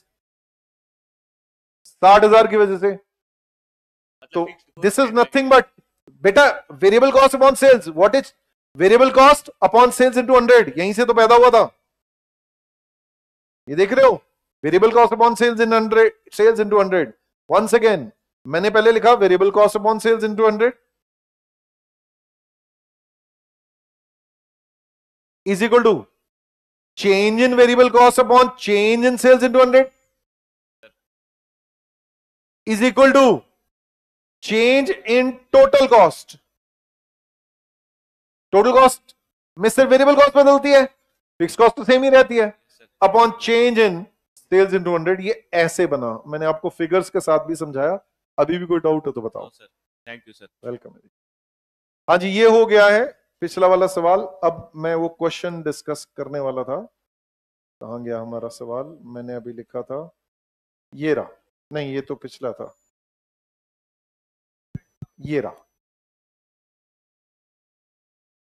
साठ हजार की वजह से तो दिस इज नथिंग बट बेटा variable cost upon sales what is variable cost upon sales into 100 यहीं से तो पैदा हुआ था ये देख रहे हो variable cost upon sales in 100 sales into 100 once again मैंने पहले लिखा variable cost upon sales into 100 is equal to change in variable cost upon change in sales into 100 is equal to change in total cost total cost में सिर्फ variable cost बदलती है fix cost तो same ही रहती है upon change in sales in hundred ये ऐसे बना मैंने आपको फिगर्स के साथ भी समझाया अभी भी कोई डाउट हो तो बताओ sir thank you sir welcome हाँ जी ये हो गया है पिछला वाला सवाल अब मैं वो क्वेश्चन डिस्कस करने वाला था कहा गया हमारा सवाल मैंने अभी लिखा था ये रहा नहीं ये तो पिछला था ये रहा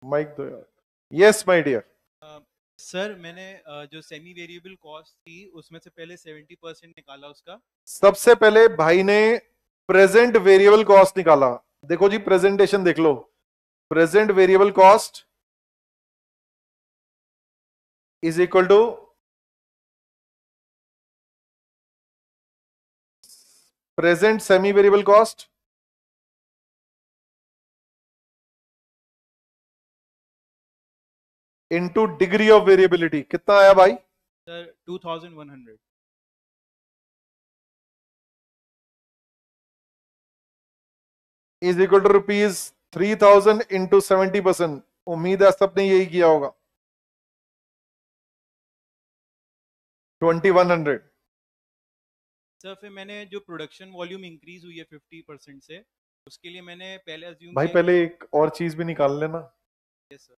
माइक दो यार यस माय डियर सर मैंने uh, जो सेमी वेरिएबल कॉस्ट थी उसमें से पहले 70 परसेंट निकाला उसका सबसे पहले भाई ने प्रेजेंट वेरिएबल कॉस्ट निकाला देखो जी प्रेजेंटेशन देख लो present variable cost is equal to present semi variable cost into degree of variability कितना आया भाई sir 2100 is equal to rupees three thousand into seventy percent उम्मीद है सबने यही किया होगा ट्वेंटी वन हंड्रेड सर फिर मैंने जो प्रोडक्शन वॉल्यूम इंक्रीज हुई है फिफ्टी परसेंट से उसके लिए मैंने पहले भाई पहले एक और चीज भी निकाल लेना yes sir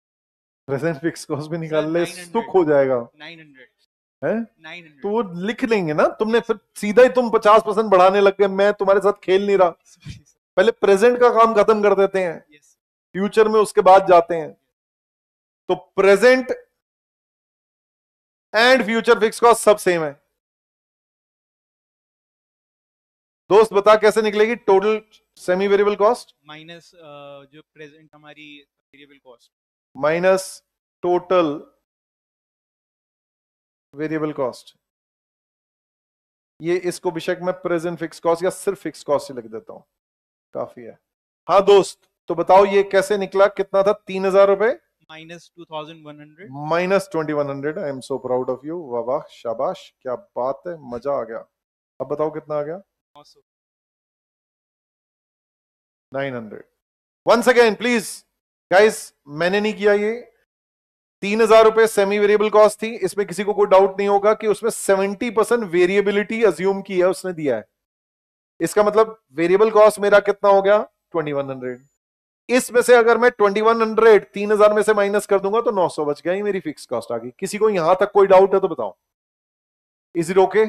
present fix cost भी निकाल ले सुख हो जाएगा 900 है 900. तो वो लिख लेंगे ना तुमने फिर सीधा ही तुम 50 परसेंट बढ़ाने लग गए मैं तुम्हारे साथ खेल नहीं रहा पहले प्रेजेंट का काम खत्म कर देते हैं फ्यूचर में उसके बाद जाते हैं तो present and future fix cost सब सेम है दोस्त बता कैसे निकलेगी total semi variable cost minus जो प्रेजेंट हमारी variable cost minus total variable cost ये इसको बेशक मैं प्रेजेंट फिक्स कॉस्ट या सिर्फ फिक्स कॉस्ट ही लिख देता हूं काफी है हाँ दोस्त तो बताओ ये कैसे निकला कितना था तीन हजार रुपए minus two thousand one hundred minus twenty one hundred I am so proud of you वाह वाह शाबाश क्या बात है मजा आ गया अब बताओ कितना आ गया nine hundred once again please guys मैंने नहीं किया ये तीन हजार रुपए सेमी वेरिएबल कॉस्ट थी इसमें किसी को कोई डाउट नहीं होगा कि उसमें सेवेंटी परसेंट वेरिएबिलिटी अज्यूम की है उसने दिया है इसका मतलब वेरिएबल कॉस्ट मेरा कितना हो गया ट्वेंटी वन हंड्रेड इसमें से अगर मैं ट्वेंटी वन हंड्रेड तीन हजार में से माइनस कर दूंगा तो नौ सौ बच गया ही मेरी फिक्स कॉस्ट आ गई किसी को यहां तक कोई डाउट है तो बताओ इज इट ओके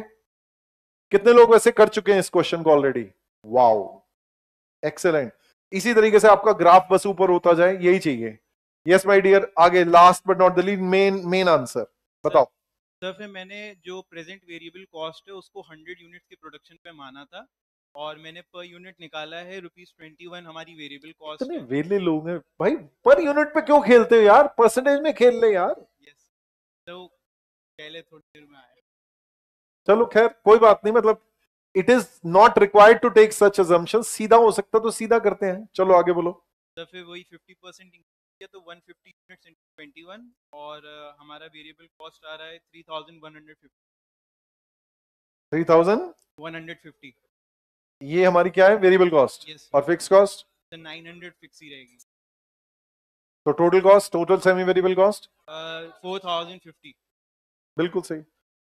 कितने लोग वैसे कर चुके हैं इस क्वेश्चन को ऑलरेडी वाओ एक्सेलेंट इसी तरीके से आपका ग्राफ बस ऊपर होता जाए यही चाहिए यस माय डियर आगे last but not the main main answer बताओ सर फिर मैंने जो प्रेजेंट वेरिएबल कॉस्ट है उसको 100 यूनिट के प्रोडक्शन पे माना था और मैंने पर यूनिट निकाला है रुपीज ट्वेंटी वन हमारी वेरिएबल कॉस्ट इतने वेले लोग हैं भाई पर यूनिट पे क्यों खेलते हो यार परसेंटेज में खेल ले यार यस तो पहले थोड़ी देर में आया चलो खैर कोई बात नहीं मतलब it is not required to take such assumption सीधा हो सकता तो सीधा करते हैं चलो आगे बोलो तो फिर वही 50% परसेंट किया तो 150 यूनिट्स इनटू 21 और uh, हमारा वेरिएबल कॉस्ट आ रहा है 3150 3150 ये हमारी क्या है वेरिएबल कॉस्ट yes, और फिक्स कॉस्ट 900 फिक्स ही रहेगी तो total cost total semi variable cost 4050 बिल्कुल सही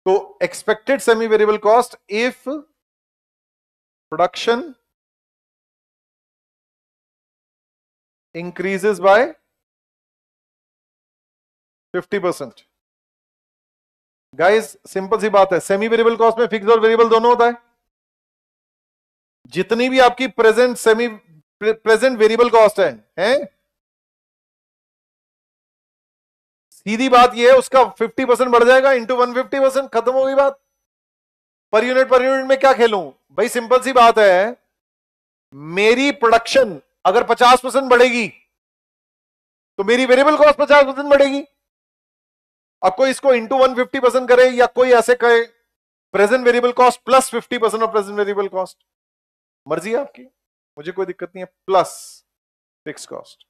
तो expected semi variable cost if production increases by 50%. Guys simple सी बात है सेमी वेरिएबल कॉस्ट में फिक्स और वेरिएबल दोनों होता है जितनी भी आपकी present semi present variable cost है हैं? सीधी बात यह है उसका 50 परसेंट बढ़ जाएगा इंटू वन फिफ्टी परसेंट खत्म होगी बात पर यूनिट पर यूनिट में क्या खेलूं भाई सिंपल सी बात है मेरी प्रोडक्शन अगर 50 परसेंट बढ़ेगी तो मेरी वेरिएबल कॉस्ट 50 परसेंट बढ़ेगी अब कोई इसको इंटू फिफ्टी परसेंट करे या कोई ऐसे करे present variable cost plus 50 percent of present variable cost मर्जी है आपकी मुझे कोई दिक्कत नहीं है प्लस फिक्स कॉस्ट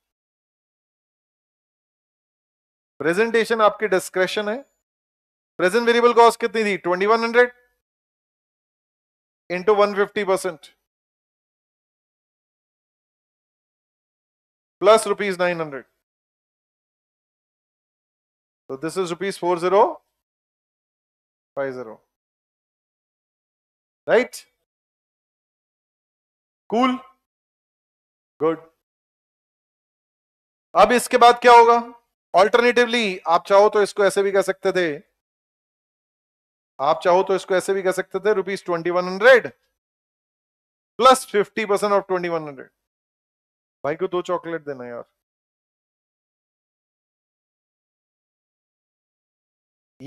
प्रेजेंटेशन आपके डिस्क्रेशन है प्रेजेंट वेरिएबल कॉस्ट कितनी थी hundred into 150 percent plus rupees 900. So this is rupees 4050. Right? Cool? Good. अब इसके बाद क्या होगा ऑल्टरनेटिवली आप चाहो तो इसको ऐसे भी कह सकते थे आप चाहो तो इसको ऐसे भी कह सकते थे rupees twenty one hundred plus fifty percent of twenty one hundred भाई को दो चॉकलेट देना यार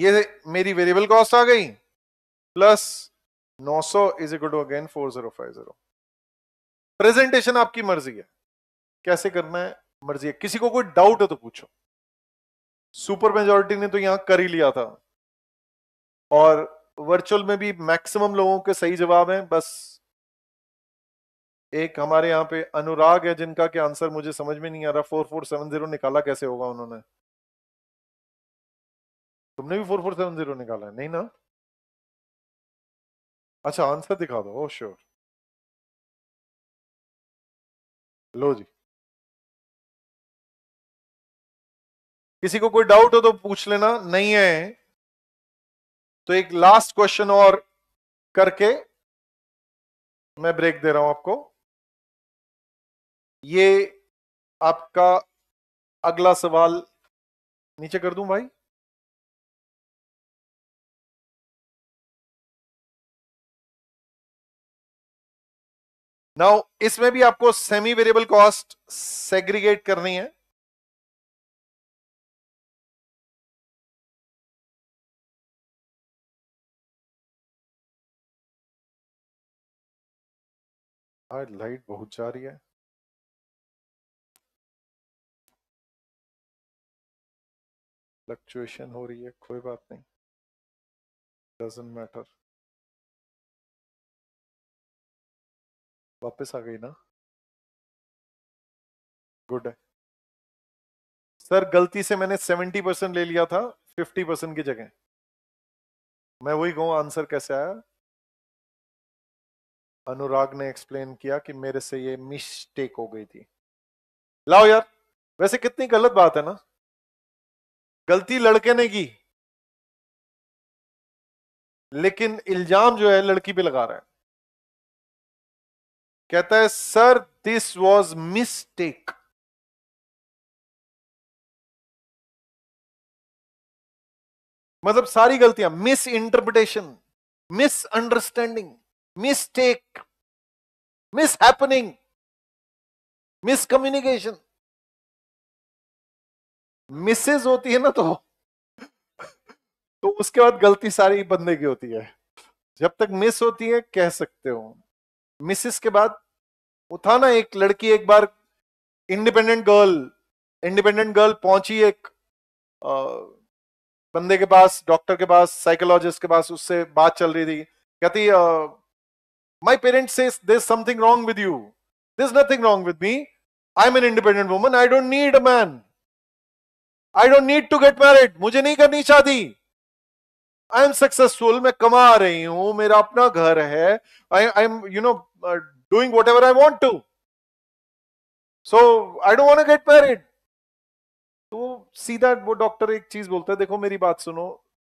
ये मेरी वेरिएबल कॉस्ट आ गई plus 900 is equal to again zero presentation आपकी मर्जी है कैसे करना है मर्जी है किसी को कोई डाउट है तो पूछो सुपर मेजोरिटी ने तो यहां कर ही लिया था और वर्चुअल में भी मैक्सिमम लोगों के सही जवाब हैं बस एक हमारे यहाँ पे अनुराग है जिनका के आंसर मुझे समझ में नहीं आ रहा फोर फोर सेवन जीरो निकाला कैसे होगा उन्होंने तुमने भी फोर फोर सेवन जीरो निकाला है नहीं ना अच्छा आंसर दिखा दो ओ oh, श्योर लो जी किसी को कोई डाउट हो तो पूछ लेना नहीं है तो एक लास्ट क्वेश्चन और करके मैं ब्रेक दे रहा हूं आपको ये आपका अगला सवाल नीचे कर दूं भाई नाउ इसमें भी आपको सेमी वेरिएबल कॉस्ट सेग्रीगेट करनी है आज लाइट बहुत जा रही है फ्लक्चुएशन हो रही है कोई बात नहीं डजेंट मैटर वापस आ गई ना गुड है सर गलती से मैंने सेवेंटी परसेंट ले लिया था फिफ्टी परसेंट की जगह मैं वही कहूँ आंसर कैसे आया अनुराग ने एक्सप्लेन किया कि मेरे से ये मिस्टेक हो गई थी लाओ यार वैसे कितनी गलत बात है ना गलती लड़के ने की लेकिन इल्जाम जो है लड़की पे लगा रहा है कहता है सर दिस वॉज मिस्टेक मतलब सारी गलतियां misinterpretation misunderstanding mistake, mishappening, miscommunication misses होती है ना तो तो उसके बाद गलती सारी बंदे की होती है जब तक मिस होती है कह सकते हो मिसेस के बाद वो था ना एक लड़की एक बार इंडिपेंडेंट गर्ल इंडिपेंडेंट गर्ल पहुंची एक आ, बंदे के पास डॉक्टर के पास साइकोलॉजिस्ट के पास उससे बात चल रही थी कहती My parents say there's something wrong with you. There's nothing wrong with me. I'm an independent woman. I don't need a man. I don't need to get married. mujhe मुझे नहीं करनी शादी आई एम सक्सेसफुल मैं कमा रही हूं मेरा अपना घर है I I am you know doing whatever I want to so I don't want get married see that wo doctor ek cheez bolta hai dekho meri baat suno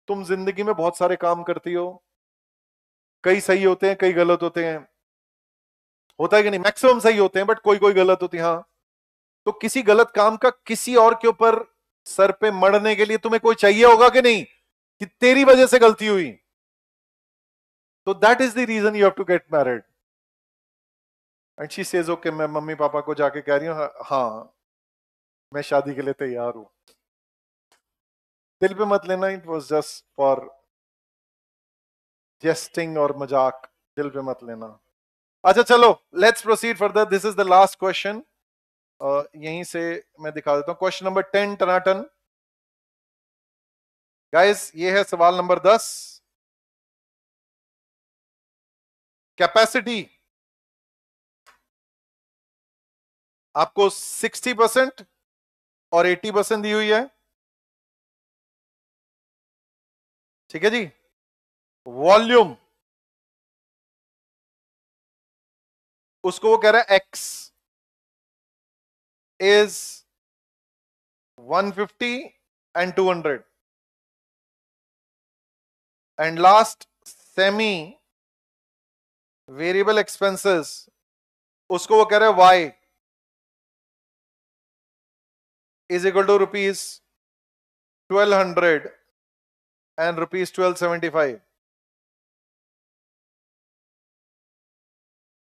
तुम जिंदगी में बहुत सारे काम करती हो कई सही होते हैं कई गलत होते हैं होता है कि नहीं मैक्सिमम सही होते हैं बट कोई कोई गलत होती है हाँ तो किसी गलत काम का किसी और के ऊपर सर पे मरने के लिए तुम्हें कोई चाहिए होगा कि नहीं कि तेरी वजह से गलती हुई तो that is the reason you have to get married and she says okay मैं मम्मी पापा को जाके कह रही हूं हाँ, हाँ मैं शादी के लिए तैयार हूं दिल पे मत लेना it was just for jesting uh, और मजाक दिल पे मत लेना अच्छा चलो let's proceed further this is the last question यहीं से मैं दिखा देता हूं क्वेश्चन नंबर टेन टनाटन गाइस ये है सवाल नंबर दस कैपेसिटी आपको 60 परसेंट और 80 परसेंट दी हुई है ठीक है जी वॉल्यूम उसको वो कह रहा है x is 150 and 200 and last semi variable expenses उसको वो कह रहे y is equal to rupees twelve hundred and rupees twelve seventy five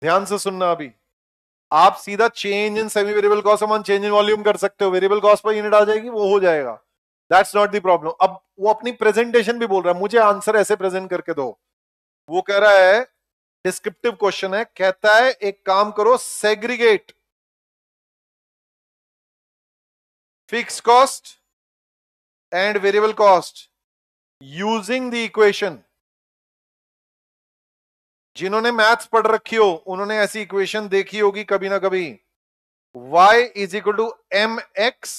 ध्यान से सुनना अभी आप सीधा change in semi variable cost अमन चेंज इन वॉल्यूम कर सकते हो वेरिएबल कॉस्ट पर यूनिट आ जाएगी वो हो जाएगा दैट्स नॉट दी प्रॉब्लम अब वो अपनी प्रेजेंटेशन भी बोल रहा है मुझे आंसर ऐसे प्रेजेंट करके दो वो कह रहा है डिस्क्रिप्टिव क्वेश्चन है कहता है एक काम करो segregate fix cost and variable cost using the equation जिन्होंने मैथ्स पढ़ रखी हो उन्होंने ऐसी इक्वेशन देखी होगी कभी ना कभी y is equal to m x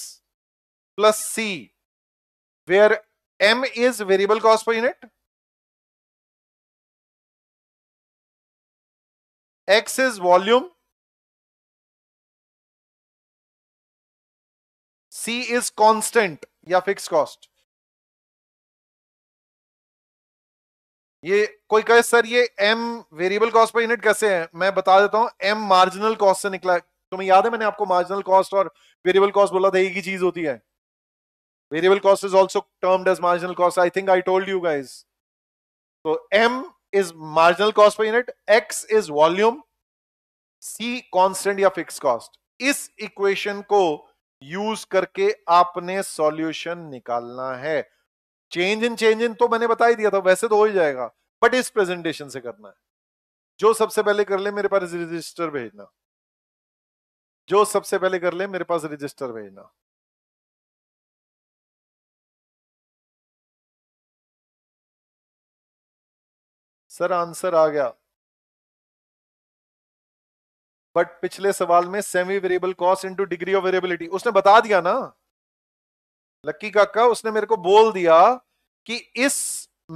plus c where m is variable cost per unit x is volume c is constant या फिक्स कॉस्ट ये कोई कहे सर ये m variable cost per unit कैसे है मैं बता देता हूं एम मार्जिनल कॉस्ट से निकला तुम्हें याद है मैंने आपको मार्जिनल कॉस्ट और वेरिएबल कॉस्ट बोला था एक ही चीज होती है variable cost is also termed as marginal cost I think I told you guys तो m is marginal cost per unit x is volume c constant या फिक्स कॉस्ट इस इक्वेशन को यूज करके आपने सॉल्यूशन निकालना है चेंज इन चेंज इन तो मैंने बता ही दिया था वैसे तो हो ही जाएगा बट इस प्रेजेंटेशन से करना है जो सबसे पहले कर ले मेरे पास रजिस्टर भेजना जो सबसे पहले कर ले मेरे पास रजिस्टर भेजना सर आंसर आ गया बट पिछले सवाल में semi variable cost into degree of variability उसने बता दिया ना लक्की काका उसने मेरे को बोल दिया कि इस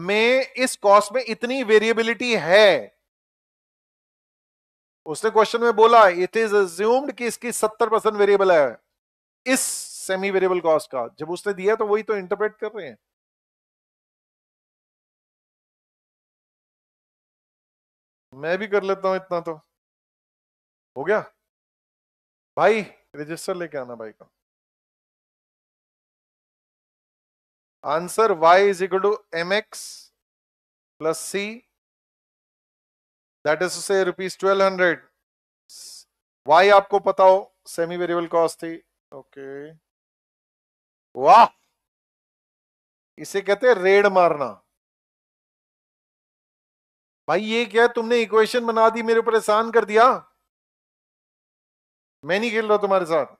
में इस कॉस्ट में इतनी वेरिएबिलिटी है उसने क्वेश्चन में बोला इट इज अज्यूम्ड कि इसकी सत्तर परसेंट वेरिएबल है इस सेमी वेरिएबल कॉस्ट का जब उसने दिया तो वही तो इंटरप्रेट कर रहे हैं मैं भी कर लेता हूं इतना तो हो गया भाई रजिस्टर लेके आना भाई का answer y is equal to mx plus c. That is to say rupees 1200. y आपको पता हो सेमी वेरिएबल कॉस्ट थी ओके okay. वाह इसे कहते हैं रेड मारना भाई ये क्या तुमने इक्वेशन बना दी मेरे ऊपर एहसान कर दिया मैं नहीं खेल रहा तुम्हारे साथ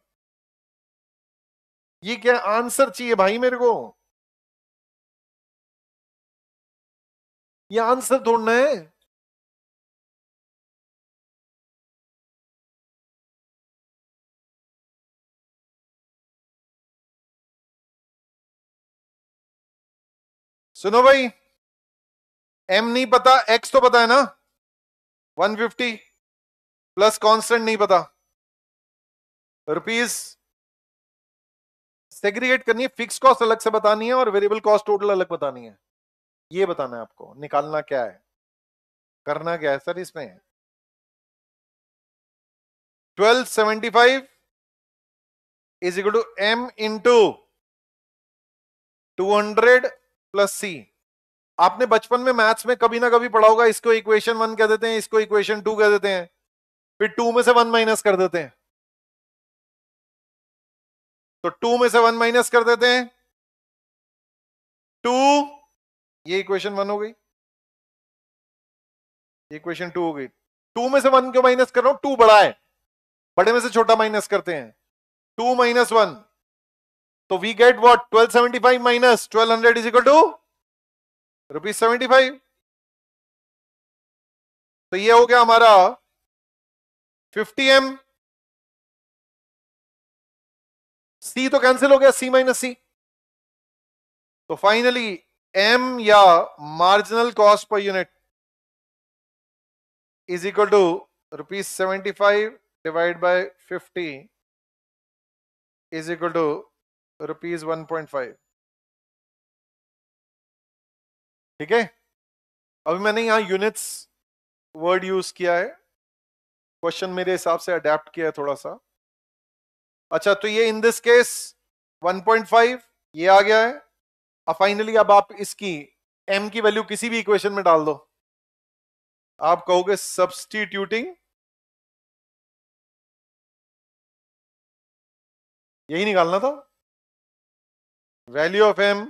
ये क्या आंसर चाहिए भाई मेरे को ये आंसर ढूंढना है सुनो भाई एम नहीं पता एक्स तो पता है ना 150 प्लस कांस्टेंट नहीं पता रुपीज सेग्रीगेट करनी है फिक्स कॉस्ट अलग से बतानी है और वेरिएबल कॉस्ट टोटल अलग बतानी है ये बताना है आपको निकालना क्या है करना क्या है सर इसमें 1275 is equal to M into two hundred plus C आपने बचपन में मैथ्स में कभी ना कभी पढ़ा होगा इसको इक्वेशन वन कह देते हैं इसको इक्वेशन टू कह देते हैं फिर टू में से वन माइनस कर देते हैं तो टू में से वन माइनस कर देते हैं टू ये इक्वेशन वन हो गई इक्वेशन टू हो गई टू में से वन क्यों माइनस कर रहा हूं टू बड़ा है बड़े में से छोटा माइनस करते हैं टू माइनस वन तो we get what twelve seventy five minus twelve hundred is equal to rupees seventy five तो ये हो गया हमारा फिफ्टी एम सी तो कैंसिल हो गया सी माइनस सी तो फाइनली एम या marginal cost per unit is equal to rupees seventy five divide by fifty is equal to rupees one point five ठीक है अभी मैंने यहां यूनिट्स वर्ड यूज किया है क्वेश्चन मेरे हिसाब से अडेप्ट किया है थोड़ा सा अच्छा तो ये इन दिस केस 1.5 ये आ गया है अब फाइनली अब आप इसकी एम की वैल्यू किसी भी इक्वेशन में डाल दो आप कहोगे सब्सटीट्यूटिंग यही निकालना था value of M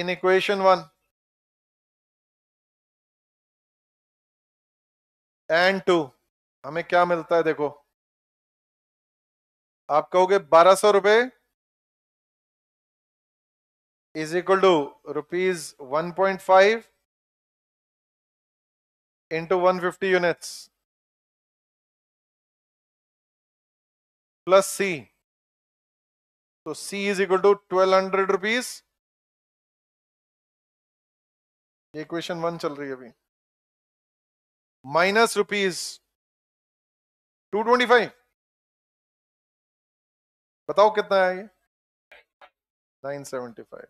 in equation one and two हमें क्या मिलता है देखो आप कहोगे बारह सौ रुपए is equal to rupees 1.5 into 150 units plus C. So C is equal to 1200 rupees. ये इक्वेशन वन चल रही है अभी minus rupees two twenty five बताओ कितना है ये नाइन सेवेंटी फाइव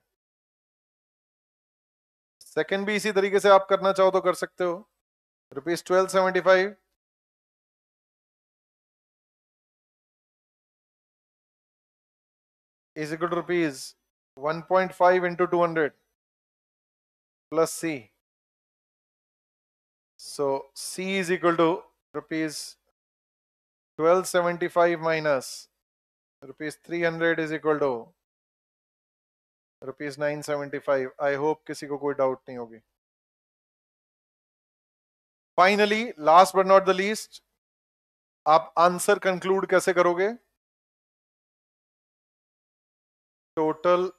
सेकेंड भी इसी तरीके से आप करना चाहो तो कर सकते हो rupees twelve seventy five is equal to rupees one point five into two hundred plus C so C is equal to rupees twelve seventy five minus rupees three hundred is equal to rupees nine seventy five I hope किसी को कोई doubt नहीं होगी finally last but not the least आप answer conclude कैसे करोगे total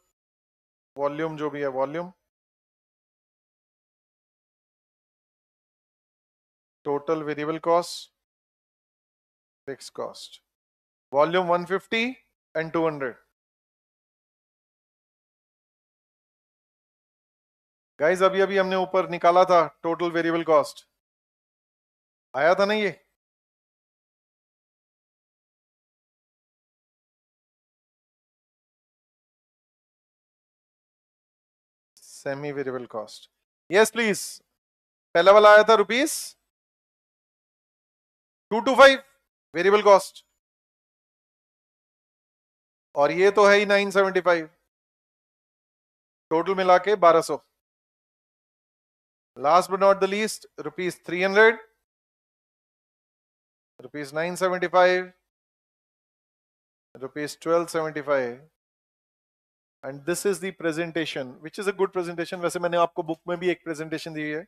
volume जो भी है volume total variable cost fix cost volume 150 and 200 guys अभी अभी हमने ऊपर निकाला था टोटल वेरिएबल कॉस्ट आया था ना ये semi variable cost yes please पहला वाला आया था rupees two two five variable cost और ये तो है ही नाइन सेवेंटी फाइव टोटल मिला के बारह सौ Last but not the least, rupees 300, rupees 975, rupees 1275. And this is the presentation, which is a good presentation. वैसे मैंने आपको बुक में भी एक presentation दी है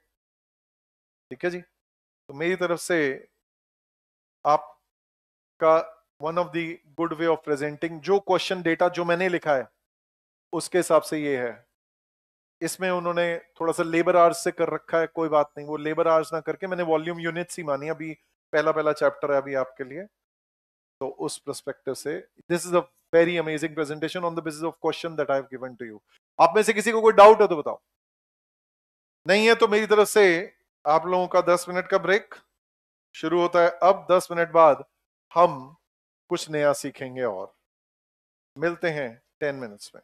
ठीक है जी तो मेरी तरफ से आपका one of the good way of presenting जो क्वेश्चन डेटा जो मैंने लिखा है उसके हिसाब से ये है इसमें उन्होंने थोड़ा सा लेबर आर्स से कर रखा है कोई बात नहीं वो लेबर आर्स ना करके मैंने वॉल्यूम यूनिट्स ही मानी अभी पहला पहला चैप्टर है अभी आपके लिए तो उस प्रस्पेक्टिव से this is a very amazing presentation on the basis of question that I have given to you आप में से किसी को कोई डाउट है तो बताओ नहीं है तो मेरी तरफ से आप लोगों का 10 मिनट का ब्रेक शुरू होता है अब 10 मिनट बाद हम कुछ नया सीखेंगे और मिलते हैं 10 मिनट्स में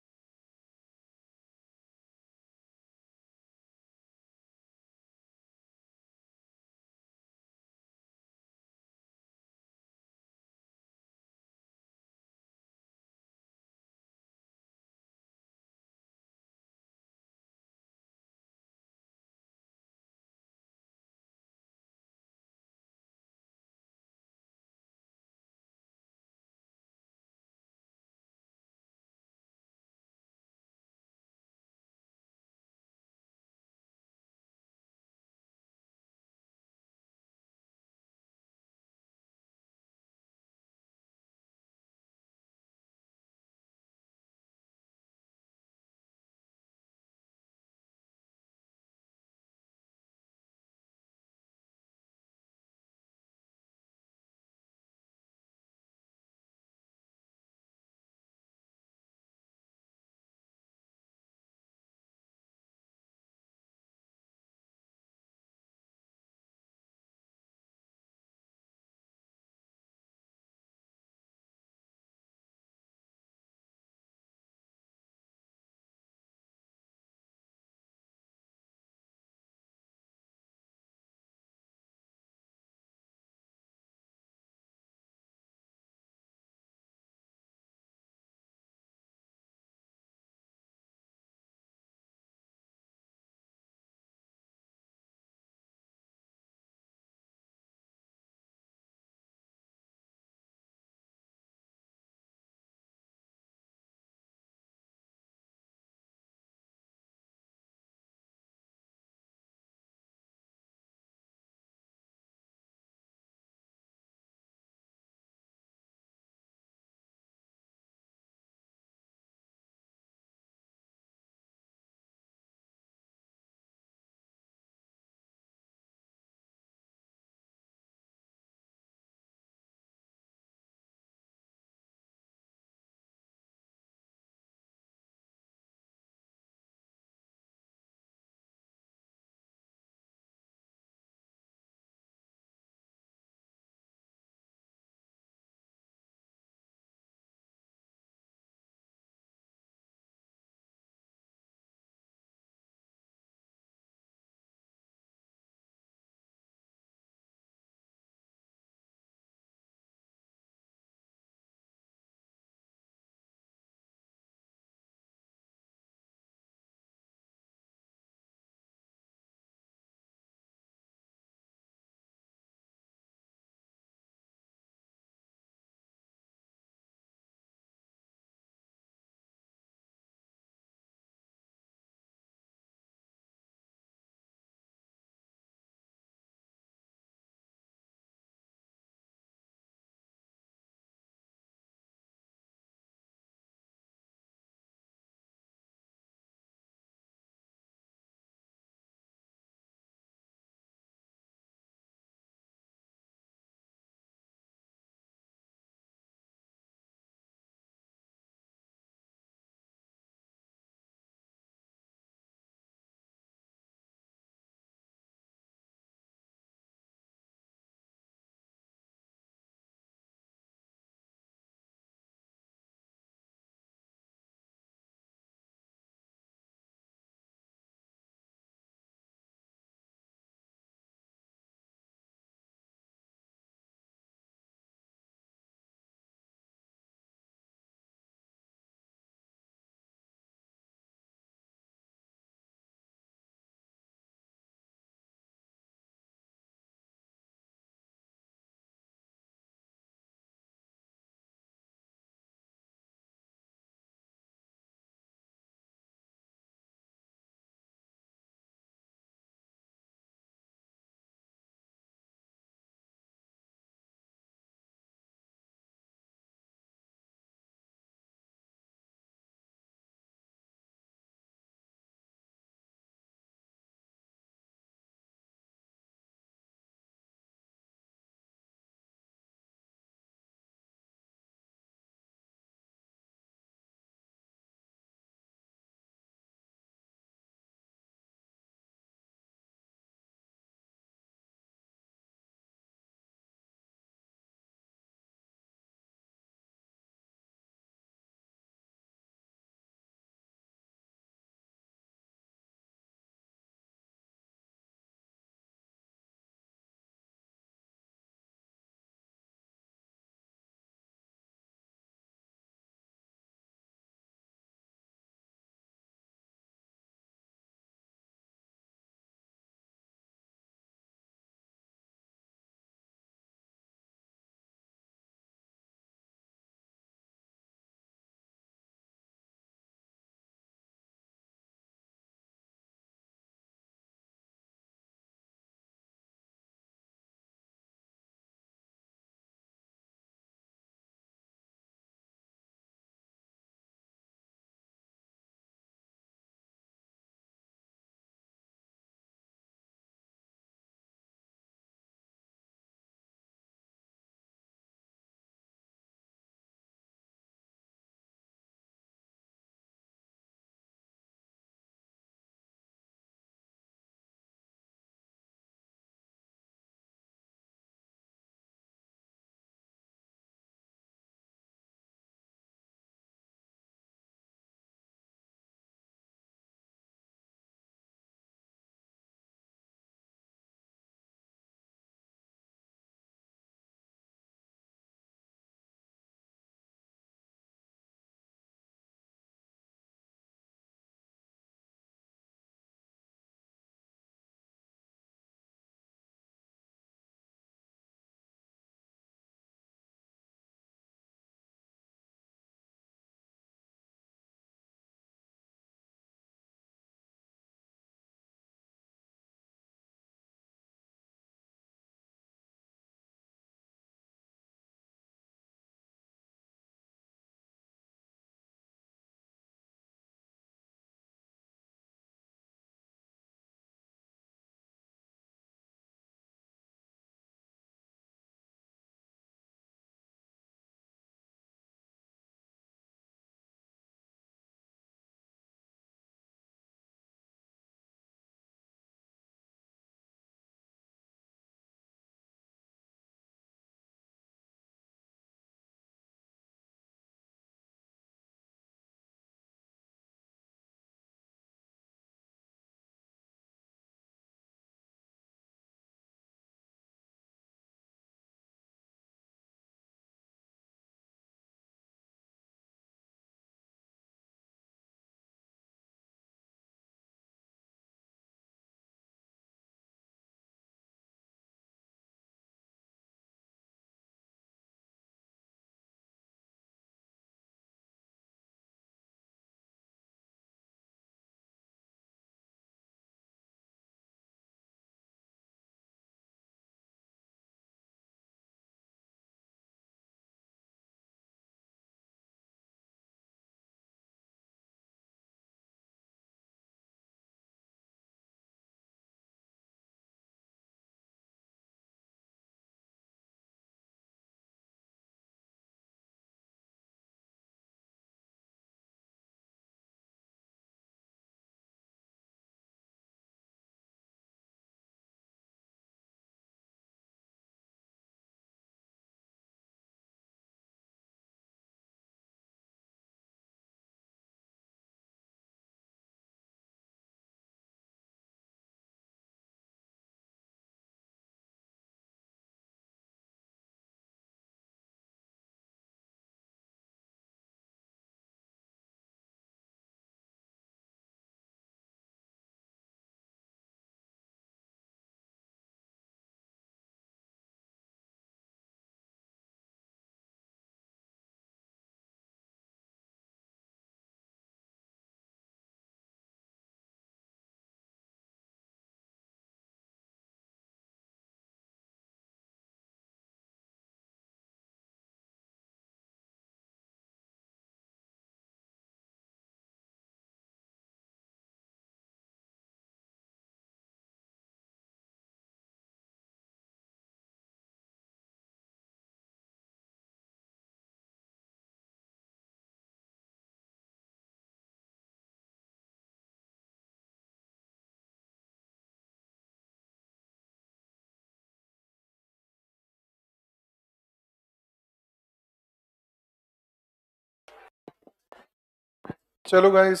चलो गाइस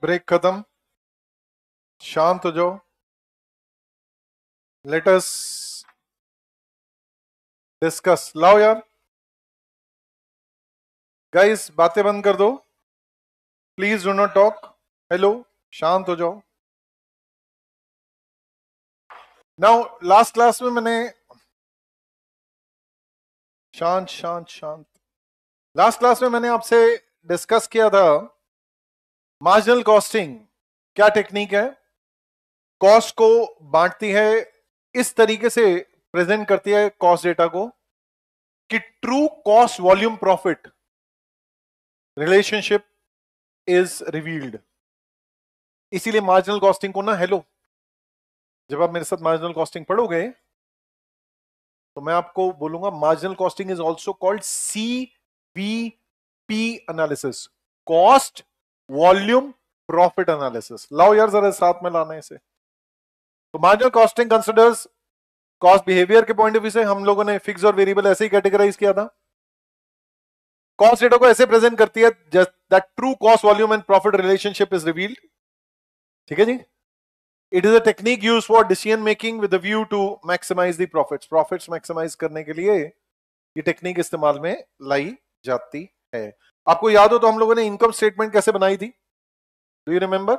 ब्रेक खत्म शांत हो जाओ लेटस डिस्कस लाओ यार गाइस बातें बंद कर दो please do not talk hello शांत हो जाओ नाउ लास्ट क्लास में मैंने शांत शांत शांत लास्ट क्लास में मैंने आपसे डिस्कस किया था मार्जिनल कॉस्टिंग क्या टेक्निक है कॉस्ट को बांटती है इस तरीके से प्रेजेंट करती है कॉस्ट डेटा को कि true cost volume profit relationship is revealed इसीलिए मार्जिनल कॉस्टिंग को ना हेलो जब आप मेरे साथ मार्जिनल कॉस्टिंग पढ़ोगे तो मैं आपको बोलूंगा marginal costing is also called C B P analysis cost volume profit analysis लाओ यार जरा साथ में लाना इसे तो marginal costing considers cost behaviour के पॉइंट ऑफ व्यू से हम लोगों ने फिक्स और वेरिएबल ऐसे ही कैटेगराइज किया था कॉस्ट डेटा को ऐसे प्रेजेंट करती है that true cost volume and profit relationship is revealed ठीक है जी it is a technique use for decision making with view to maximize the profits profits maximize करने के लिए ये टेक्निक इस्तेमाल में लाई जाती है है आपको याद हो तो हम लोगों ने इनकम स्टेटमेंट कैसे बनाई थी डू यू रिमेम्बर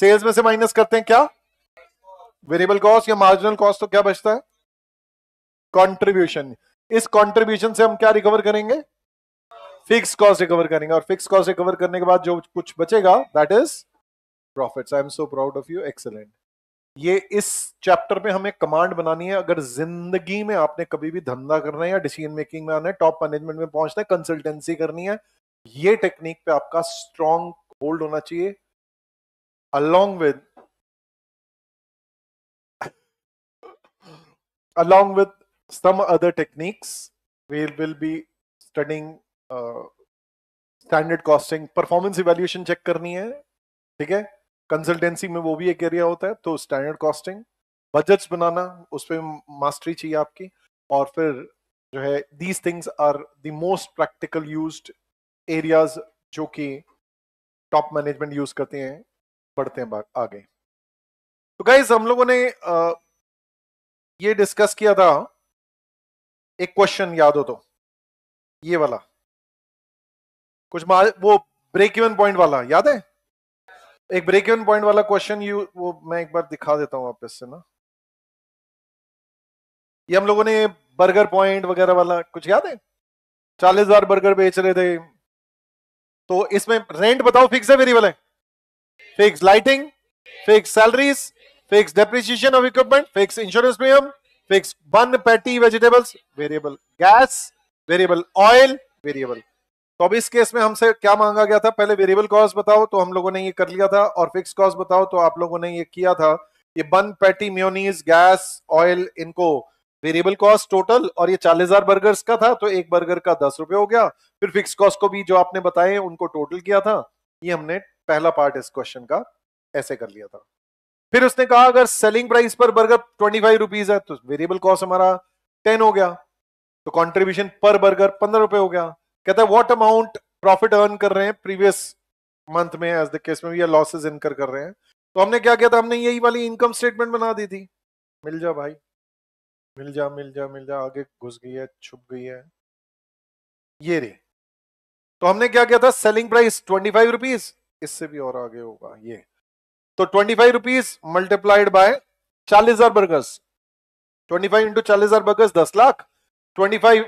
सेल्स में से माइनस करते हैं क्या वेरिएबल कॉस्ट या मार्जिनल कॉस्ट तो क्या बचता है कॉन्ट्रीब्यूशन इस कॉन्ट्रीब्यूशन से हम क्या रिकवर करेंगे फिक्स कॉस्ट रिकवर करेंगे और फिक्स कॉस्ट रिकवर करने के बाद जो कुछ बचेगा that is profit I am so proud of you excellent ये इस चैप्टर पे हमें कमांड बनानी है अगर जिंदगी में आपने कभी भी धंधा करना है या डिसीजन मेकिंग में आना है टॉप मैनेजमेंट में पहुंचना है कंसल्टेंसी करनी है ये टेक्निक पे आपका स्ट्रॉन्ग होल्ड होना चाहिए along with along with some other techniques we will be studying standard costing performance performance check करनी है ठीक है कंसल्टेंसी में वो भी एक एरिया होता है तो स्टैंडर्ड कॉस्टिंग बजट्स बनाना उस पर मास्टरी चाहिए आपकी और फिर जो है these things are the most practical use areas जो कि टॉप मैनेजमेंट यूज करते हैं बढ़ते हैं आगे तो गाइज हम लोगों ने आ, ये डिस्कस किया था एक क्वेश्चन याद हो तो ये वाला कुछ वो ब्रेक इवन पॉइंट वाला याद है एक ब्रेक इवन पॉइंट वाला क्वेश्चन यू वो मैं एक बार दिखा देता हूँ वापस से ना ये हम लोगों ने बर्गर पॉइंट वगैरह वाला कुछ याद है चालीस हजार बर्गर बेच रहे थे तो इसमें रेंट बताओ फिक्स है वेरिएबल है fix lighting fix salaries fix depreciation of equipment fix insurance premium fix bun patty vegetables variable gas variable oil variable तो अब इस केस में हमसे क्या मांगा गया था पहले वेरिएबल कॉस्ट बताओ तो हम लोगों ने ये कर लिया था और फिक्स कॉस्ट बताओ तो आप लोगों ने ये किया था ये bun patty mayonnaise gas oil इनको वेरिएबल कॉस्ट टोटल और ये चालीस हजार बर्गर्स का था तो एक बर्गर का दस रुपए हो गया फिर फिक्स कॉस्ट को भी जो आपने बताए उनको टोटल किया था ये हमने पहला पार्ट इस क्वेश्चन का ऐसे कर लिया था फिर उसने कहा अगर selling price per burger twenty five rupees है तो वेरिएबल कॉस्ट हमारा टेन हो गया तो कॉन्ट्रीब्यूशन पर बर्गर पंद्रह रुपए हो गया कहता है व्हाट अमाउंट प्रॉफिट अर्न कर रहे हैं प्रीवियस मंथ में एज द केस में या लॉसेस इनकर कर रहे हैं तो हमने क्या किया था हमने यही वाली इनकम स्टेटमेंट बना दी थी मिल जा भाई मिल जा मिल जा मिल जा आगे घुस गई है छुप गई है ये रे तो हमने क्या किया था selling price twenty five rupees इससे भी और आगे होगा ये तो twenty five rupees multiplied by चालीस हजार बर्गर्स ट्वेंटी फाइव इंटू चालीस हजार बर्गर्स दस लाख ट्वेंटी फाइव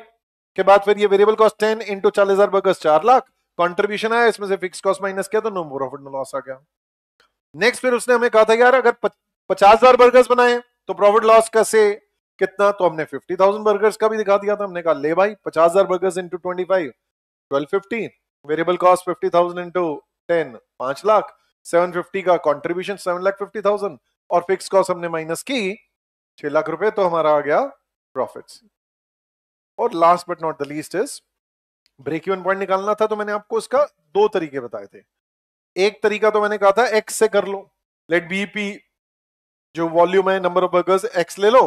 के बाद फिर ये वेरिएबल कॉस्ट टेन इंटू चालीस हजार बगस चार लाख कॉन्ट्रीब्यूशन आया इसमें से फिक्स कॉस्ट माइनस किया तो नो प्रॉफिट नो लॉस आ गया नेक्स्ट फिर उसने हमें कहा था यार अगर पचास हजार बर्गर्स बनाए तो प्रॉफिट लॉस कैसे कितना तो हमने फिफ्टी थाउजेंड बर्गर्स का भी दिखा दिया था हमने कहा ले भाई पचास हजार burgers into twenty five twelve fifty variable cost fifty thousand into ten पांच लाख सेवन फिफ्टी का contribution seven lakh fifty thousand और फिक्स कॉस्ट हमने माइनस की छह लाख रुपए तो हमारा आ गया प्रॉफिट और last but not the least is break even point निकालना था तो मैंने आपको उसका दो तरीके बताए थे एक तरीका तो मैंने कहा था एक्स से कर लो लेट बीपी e जो वॉल्यूम है नंबर ऑफ बर्गर्स एक्स ले लो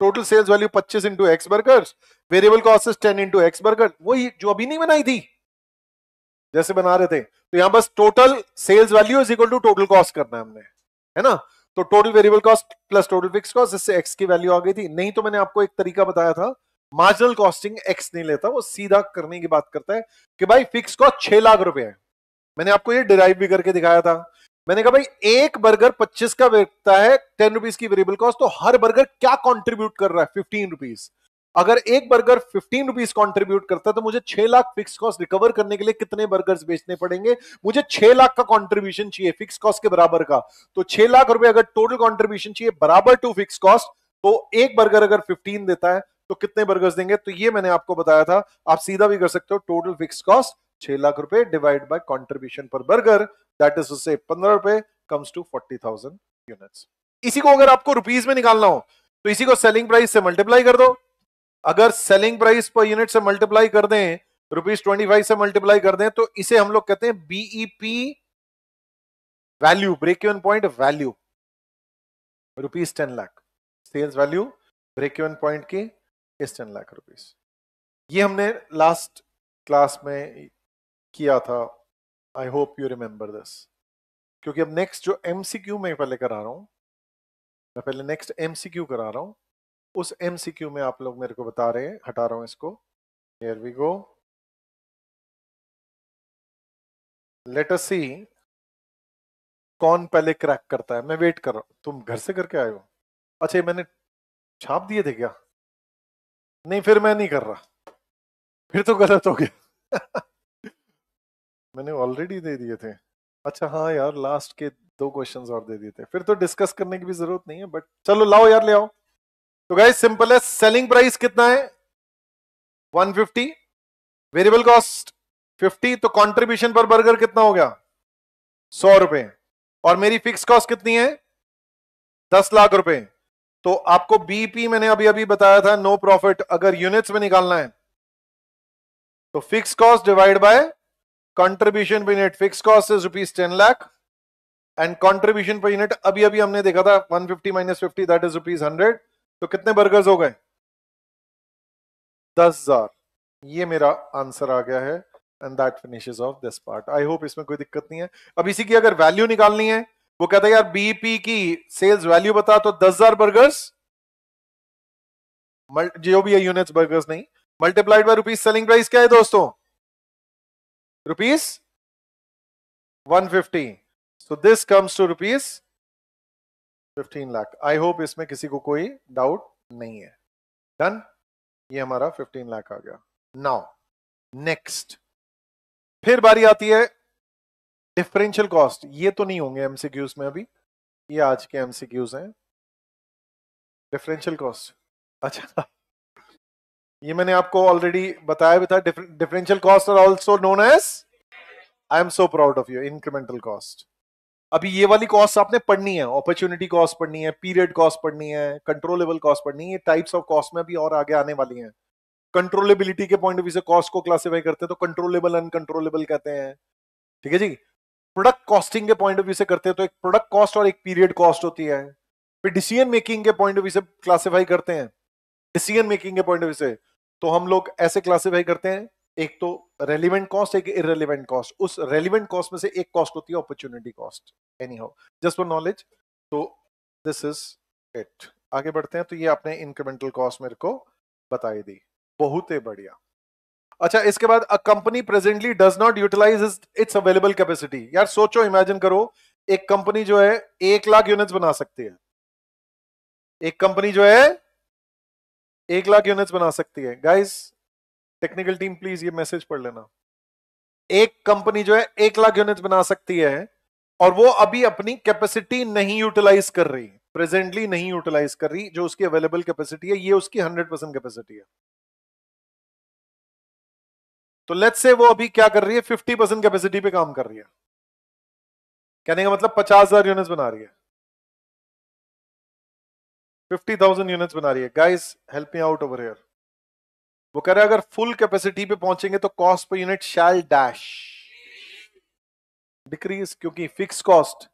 total sales value 25 into X burgers variable cost is 10 into X burger वही जो अभी नहीं बनाई थी जैसे बना रहे थे तो यहां बस total sales value is equal to total cost करना है हमने है ना तो total variable cost plus total fix cost जिससे एक्स की वैल्यू आ गई थी नहीं तो मैंने आपको एक तरीका बताया था मार्जिनल कॉस्टिंग एक्स नहीं लेता वो सीधा करने की बात करता है कि भाई फिक्स कॉस्ट छह लाख रुपए है मैंने आपको ये डिराइव भी करके दिखाया था मैंने कहा भाई एक बर्गर पच्चीस का बेचता है टेन रुपीज की वेरिएबल कॉस्ट तो हर बर्गर क्या कॉन्ट्रीब्यूट कर रहा है फिफ्टीन रुपीज अगर एक बर्गर फिफ्टीन रुपीज कॉन्ट्रीब्यूट करता है तो मुझे छह लाख फिक्स कॉस्ट रिकवर करने के लिए कितने बर्गर्स बेचने पड़ेंगे मुझे छह लाख का कॉन्ट्रीब्यूशन चाहिए फिक्स कॉस्ट के बराबर का तो छह लाख रुपए अगर टोटल कॉन्ट्रीब्यूशन चाहिए बराबर टू फिक्स कॉस्ट तो एक बर्गर अगर फिफ्टीन देता है तो कितने बर्गर्स देंगे तो ये मैंने आपको बताया था आप सीधा भी कर सकते हो टोटल फिक्स कॉस्ट छह लाख रुपए divide by contribution per burger that is उससे पंद्रह रुपए comes to forty thousand unit इसी को अगर आपको रुपीज में निकालना हो तो इसी को सेलिंग प्राइस से मल्टीप्लाई कर दो अगर सेलिंग प्राइस पर यूनिट से मल्टीप्लाई कर दें रुपीज ट्वेंटी फाइव से मल्टीप्लाई कर दें तो इसे हम लोग कहते हैं BEP value break even point value rupees ten lakh sales value break even point की इस टेन लाख रुपीस ये हमने लास्ट क्लास में किया था I hope you remember this क्योंकि अब नेक्स्ट जो एम सी क्यू में पहले करा रहा हूँ मैं पहले नेक्स्ट एम सी क्यू करा रहा हूँ उस एम सी क्यू में आप लोग मेरे को बता रहे हैं हटा रहा हूँ इसको here we go let us see कौन पहले क्रैक करता है मैं वेट कर रहा हूँ तुम घर से करके आए हो अच्छा ये मैंने छाप दिए थे क्या नहीं फिर मैं नहीं कर रहा फिर तो गलत हो गया मैंने ऑलरेडी दे दिए थे अच्छा हाँ यार लास्ट के दो क्वेश्चंस और दे दिए थे फिर तो डिस्कस करने की भी जरूरत नहीं है बट चलो लाओ यार ले आओ तो गाइस सिंपल है सेलिंग प्राइस कितना है 150 वेरिएबल कॉस्ट 50 तो कंट्रीब्यूशन पर बर्गर कितना हो गया सौ रुपए और मेरी फिक्स कॉस्ट कितनी है दस लाख रुपए तो आपको बीपी मैंने अभी अभी बताया था नो प्रॉफिट अगर यूनिट्स में निकालना है तो fix cost divide by contribution per unit fix cost is rupees ten lakh and contribution per unit अभी अभी हमने देखा था 150 fifty minus fifty that is rupees hundred तो कितने बर्गर्स हो गए दस हजार ये मेरा आंसर आ गया है and that finishes of this part I hope इसमें कोई दिक्कत नहीं है अब इसी की अगर वैल्यू निकालनी है वो कहता है यार बीपी की सेल्स वैल्यू बता तो दस हजार बर्गर्स जो भी है यूनिट्स बर्गर्स नहीं multiplied by rupees selling price क्या है दोस्तों rupees 150 so this comes to rupees 15 lakh I hope इसमें किसी को कोई डाउट नहीं है डन ये हमारा 15 लाख आ गया नाउ नेक्स्ट फिर बारी आती है डिफरेंशियल कॉस्ट ये तो नहीं होंगे एमसीक्यूज में अभी ये आज के एमसीक्यूज हैं डिफरेंशियल कॉस्ट अच्छा ये मैंने आपको ऑलरेडी बताया भी था differential cost are also known as I am so proud of you incremental cost अभी ये वाली कॉस्ट आपने पढ़नी है अपॉर्चुनिटी कॉस्ट पढ़नी है पीरियड कॉस्ट पढ़नी है कंट्रोलेबल कॉस्ट पढ़नी है टाइप्स ऑफ कॉस्ट में अभी और आगे आने वाली हैं कंट्रोलेबिलिटी के पॉइंट ऑफ व्यू से कॉस्ट को क्लासिफाई करते हैं तो कंट्रोलेबल अनकंट्रोलेबल कहते हैं ठीक है जी प्रोडक्ट कॉस्टिंग के पॉइंट ऑफ व्यू से करते हैं तो एक प्रोडक्ट कॉस्ट और एक पीरियड कॉस्ट होती है फिर डिसीजन मेकिंग के पॉइंट ऑफ व्यू से क्लासीफाई करते हैं डिसीजन मेकिंग के पॉइंट ऑफ व्यू से तो हम लोग ऐसे क्लासीफाई करते हैं एक तो रेलिवेंट कॉस्ट एक इरेलीवेंट कॉस्ट उस रेलिवेंट कॉस्ट में से एक कॉस्ट होती है opportunity cost anyhow just for knowledge तो दिस इज इट आगे बढ़ते हैं तो ये आपने इंक्रीमेंटल कॉस्ट मेरे को बताई दी बहुत ही बढ़िया अच्छा इसके बाद a company presently does not utilize its available capacity यार सोचो इमेजिन करो एक कंपनी जो है एक लाख यूनिट्स बना सकती है एक कंपनी जो है एक लाख यूनिट्स बना सकती है गाइस टेक्निकल टीम प्लीज ये मैसेज पढ़ लेना एक कंपनी जो है एक लाख यूनिट्स बना सकती है और वो अभी अपनी कैपेसिटी नहीं यूटिलाइज कर रही प्रेजेंटली नहीं यूटिलाइज कर रही जो उसकी अवेलेबल कैपेसिटी है ये उसकी हंड्रेड परसेंट कैपेसिटी है तो लेट्स से वो अभी क्या कर रही है फिफ्टी परसेंट कैपेसिटी पे काम कर रही है कहने का मतलब पचास हजार यूनिट बना रही है फिफ्टी थाउजेंड यूनिट बना रही है guys help me out over here वो कह रहे अगर फुल कैपेसिटी पे पहुंचेंगे तो cost per unit shall dash decrease क्योंकि फिक्स कॉस्ट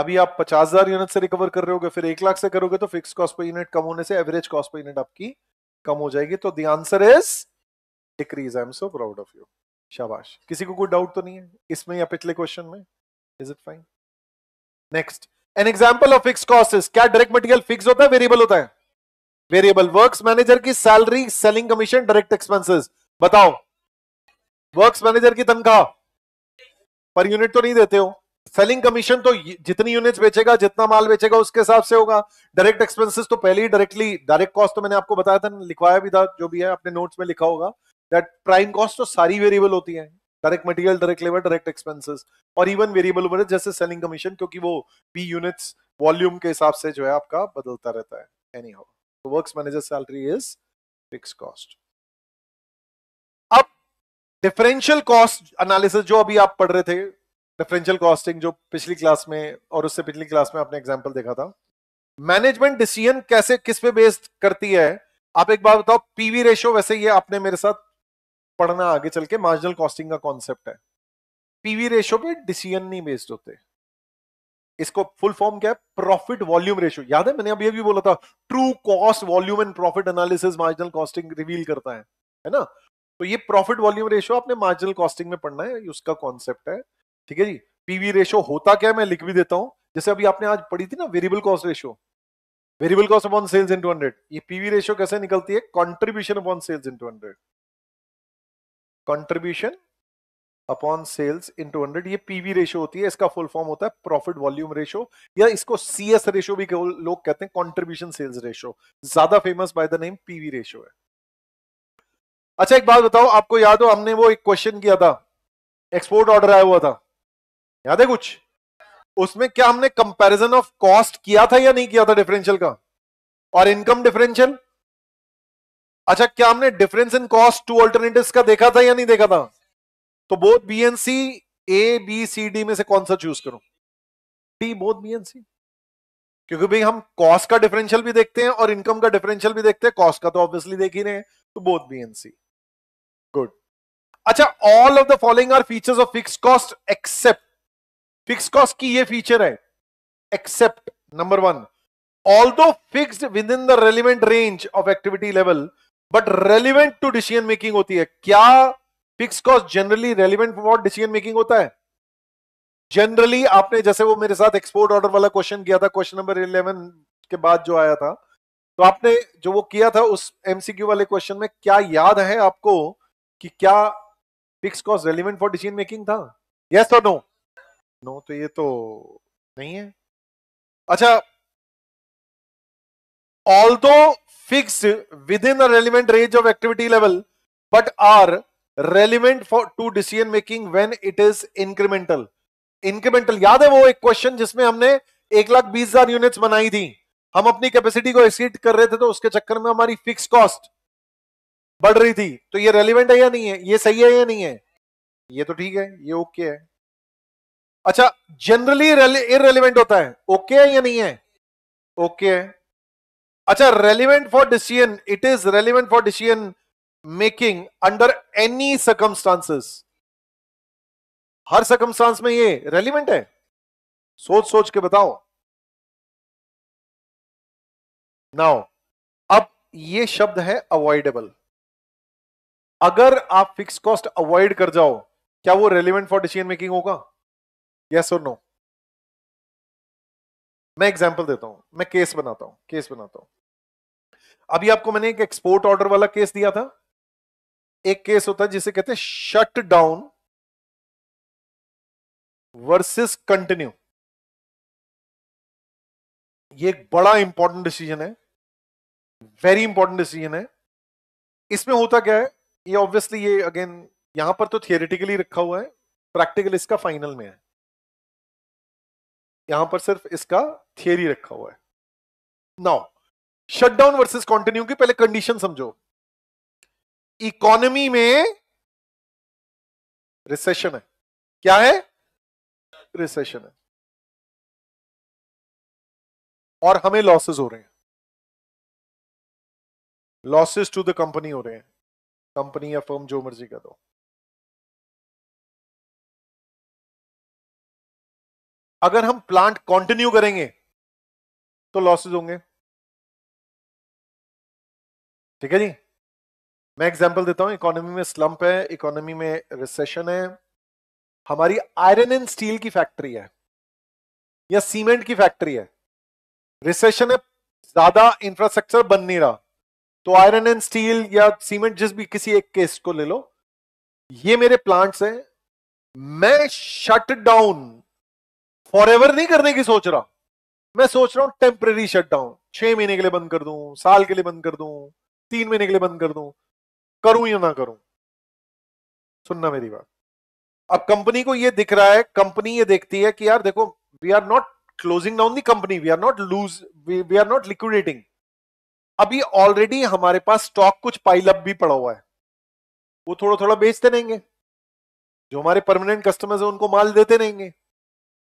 अभी आप पचास हजार यूनिट से रिकवर कर रहे होगे फिर एक लाख से करोगे तो फिक्स कॉस्ट पर यूनिट कम होने से एवरेज कॉस्ट पर यूनिट आपकी कम हो जाएगी तो the answer is decrease I am so proud of you शाबाश किसी को कोई डाउट तो नहीं है इसमें या पिछले क्वेश्चन में is it fine next an example of fix cost क्या डायरेक्ट मटेरियल फिक्स होता है वेरिएबल होता है वेरिएबल वर्क्स मैनेजर की salary selling commission direct expenses बताओ वर्क्स मैनेजर की तनख्वाह पर यूनिट तो नहीं देते हो सेलिंग कमीशन तो जितनी यूनिट्स बेचेगा जितना माल बेचेगा उसके हिसाब से होगा डायरेक्ट एक्सपेंसेस तो पहले ही डायरेक्टली डायरेक्ट कॉस्ट तो मैंने आपको बताया था लिखवाया भी था जो भी है अपने नोट्स में लिखा होगा दैट प्राइम कॉस्ट तो सारी वेरिएबल होती है direct material direct labour direct expenses और इवन वेरिएबल ओवरहेड जैसे सेलिंग कमीशन क्योंकि वो पी यूनिट्स वॉल्यूम के हिसाब से जो है आपका बदलता रहता है एनी हाउ तो works manager salary is fix cost अब डिफरेंशियल कॉस्ट एनालिसिस जो अभी आप पढ़ रहे थे डिफरेंशियल कॉस्टिंग जो पिछली क्लास में और उससे पिछली क्लास में आपने एग्जाम्पल देखा था मैनेजमेंट डिसीजन कैसे किस पे बेस्ड करती है आप एक बार बताओ पीवी रेशियो वैसे ये आपने मेरे साथ पढ़ना आगे चल के मार्जिनल कॉस्टिंग का कॉन्सेप्ट है पीवी रेशियो पे डिसीजन नहीं बेस्ड होते इसको फुल फॉर्म क्या है प्रॉफिट वॉल्यूम रेशियो याद है मैंने अभी अभी बोला था true cost volume and profit analysis marginal costing reveal करता है है ना तो ये प्रॉफिट वॉल्यूम रेशियो आपने मार्जिनल कॉस्टिंग में पढ़ना है उसका कॉन्सेप्ट है ठीक है जी पीवी रेशियो होता क्या है मैं लिख भी देता हूं जैसे अभी आपने आज पढ़ी थी ना variable cost ratio variable cost upon sales into 100 ये पीवी रेशियो कैसे निकलती है contribution upon sales into 100 contribution upon sales into hundred ये पीवी रेशो होती है इसका फुल फॉर्म होता है प्रॉफिट वॉल्यूम रेशो या इसको सीएस रेशो भी लोग कहते हैं कंट्रीब्यूशन सेल्स रेशो ज्यादा famous by the name PV ratio है अच्छा एक बात बताओ आपको याद हो हमने वो एक क्वेश्चन किया था एक्सपोर्ट ऑर्डर आया हुआ था याद है कुछ उसमें क्या हमने कंपैरिजन ऑफ कॉस्ट किया था या नहीं किया था डिफरेंशियल का और इनकम डिफरेंशियल अच्छा क्या हमने difference in cost to alternative का देखा था या नहीं देखा था तो both B and C A B C D में से कौन सा चूज करूं D both B and C क्योंकि भाई हम कॉस्ट का डिफरेंशियल भी देखते हैं और इनकम का डिफरेंशियल भी देखते हैं कॉस्ट का तो ऑब्वियसली देख ही रहे हैं तो both B and C good अच्छा all of the following are features of fix cost except fix cost की ये फीचर है except number one although fixed within the relevant range of activity level but relevant to decision making होती है क्या fix cost generally relevant for decision making होता है generally आपने जैसे वो मेरे साथ एक्सपोर्ट ऑर्डर वाला क्वेश्चन किया था क्वेश्चन नंबर इलेवन के बाद जो आया था तो आपने जो वो किया था उस एमसीक्यू वाले क्वेश्चन में क्या याद है आपको कि क्या fix cost relevant for decision making था यस और नो नो तो ये तो नहीं है अच्छा although fix within relevant range of activity level but are relevant for to decision making when it is incremental incremental याद है वो एक क्वेश्चन जिसमें हमने एक लाख बीस हजार यूनिट बनाई थी हम अपनी कैपेसिटी को एक्सीड कर रहे थे तो उसके चक्कर में हमारी फिक्स कॉस्ट बढ़ रही थी तो ये रेलिवेंट है या नहीं है ये सही है या नहीं है ये तो ठीक है ये ओके है अच्छा जनरली इरेलीवेंट होता है ओके है या नहीं है ओके है अच्छा relevant for decision it is relevant for decision making under any circumstances हर सर्कमस्टांस में ये रेलिवेंट है सोच सोच के बताओ नाउ अब ये शब्द है अवॉइडेबल अगर आप फिक्स कॉस्ट अवॉइड कर जाओ क्या वो रेलिवेंट फॉर डिसीजन मेकिंग होगा यस और नो मैं एग्जाम्पल देता हूं मैं केस बनाता हूं केस बनाता हूं अभी आपको मैंने एक एक्सपोर्ट ऑर्डर वाला केस दिया था एक केस होता है जिसे कहते हैं शट डाउन वर्सेस कंटिन्यू ये एक बड़ा इंपॉर्टेंट डिसीजन है वेरी इंपॉर्टेंट डिसीजन है इसमें होता क्या है ये ऑब्वियसली ये अगेन यहां पर तो थियोरिटिकली रखा हुआ है प्रैक्टिकल इसका फाइनल में है यहां पर सिर्फ इसका थियरी रखा हुआ है नाउ शटडाउन वर्सेस कंटिन्यू की पहले कंडीशन समझो इकोनॉमी में रिसेशन है क्या है रिसेशन है और हमें लॉसेस हो रहे हैं लॉसेस टू द कंपनी हो रहे हैं कंपनी या फर्म जो मर्जी कर दो अगर हम प्लांट कंटिन्यू करेंगे तो लॉसेज होंगे ठीक है जी मैं एग्जांपल देता हूं इकोनॉमी में स्लम्प है इकोनॉमी में रिसेशन है हमारी आयरन एंड स्टील की फैक्ट्री है या सीमेंट की फैक्ट्री है रिसेशन है ज्यादा इंफ्रास्ट्रक्चर बन नहीं रहा तो आयरन एंड स्टील या सीमेंट जिस भी किसी एक केस को ले लो ये मेरे प्लांट्स हैं मैं शट डाउन फॉर एवर नहीं करने की सोच रहा मैं सोच रहा हूँ टेम्प्रेरी शट डाउन छह महीने के लिए बंद कर दू साल के लिए बंद कर दू तीन महीने के लिए बंद कर दू करूं या ना करूं सुनना मेरी बात अब कंपनी को ये दिख रहा है कंपनी ये देखती है कि यार देखो we are not closing down the company we are not lose we are not liquidating अभी ऑलरेडी हमारे पास स्टॉक कुछ पाइलअप भी पड़ा हुआ है वो थोड़ा थोड़ा बेचते रहेंगे जो हमारे परमानेंट कस्टमर्स है उनको माल देते रहेंगे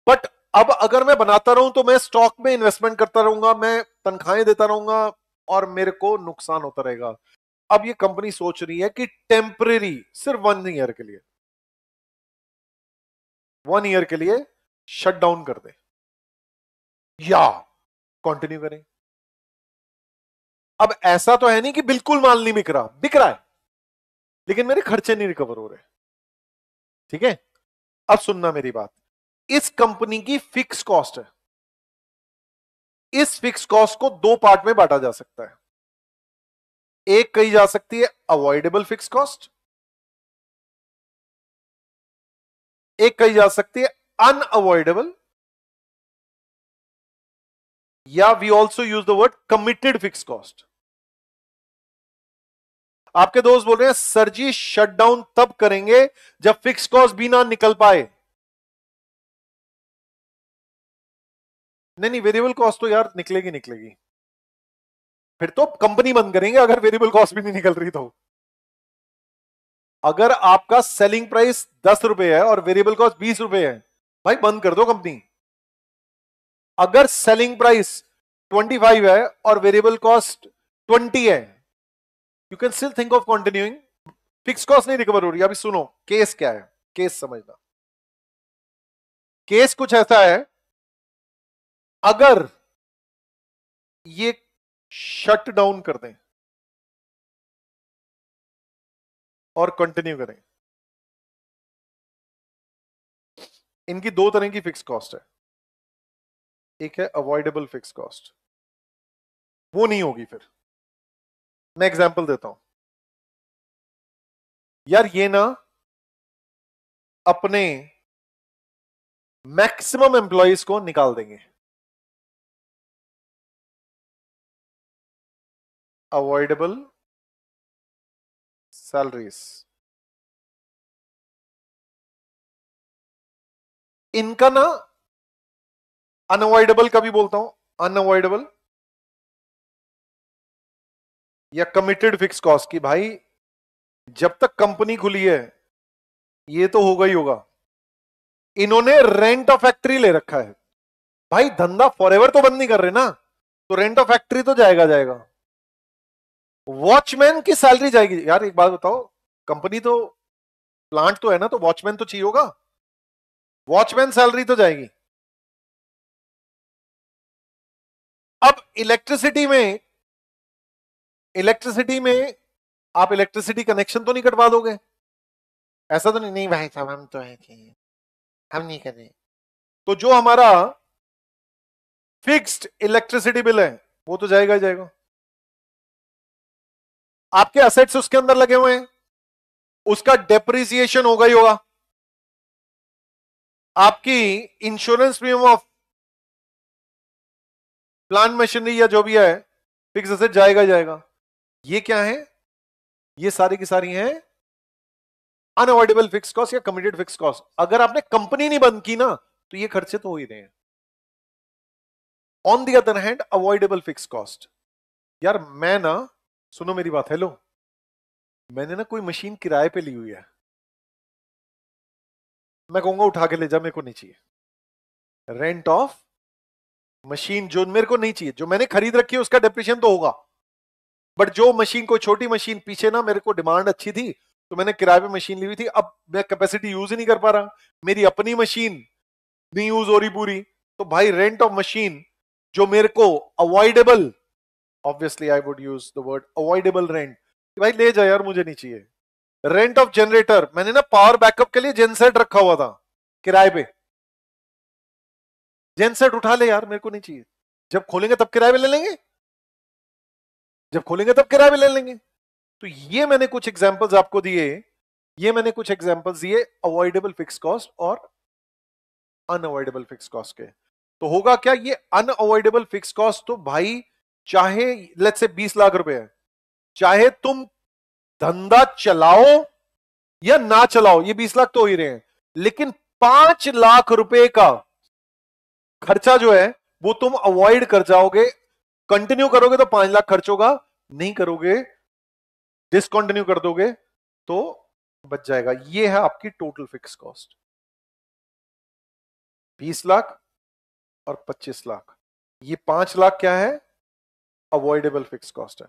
बट अब अगर मैं बनाता रहूं तो मैं स्टॉक में इन्वेस्टमेंट करता रहूंगा मैं तनख्वाहें देता रहूंगा और मेरे को नुकसान होता रहेगा अब ये कंपनी सोच रही है कि टेम्परेरी सिर्फ वन ईयर के लिए वन ईयर के लिए शट डाउन कर दे या कंटिन्यू करें अब ऐसा तो है नहीं कि बिल्कुल माल नहीं बिक रहा बिक रहा है लेकिन मेरे खर्चे नहीं रिकवर हो रहे ठीक है अब सुनना मेरी बात इस कंपनी की फिक्स कॉस्ट है इस फिक्स कॉस्ट को दो पार्ट में बांटा जा सकता है एक कही जा सकती है अवॉइडेबल फिक्स कॉस्ट एक कही जा सकती है अनअवॉइडेबल या we also use the word committed fix cost आपके दोस्त बोल रहे हैं सर जी शटडाउन तब करेंगे जब फिक्स कॉस्ट भी ना निकल पाए नहीं नहीं वेरिएबल कॉस्ट तो यार निकलेगी निकलेगी फिर तो कंपनी बंद करेंगे अगर वेरिएबल कॉस्ट भी नहीं निकल रही तो अगर आपका सेलिंग प्राइस दस रुपए है और वेरिएबल कॉस्ट बीस रुपए है भाई बंद कर दो कंपनी अगर सेलिंग प्राइस ट्वेंटी फाइव है और वेरिएबल कॉस्ट ट्वेंटी है you can still think of continuing fix cost नहीं रिकवर हो रही अभी सुनो केस क्या है केस समझना केस कुछ ऐसा है अगर ये शट डाउन कर दें और कंटिन्यू करें इनकी दो तरह की फिक्स कॉस्ट है एक है अवॉइडेबल फिक्स कॉस्ट वो नहीं होगी फिर मैं एग्जांपल देता हूं यार ये ना अपने मैक्सिमम एम्प्लॉयज को निकाल देंगे avoidable salaries. इनका ना अनअवॉइडेबल का भी बोलता हूं अनअवॉइडेबल या कमिटेड फिक्स कॉस्ट की भाई जब तक कंपनी खुली है ये तो होगा ही होगा इन्होंने रेंट ऑफ फैक्ट्री ले रखा है भाई धंधा फॉर तो बंद नहीं कर रहे ना तो रेंट ऑफ फैक्ट्री तो जाएगा जाएगा वॉचमैन की सैलरी जाएगी यार एक बात बताओ कंपनी तो प्लांट तो है ना तो वॉचमैन तो चाहिए होगा वॉचमैन सैलरी तो जाएगी अब इलेक्ट्रिसिटी में इलेक्ट्रिसिटी में आप इलेक्ट्रिसिटी कनेक्शन तो नहीं कटवा दोगे ऐसा तो नहीं नहीं भाई साहब हम तो हैं हम नहीं कर रहे तो जो हमारा फिक्स्ड इलेक्ट्रिसिटी बिल है वो तो जाएगा ही जाएगा आपके असेट्स उसके अंदर लगे हुए हैं उसका डेप्रिसिएशन होगा ही होगा आपकी insurance premium of plan machinery या जो भी है फिक्स असेट जाएगा जाएगा ये क्या है ये सारी की सारी है अनअवॉइडेबल फिक्स कॉस्ट या कमिटेड फिक्स कॉस्ट अगर आपने कंपनी नहीं बंद की ना तो ये खर्चे तो हो ही रहे हैं on the other hand avoidable fix cost यार मैं ना सुनो मेरी बात हेलो मैंने ना कोई मशीन किराए पे ली हुई है मैं कहूंगा उठा के ले जा मेरे को नहीं चाहिए रेंट ऑफ मशीन जो मेरे को नहीं चाहिए जो मैंने खरीद रखी है उसका डिप्रेशन तो होगा बट जो मशीन कोई छोटी मशीन पीछे ना मेरे को डिमांड अच्छी थी तो मैंने किराए पे मशीन ली हुई थी अब मैं कैपेसिटी यूज ही नहीं कर पा रहा मेरी अपनी मशीन नहीं यूज हो रही पूरी तो भाई रेंट ऑफ मशीन जो मेरे को avoidable obviously I would use the word avoidable rent. भाई ले जाए यार मुझे नहीं चाहिए रेंट ऑफ जनरेटर मैंने ना पावर बैकअप के लिए जेनसेट रखा हुआ था किराए पे जेनसेट उठा ले यार मेरे को नहीं चाहिए जब खोलेंगे तब किराए पे ले लेंगे जब खोलेंगे तब किराए पे ले लेंगे तो ये मैंने कुछ एग्जांपल्स आपको दिए ये मैंने कुछ एग्जांपल्स दिए अवॉइडेबल फिक्स कॉस्ट और अनअवॉइडेबल फिक्स कॉस्ट के तो होगा क्या ये अनअवॉइडेबल फिक्स कॉस्ट तो भाई चाहे लेट्स से बीस लाख रुपए है चाहे तुम धंधा चलाओ या ना चलाओ ये बीस लाख तो हो ही रहे हैं लेकिन पांच लाख रुपए का खर्चा जो है वो तुम अवॉइड कर जाओगे कंटिन्यू करोगे तो पांच लाख खर्च होगा नहीं करोगे डिसकंटिन्यू कर दोगे तो बच जाएगा ये है आपकी टोटल फिक्स कॉस्ट बीस लाख और पच्चीस लाख ये पांच लाख क्या है अवॉइडेबल फिक्स कॉस्ट है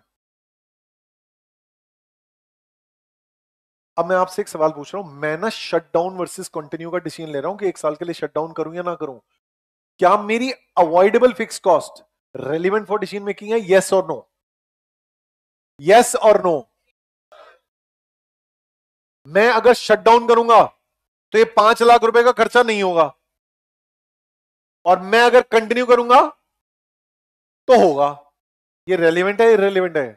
अब मैं आपसे एक सवाल पूछ रहा हूं मैं ना शटडाउन वर्सेस कंटिन्यू का डिसीजन ले रहा हूं कि एक साल के लिए शटडाउन करूं या ना करूं क्या मेरी avoidable fix cost relevant for decision making है यस और नो यस और नो मैं अगर शटडाउन करूंगा तो ये पांच लाख रुपए का खर्चा नहीं होगा और मैं अगर कंटिन्यू करूंगा तो होगा ये रेलिवेंट है इरेलीवेंट है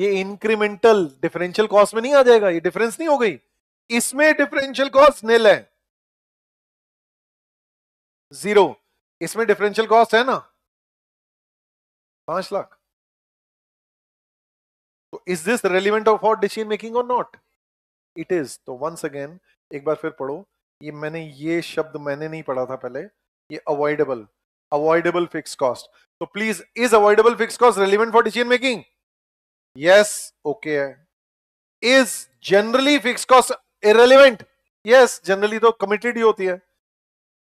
ये इंक्रीमेंटल डिफरेंशियल कॉस्ट में नहीं आ जाएगा ये डिफरेंस नहीं हो गई इसमें डिफरेंशियल कॉस्ट नेल है जीरो इसमें डिफरेंशियल कॉस्ट है ना पांच लाख तो is this relevant of for decision making और नॉट इट इज तो वंस अगेन एक बार फिर पढ़ो ये मैंने ये शब्द मैंने नहीं पढ़ा था पहले ये avoidable avoidable fixed cost. So please, is avoidable fixed cost relevant for decision making? Yes, okay. Is generally fixed cost irrelevant? Yes, generally तो committed ही होती है.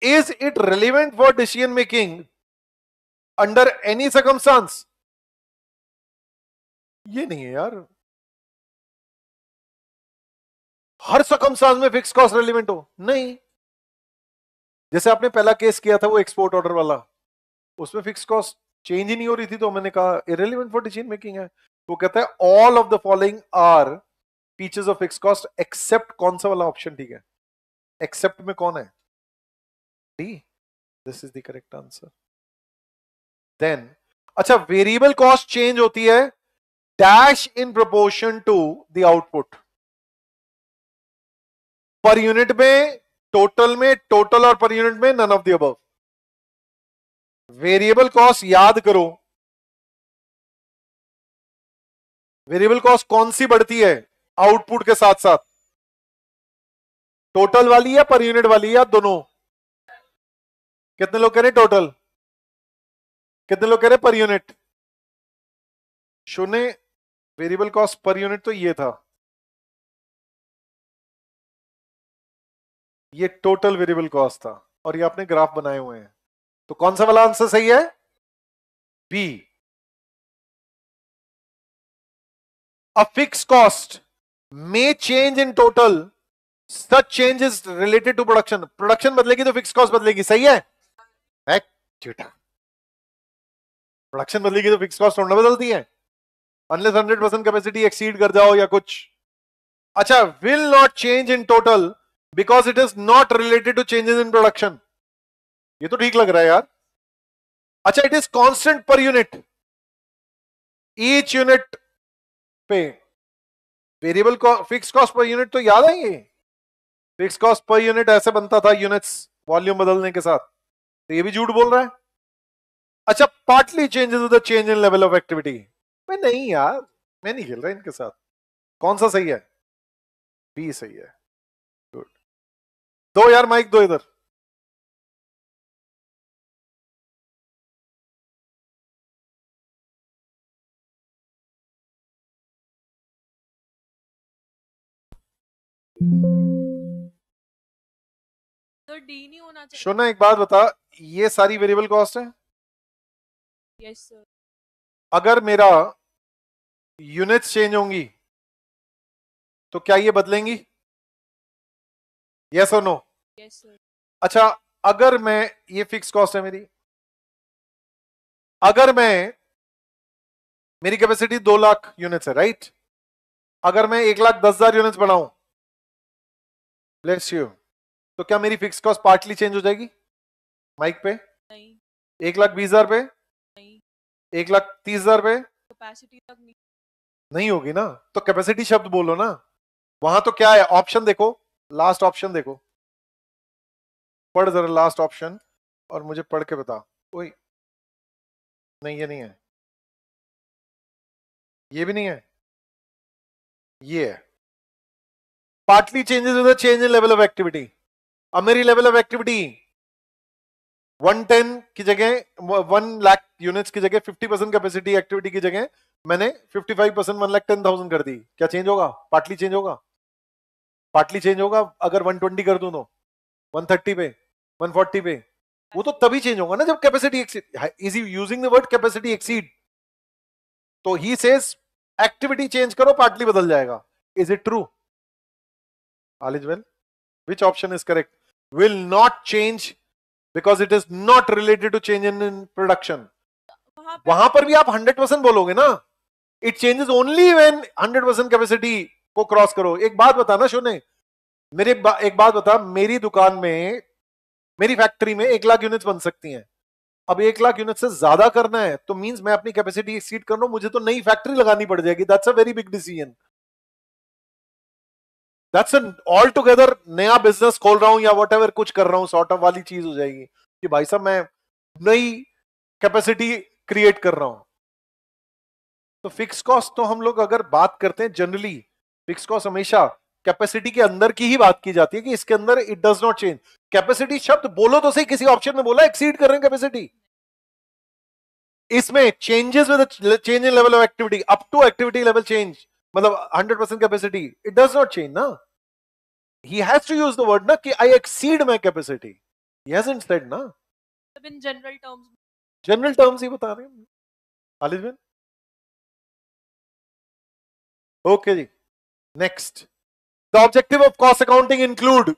Is it relevant for decision making under any circumstance? ये नहीं है यार हर सकमसाज में fix cost relevant हो नहीं जैसे आपने पहला केस किया था वो एक्सपोर्ट ऑर्डर वाला उसमें फिक्स कॉस्ट चेंज ही नहीं हो रही थी तो मैंने कहा इरेलीवेंट फॉर डिसीजन मेकिंग है वो कहता है all of the following are features of fix cost except कौन सा वाला ऑप्शन ठीक है एक्सेप्ट में कौन है D this is the correct answer then अच्छा वेरिएबल कॉस्ट चेंज होती है dash in proportion to the output per unit में टोटल में टोटल और पर यूनिट में none of the above variable cost याद करो वेरिएबल कॉस्ट कौन सी बढ़ती है आउटपुट के साथ साथ टोटल वाली या पर यूनिट वाली या दोनों कितने लोग कह रहे टोटल कितने लोग कह रहे पर यूनिट शून्य वेरिएबल कॉस्ट पर यूनिट तो ये था ये टोटल वेरिएबल कॉस्ट था और ये आपने ग्राफ बनाए हुए हैं तो कौन सा वाला आंसर सही है B a fix cost may change in total such change is related to production production बदलेगी तो फिक्स कॉस्ट बदलेगी सही है प्रोडक्शन बदलेगी तो फिक्स कॉस्ट थोड़ा बदलती है unless hundred percent capacity exceed कर जाओ या कुछ अच्छा will not change in total because it is not related to changes in production ये तो ठीक लग रहा है यार अच्छा it is constant per unit each unit पे variable fix cost per unit तो याद है ये फिक्स कॉस्ट पर यूनिट ऐसे बनता था यूनिट्स वॉल्यूम बदलने के साथ तो ये भी झूठ बोल रहा है अच्छा partly changes the change in level of activity मैं नहीं यार मैं नहीं खेल रहा इनके साथ कौन सा सही है बी सही है गुड दो यार माइक दो इधर तो शोना एक बात बता ये सारी वेरिएबल कॉस्ट है यस yes, सर अगर मेरा यूनिट्स चेंज होंगी तो क्या ये बदलेंगी यस और नो यस सर अच्छा अगर मैं ये फिक्स कॉस्ट है मेरी अगर मैं मेरी कैपेसिटी दो लाख यूनिट्स है राइट अगर मैं एक लाख दस हजार यूनिट्स बढ़ाऊं ब्लेस यू तो क्या मेरी फिक्स कॉस्ट पार्टली चेंज हो जाएगी माइक पे नहीं एक लाख बीस हजार पे नहीं एक लाख तीस हजार पे कैपेसिटी तक नहीं नहीं होगी ना तो कैपेसिटी शब्द बोलो ना वहां तो क्या है ऑप्शन देखो लास्ट ऑप्शन देखो पढ़ जरा लास्ट ऑप्शन और मुझे पढ़ के बता कोई नहीं ये नहीं है ये भी नहीं है ये है partly changes with a change in level of activity अब मेरी लेवल ऑफ एक्टिविटी 110 की जगह 1 लाख यूनिट्स की जगह 50 परसेंट कैपेसिटी एक्टिविटी की जगह मैंने 55 percent one lakh ten thousand कर दी क्या चेंज होगा पार्टली चेंज होगा पार्टली चेंज होगा अगर 120 कर दू तो 130 पे 140 पे वो तो तभी चेंज होगा ना जब capacity exceed is using the word capacity exceed तो ही सेज एक्टिविटी चेंज करो पार्टली बदल जाएगा is it true All is well? Which option is correct? Will not change because it is not related to change in, in production. वहां पर भी आप 100 बोलोगे ना इट चेंजेस ओनली 100 कैपेसिटी को क्रॉस करो एक बात बताना शोने मेरे बा, एक बात बता मेरी दुकान में मेरी फैक्ट्री में एक लाख यूनिट्स बन सकती हैं अब एक लाख यूनिट से ज्यादा करना है तो मींस मैं अपनी कैपेसिटी एक्सीड कर रहा मुझे तो नई फैक्ट्री लगानी पड़ जाएगी that's a very big decision that's an altogether नया बिजनेस खोल रहा हूँ या वट कुछ कर रहा हूँ सॉर्ट ऑफ वाली चीज हो जाएगी कि भाई साहब मैं नई कैपेसिटी क्रिएट कर रहा हूँ तो फिक्स कॉस्ट तो हम लोग अगर बात करते हैं जनरली फिक्स कॉस्ट हमेशा कैपेसिटी के अंदर की ही बात की जाती है कि इसके अंदर it does not change capacity शब्द बोलो तो सही किसी ऑप्शन में बोला एक्सीड कर रहे हैं कैपेसिटी इसमें changes with change in level of activity up to activity level change मतलब 100 percent capacity it does not change ना ही has to use the word ना कि आई एक्सीड माई कैपेसिटी ना जनरल जनरल टर्म्स ही बता रहे हैं खालिद बिन ओके जी next the objective of cost accounting include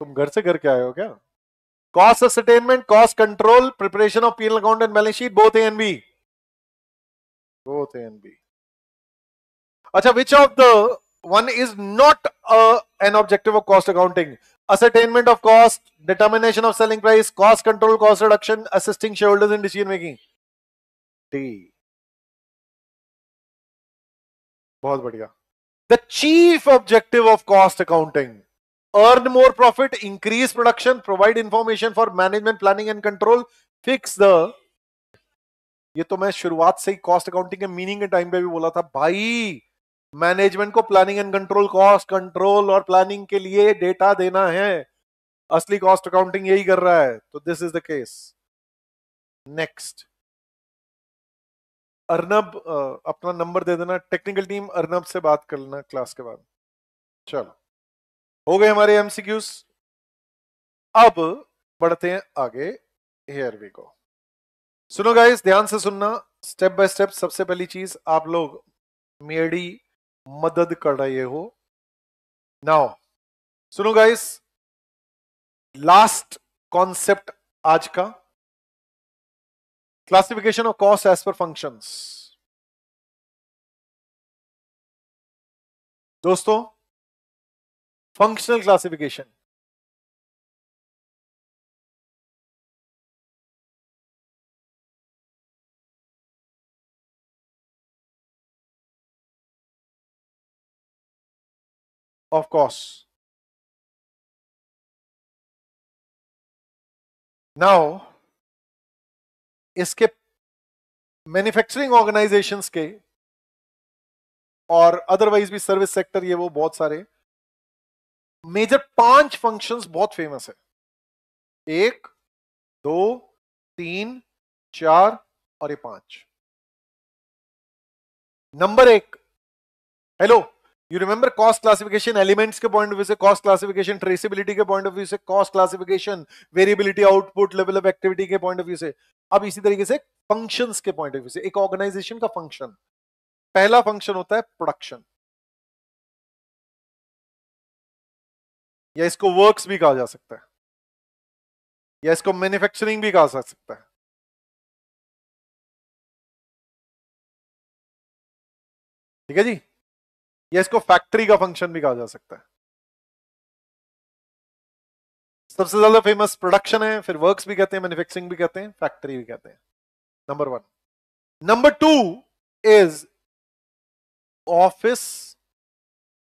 तुम घर से घर के आए हो क्या cost ascertainment cost control preparation of PL account and balance sheet both A and B both A and B. which of the one is not a an objective of cost accounting? Ascertainment of cost, determination of selling price, cost control, cost reduction, assisting shareholders in decision making. T. बहुत बढ़िया the chief objective of cost earn more profit, increase production, provide information for management, planning, and control, fix the ये तो मैं शुरुआत से ही cost accounting के meaning के टाइम पे भी बोला था भाई मैनेजमेंट को planning and control cost control और प्लानिंग के लिए डेटा देना है असली कॉस्ट अकाउंटिंग यही कर रहा है तो this is the case next Arnab अपना नंबर दे देना टेक्निकल टीम अर्नब से बात कर लेना क्लास के बाद चलो हो गए हमारे एमसीक्यूज अब बढ़ते हैं आगे हेयर वी गो सुनो गाइस ध्यान से सुनना स्टेप बाय स्टेप सबसे पहली चीज आप लोग मेरी मदद कर रहे हो नाउ सुनो गाइस लास्ट कॉन्सेप्ट आज का classification of cost as per functions दोस्तों functional classification of course. Now, इसके मैन्युफैक्चरिंग ऑर्गेनाइजेशंस के और अदरवाइज भी सर्विस सेक्टर ये वो बहुत सारे मेजर पांच फंक्शंस बहुत फेमस है एक दो तीन चार और ये पांच नंबर एक hello you remember cost classification elements के पॉइंट ऑफ व्यू से कॉस्ट क्लासिफिकेशन ट्रेसिबिलिटी के पॉइंट ऑफ व्यू से cost classification variability output level of activity के पॉइंट ऑफ व्यू से अब इसी तरीके से फंक्शन के पॉइंट ऑफ व्यू से एक ऑर्गेनाइजेशन का फंक्शन पहला फंक्शन होता है प्रोडक्शन या इसको वर्क्स भी कहा जा सकता है या इसको मैन्युफैक्चरिंग भी कहा जा सकता है ठीक है जी या इसको फैक्ट्री का फंक्शन भी कहा जा सकता है सबसे ज्यादा फेमस प्रोडक्शन है फिर वर्क्स भी कहते हैं मैन्युफैक्चरिंग भी कहते हैं फैक्ट्री भी कहते हैं number one number two is office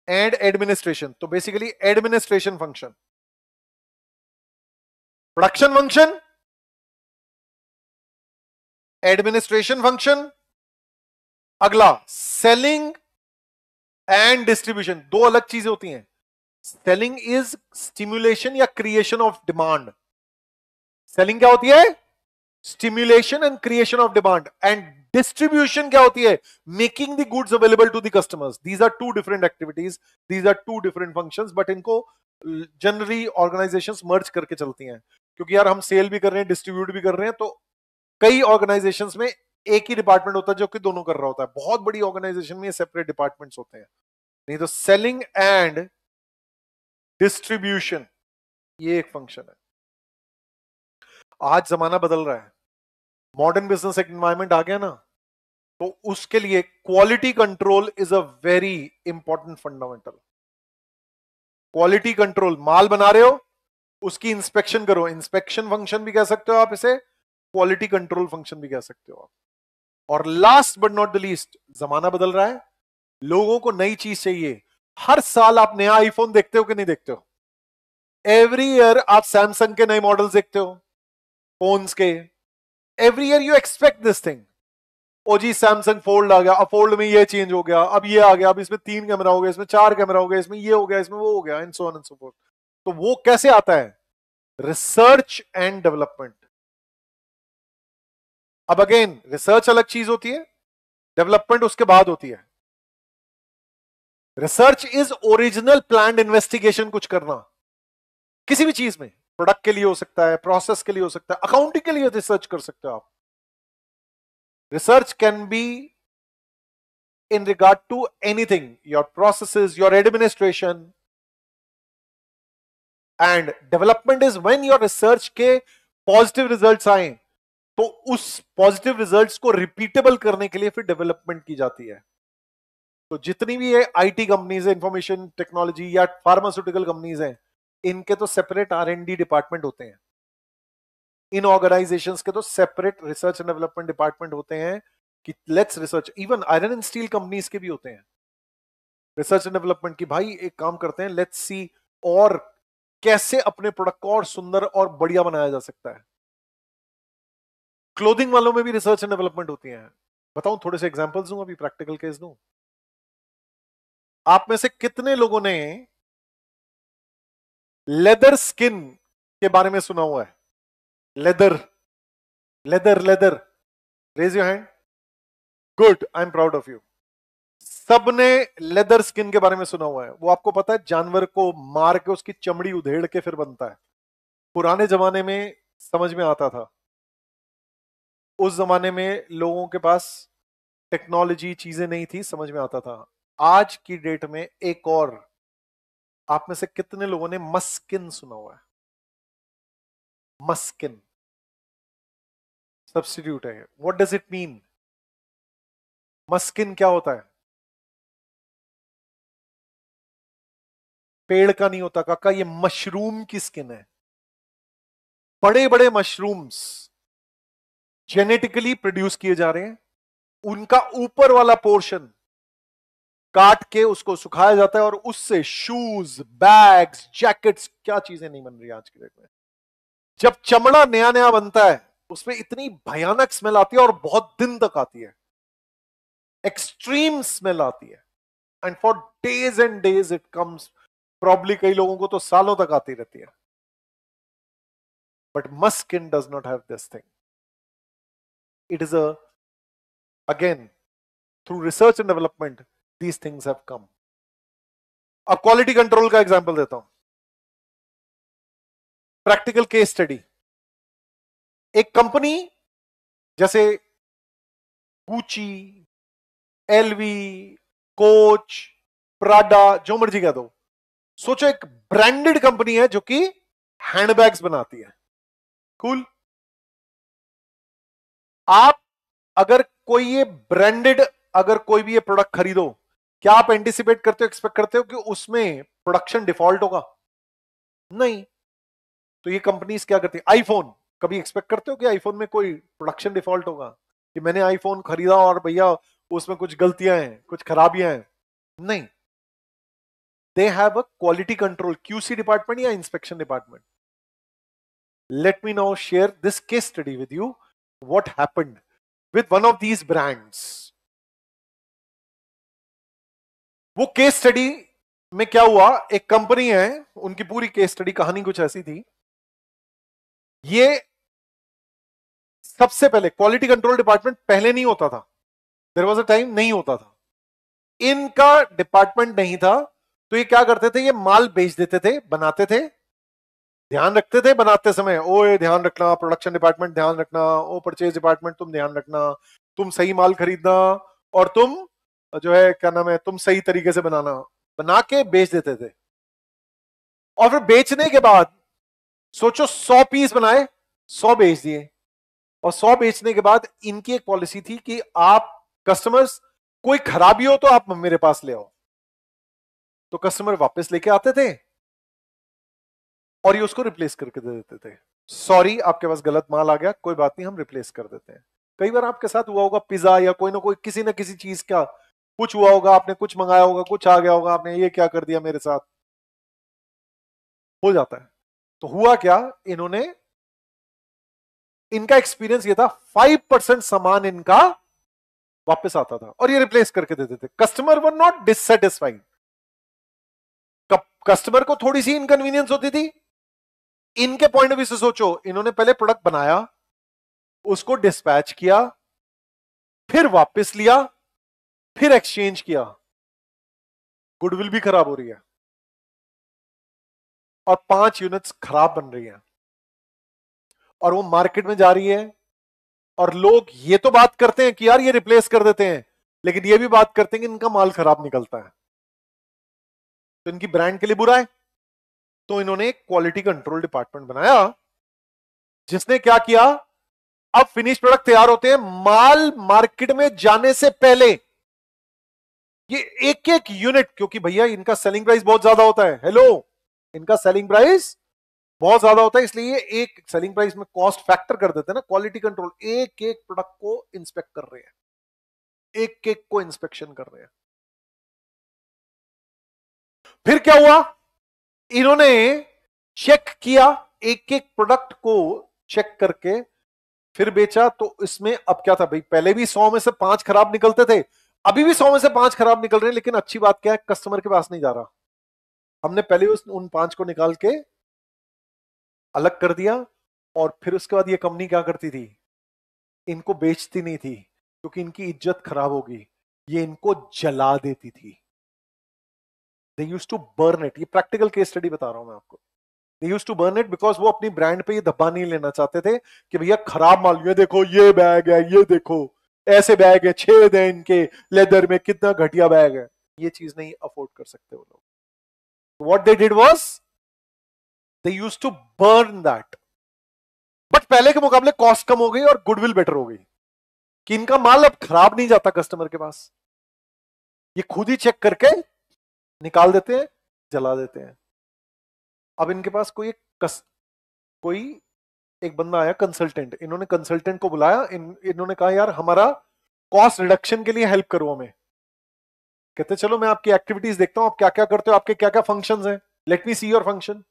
and administration तो basically administration function production function administration function अगला सेलिंग एंड डिस्ट्रीब्यूशन दो अलग चीजें होती हैं सेलिंग इज स्टिम्युलेशन या क्रिएशन ऑफ डिमांड सेलिंग क्या होती है stimulation and creation of demand and distribution क्या होती है making the goods available to the customers these are two different activities these are two different function but इनको generally organisation merge करके चलती हैं क्योंकि यार हम सेल भी कर रहे हैं डिस्ट्रीब्यूट भी कर रहे हैं तो कई ऑर्गेनाइजेशंस में एक ही डिपार्टमेंट होता है जो कि दोनों कर रहा होता है बहुत बड़ी ऑर्गेनाइजेशन में सेपरेट डिपार्टमेंट्स होते हैं नहीं तो सेलिंग एंड डिस्ट्रीब्यूशन ये एक फंक्शन है आज जमाना बदल रहा है मॉडर्न बिजनेस एनवायरमेंट आ गया ना तो उसके लिए quality control is a very important fundamental quality control माल बना रहे हो उसकी इंस्पेक्शन करो इंस्पेक्शन फंक्शन भी कह सकते हो आप इसे क्वालिटी कंट्रोल फंक्शन भी कह सकते हो आप और last but not the least जमाना बदल रहा है लोगों को नई चीज चाहिए हर साल आप नया आईफोन देखते हो कि नहीं देखते हो एवरी ईयर आप सैमसंग के नए मॉडल देखते हो फोन्स के every year you expect this thing ओ जी सैमसंग फोल्ड आ गया अब फोल्ड में ये चेंज हो गया अब ये आ गया अब इसमें तीन कैमरा हो गया इसमें चार कैमरा हो गया इसमें ये हो गया इसमें वो हो गया इन सो एंड सो फोर्थ तो वो कैसे आता है रिसर्च एंड डेवलपमेंट अब अगेन रिसर्च अलग चीज होती है डेवलपमेंट उसके बाद होती है research is original plan investigation कुछ करना किसी भी चीज में प्रोडक्ट के लिए हो सकता है प्रोसेस के लिए हो सकता है अकाउंटिंग के लिए रिसर्च कर सकते हो आप research can be in regard to anything your processes your administration and development is when your research के पॉजिटिव रिजल्ट आए तो उस पॉजिटिव रिजल्ट्स को रिपीटेबल करने के लिए फिर डेवलपमेंट की जाती है तो जितनी भी आईटी कंपनीज है इंफॉर्मेशन टेक्नोलॉजी या फार्मास्यूटिकल कंपनीज हैं इनके तो सेपरेट आर डिपार्टमेंट होते हैं इन ऑर्गेनाइजेशंस के तो separate research and development department होते हैं कि let's research even iron and steel companies के भी होते हैं रिसर्च एंड डेवलपमेंट की भाई एक काम करते हैं लेट्स सी और कैसे अपने प्रोडक्ट को और सुंदर और बढ़िया बनाया जा सकता है क्लोथिंग वालों में भी रिसर्च एंड डेवलपमेंट होती है बताऊं थोड़े से एग्जाम्पल्स दूं अभी प्रैक्टिकल केस दूं आप में से कितने लोगों ने लेदर स्किन के बारे में सुना हुआ है leather leather leather raise your hand good I am proud of you सबने लेदर स्किन के बारे में सुना हुआ है वो आपको पता है जानवर को मार के उसकी चमड़ी उधेड़ के फिर बनता है पुराने जमाने में समझ में आता था उस जमाने में लोगों के पास टेक्नोलॉजी चीजें नहीं थी समझ में आता था आज की डेट में एक और आप में से कितने लोगों ने मस्किन सुना हुआ है मस्किन सब्सटीट्यूट है what does it mean Muskin क्या होता है पेड़ का नहीं होता काका ये मशरूम की स्किन है बड़े बड़े मशरूम्स जेनेटिकली प्रोड्यूस किए जा रहे हैं उनका ऊपर वाला पोर्शन काट के उसको सुखाया जाता है और उससे शूज बैग्स जैकेट्स क्या चीजें नहीं बन रही आज के डेट में जब चमड़ा नया नया बनता है उसमें इतनी भयानक स्मेल आती है और बहुत दिन तक आती है एक्सट्रीम स्मेल आती है and for days and days it comes probably कई लोगों को तो सालों तक आती रहती है but Muskin does not have this thing it is a again through research and development these things have come अब क्वालिटी कंट्रोल का एग्जांपल देता हूं प्रैक्टिकल केस स्टडी एक कंपनी जैसे गुची एलवी कोच प्राडा जो मर्जी का दो सोचो एक ब्रांडेड कंपनी है जो कि हैंडबैग्स बनाती है कूल cool? आप अगर कोई ये ब्रांडेड अगर कोई भी ये प्रोडक्ट खरीदो क्या आप एंटिसिपेट करते हो एक्सपेक्ट करते हो कि उसमें प्रोडक्शन डिफॉल्ट होगा नहीं तो ये कंपनीज क्या करती है आईफोन कभी एक्सपेक्ट करते हो कि आईफोन में कोई प्रोडक्शन डिफॉल्ट होगा कि मैंने आईफोन खरीदा और भैया उसमें कुछ गलतियां हैं कुछ खराबियां हैं नहीं they have a quality control QC department या inspection department let me now share this case study with you what happened with one of these brands वो केस स्टडी में क्या हुआ एक कंपनी है उनकी पूरी केस स्टडी कहानी कुछ ऐसी थी ये सबसे पहले क्वालिटी कंट्रोल डिपार्टमेंट पहले नहीं होता था देर वॉज अ टाइम नहीं होता था इनका डिपार्टमेंट नहीं था तो ये क्या करते थे ये माल बेच देते थे बनाते थे ध्यान रखते थे बनाते समय ओ ध्यान रखना प्रोडक्शन डिपार्टमेंट ध्यान रखना ओ परचेज डिपार्टमेंट तुम ध्यान रखना तुम सही माल खरीदना और तुम जो है क्या नाम है तुम सही तरीके से बनाना बना के बेच देते थे और फिर बेचने के बाद सोचो सौ पीस बनाए सौ बेच दिए और सौ बेचने के बाद इनकी एक पॉलिसी थी कि आप कस्टमर्स कोई खराबी हो तो आप मेरे पास ले आओ तो कस्टमर वापस लेके आते थे और ये उसको रिप्लेस करके दे देते थे सॉरी आपके पास गलत माल आ गया कोई बात नहीं हम रिप्लेस कर देते हैं कई बार आपके साथ हुआ होगा पिज्जा या कोई ना कोई किसी ना किसी चीज का कुछ हुआ होगा आपने कुछ मंगाया होगा कुछ आ गया होगा आपने ये क्या कर दिया मेरे साथ हो जाता है तो हुआ क्या इन्होंने इनका एक्सपीरियंस ये था फाइव परसेंट सामान इनका वापस आता था और ये रिप्लेस करके देते थे customer were not dissatisfied customer को थोड़ी सी इनकन्वीनियंस होती थी इनके पॉइंट ऑफ व्यू से सोचो इन्होंने पहले प्रोडक्ट बनाया उसको डिस्पैच किया फिर वापस लिया फिर एक्सचेंज किया गुडविल भी खराब हो रही है और पांच यूनिट्स खराब बन रही हैं और वो मार्केट में जा रही है और लोग ये तो बात करते हैं कि यार ये रिप्लेस कर देते हैं लेकिन ये भी बात करते हैं कि इनका माल खराब निकलता है तो इनकी ब्रांड के लिए बुरा है तो इन्होंने एक क्वालिटी कंट्रोल डिपार्टमेंट बनाया जिसने क्या किया अब फिनिश प्रोडक्ट तैयार होते हैं माल मार्केट में जाने से पहले ये एक एक यूनिट क्योंकि भैया इनका सेलिंग प्राइस बहुत ज्यादा होता है हेलो इनका सेलिंग प्राइस बहुत ज्यादा होता है इसलिए ये एक सेलिंग प्राइस में कॉस्ट फैक्टर कर देते हैं ना क्वालिटी कंट्रोल एक एक प्रोडक्ट को इंस्पेक्ट कर रहे हैं एक एक को इंस्पेक्शन कर रहे हैं फिर क्या हुआ इन्होंने चेक किया एक एक प्रोडक्ट को चेक करके फिर बेचा तो इसमें अब क्या था भाई पहले भी सौ में से पांच खराब निकलते थे अभी भी सौ में से पांच खराब निकल रहे हैं लेकिन अच्छी बात क्या है कस्टमर के पास नहीं जा रहा हमने पहले उस उन पांच को निकाल के अलग कर दिया और फिर उसके बाद ये कंपनी क्या करती थी इनको बेचती नहीं थी क्योंकि इनकी इज्जत खराब होगी ये इनको जला देती थी they used to burn it ये प्रैक्टिकल केस स्टडी बता रहा हूँ मैं आपको they used to burn it because वो अपनी ब्रांड पे ये धब्बा नहीं लेना चाहते थे कि भैया खराब माल ये देखो ये बैग है ये देखो ऐसे बैग है छेद है इनके लेदर में कितना घटिया बैग है ये चीज नहीं अफोर्ड कर सकते वो लोग what they did was they used to burn that but पहले के मुकाबले कॉस्ट कम हो गई और गुडविल बेटर हो गई कि इनका माल अब खराब नहीं जाता कस्टमर के पास ये खुद ही चेक करके निकाल देते हैं जला देते हैं अब इनके पास कोई एक कस, कोई एक बंदा आया कंसल्टेंट इन्होंने कंसल्टेंट को बुलाया इन, इन्होंने कहा यार हमारा कॉस्ट रिडक्शन के लिए हेल्प करो हमें कहते चलो मैं आपकी एक्टिविटीज देखता हूं आप क्या क्या करते हो आपके क्या क्या फंक्शन है let me see your function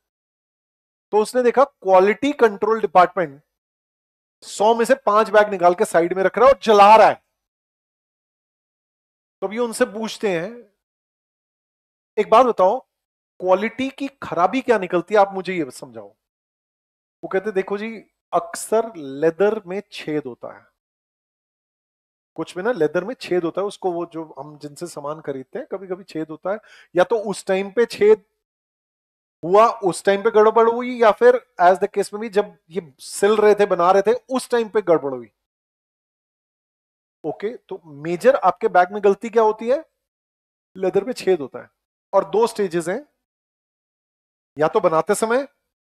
तो उसने देखा क्वालिटी कंट्रोल डिपार्टमेंट सौ में से पांच बैग निकाल के साइड में रख रहा है और जला रहा है तो अभी उनसे पूछते हैं एक बात बताओ क्वालिटी की खराबी क्या निकलती है आप मुझे ये समझाओ वो कहते देखो जी अक्सर लेदर में छेद होता है कुछ भी ना लेदर में छेद होता है उसको वो जो हम जिनसे सामान खरीदते हैं कभी कभी छेद होता है या तो उस टाइम पे छेद हुआ उस टाइम पे गड़बड़ हुई या फिर एज द केस में भी जब ये सिल रहे थे बना रहे थे उस टाइम पे गड़बड़ हुई ओके तो मेजर आपके बैग में गलती क्या होती है लेदर में छेद होता है और दो स्टेजेस हैं या तो बनाते समय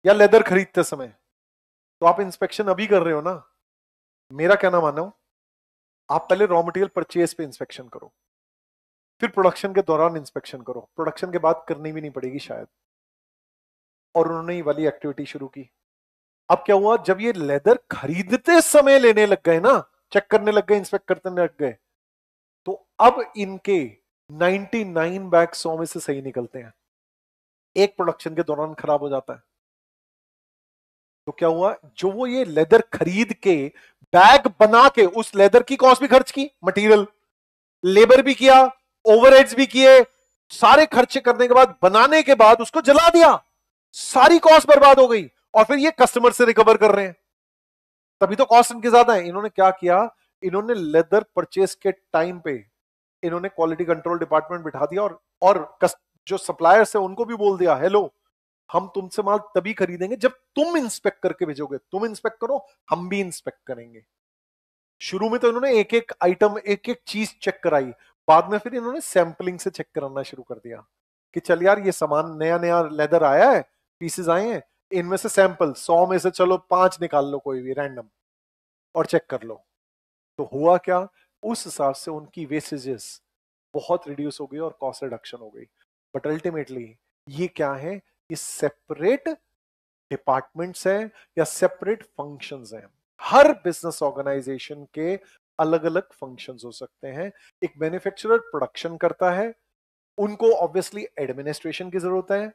या लेदर खरीदते समय तो आप इंस्पेक्शन अभी कर रहे हो ना मेरा कहना मानो आप पहले रॉ मटेरियल परचेज पे इंस्पेक्शन करो फिर प्रोडक्शन के दौरान इंस्पेक्शन करो प्रोडक्शन के बाद करनी भी नहीं पड़ेगी शायद और उन्होंने ये वाली एक्टिविटी शुरू की अब क्या हुआ जब ये लेदर खरीदते समय लेने लग गए ना चेक करने लग गए इंस्पेक्ट करने लग गए तो अब इनके 99 बैग 100 में से सही निकलते हैं एक प्रोडक्शन के दौरान खराब हो जाता है तो क्या हुआ जो वो ये लेदर खरीद के बैग बना के उस लेदर की कॉस्ट भी खर्च की मटेरियल लेबर भी किया ओवरहेड्स भी किए सारे खर्चे करने के बाद बनाने के बाद उसको जला दिया सारी कॉस्ट बर्बाद हो गई और फिर ये कस्टमर से रिकवर कर रहे हैं तभी तो कॉस्ट इनके ज्यादा है इन्होंने क्या किया इन्होंने लेदर परचेस के टाइम पे इन्होंने क्वालिटी कंट्रोल डिपार्टमेंट बिठा दिया और और जो सप्लायर्स है उनको भी बोल दिया हेलो हम तुमसे माल तभी खरीदेंगे जब तुम इंस्पेक्ट करके भेजोगे तुम इंस्पेक्ट करो हम भी इंस्पेक्ट करेंगे शुरू में तो इन्होंने एक एक आइटम एक एक चीज चेक कराई बाद में फिर इन्होंने सैंपलिंग से चेक कराना शुरू कर दिया कि चल यार ये सामान नया नया लेदर आया है पीसेज आए हैं इनमें से सैंपल सौ में से चलो पांच निकाल लो कोई भी रैंडम और चेक कर लो तो हुआ क्या उस हिसाब से उनकी वेसेजेस बहुत रिड्यूस हो गई और कॉस्ट रिडक्शन हो गई बट अल्टीमेटली ये क्या है ये सेपरेट डिपार्टमेंट्स हैं या सेपरेट फंक्शंस हैं हर बिजनेस ऑर्गेनाइजेशन के अलग अलग फंक्शंस हो सकते हैं एक मैन्युफैक्चरर प्रोडक्शन करता है उनको ऑब्वियसली एडमिनिस्ट्रेशन की जरूरत है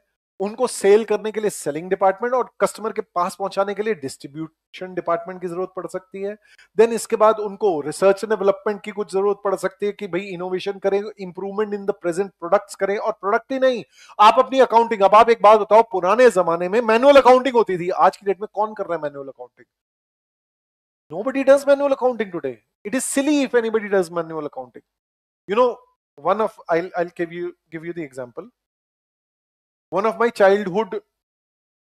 उनको सेल करने के लिए सेलिंग डिपार्टमेंट और कस्टमर के पास पहुंचाने के लिए डिस्ट्रीब्यूशन डिपार्टमेंट की जरूरत पड़ सकती है देन इसके बाद उनको रिसर्च एंड डेवलपमेंट की कुछ जरूरत पड़ सकती है कि भाई इनोवेशन करें improvement in the present products करें और प्रोडक्ट ही नहीं आप अपनी अकाउंटिंग अब आप एक बात बताओ पुराने जमाने में मैनुअल अकाउंटिंग होती थी आज की डेट में कौन कर रहा है manual accounting nobody manual accounting today it is silly if anybody does manual accounting you know one of i'll i'll give you give you the example one of my childhood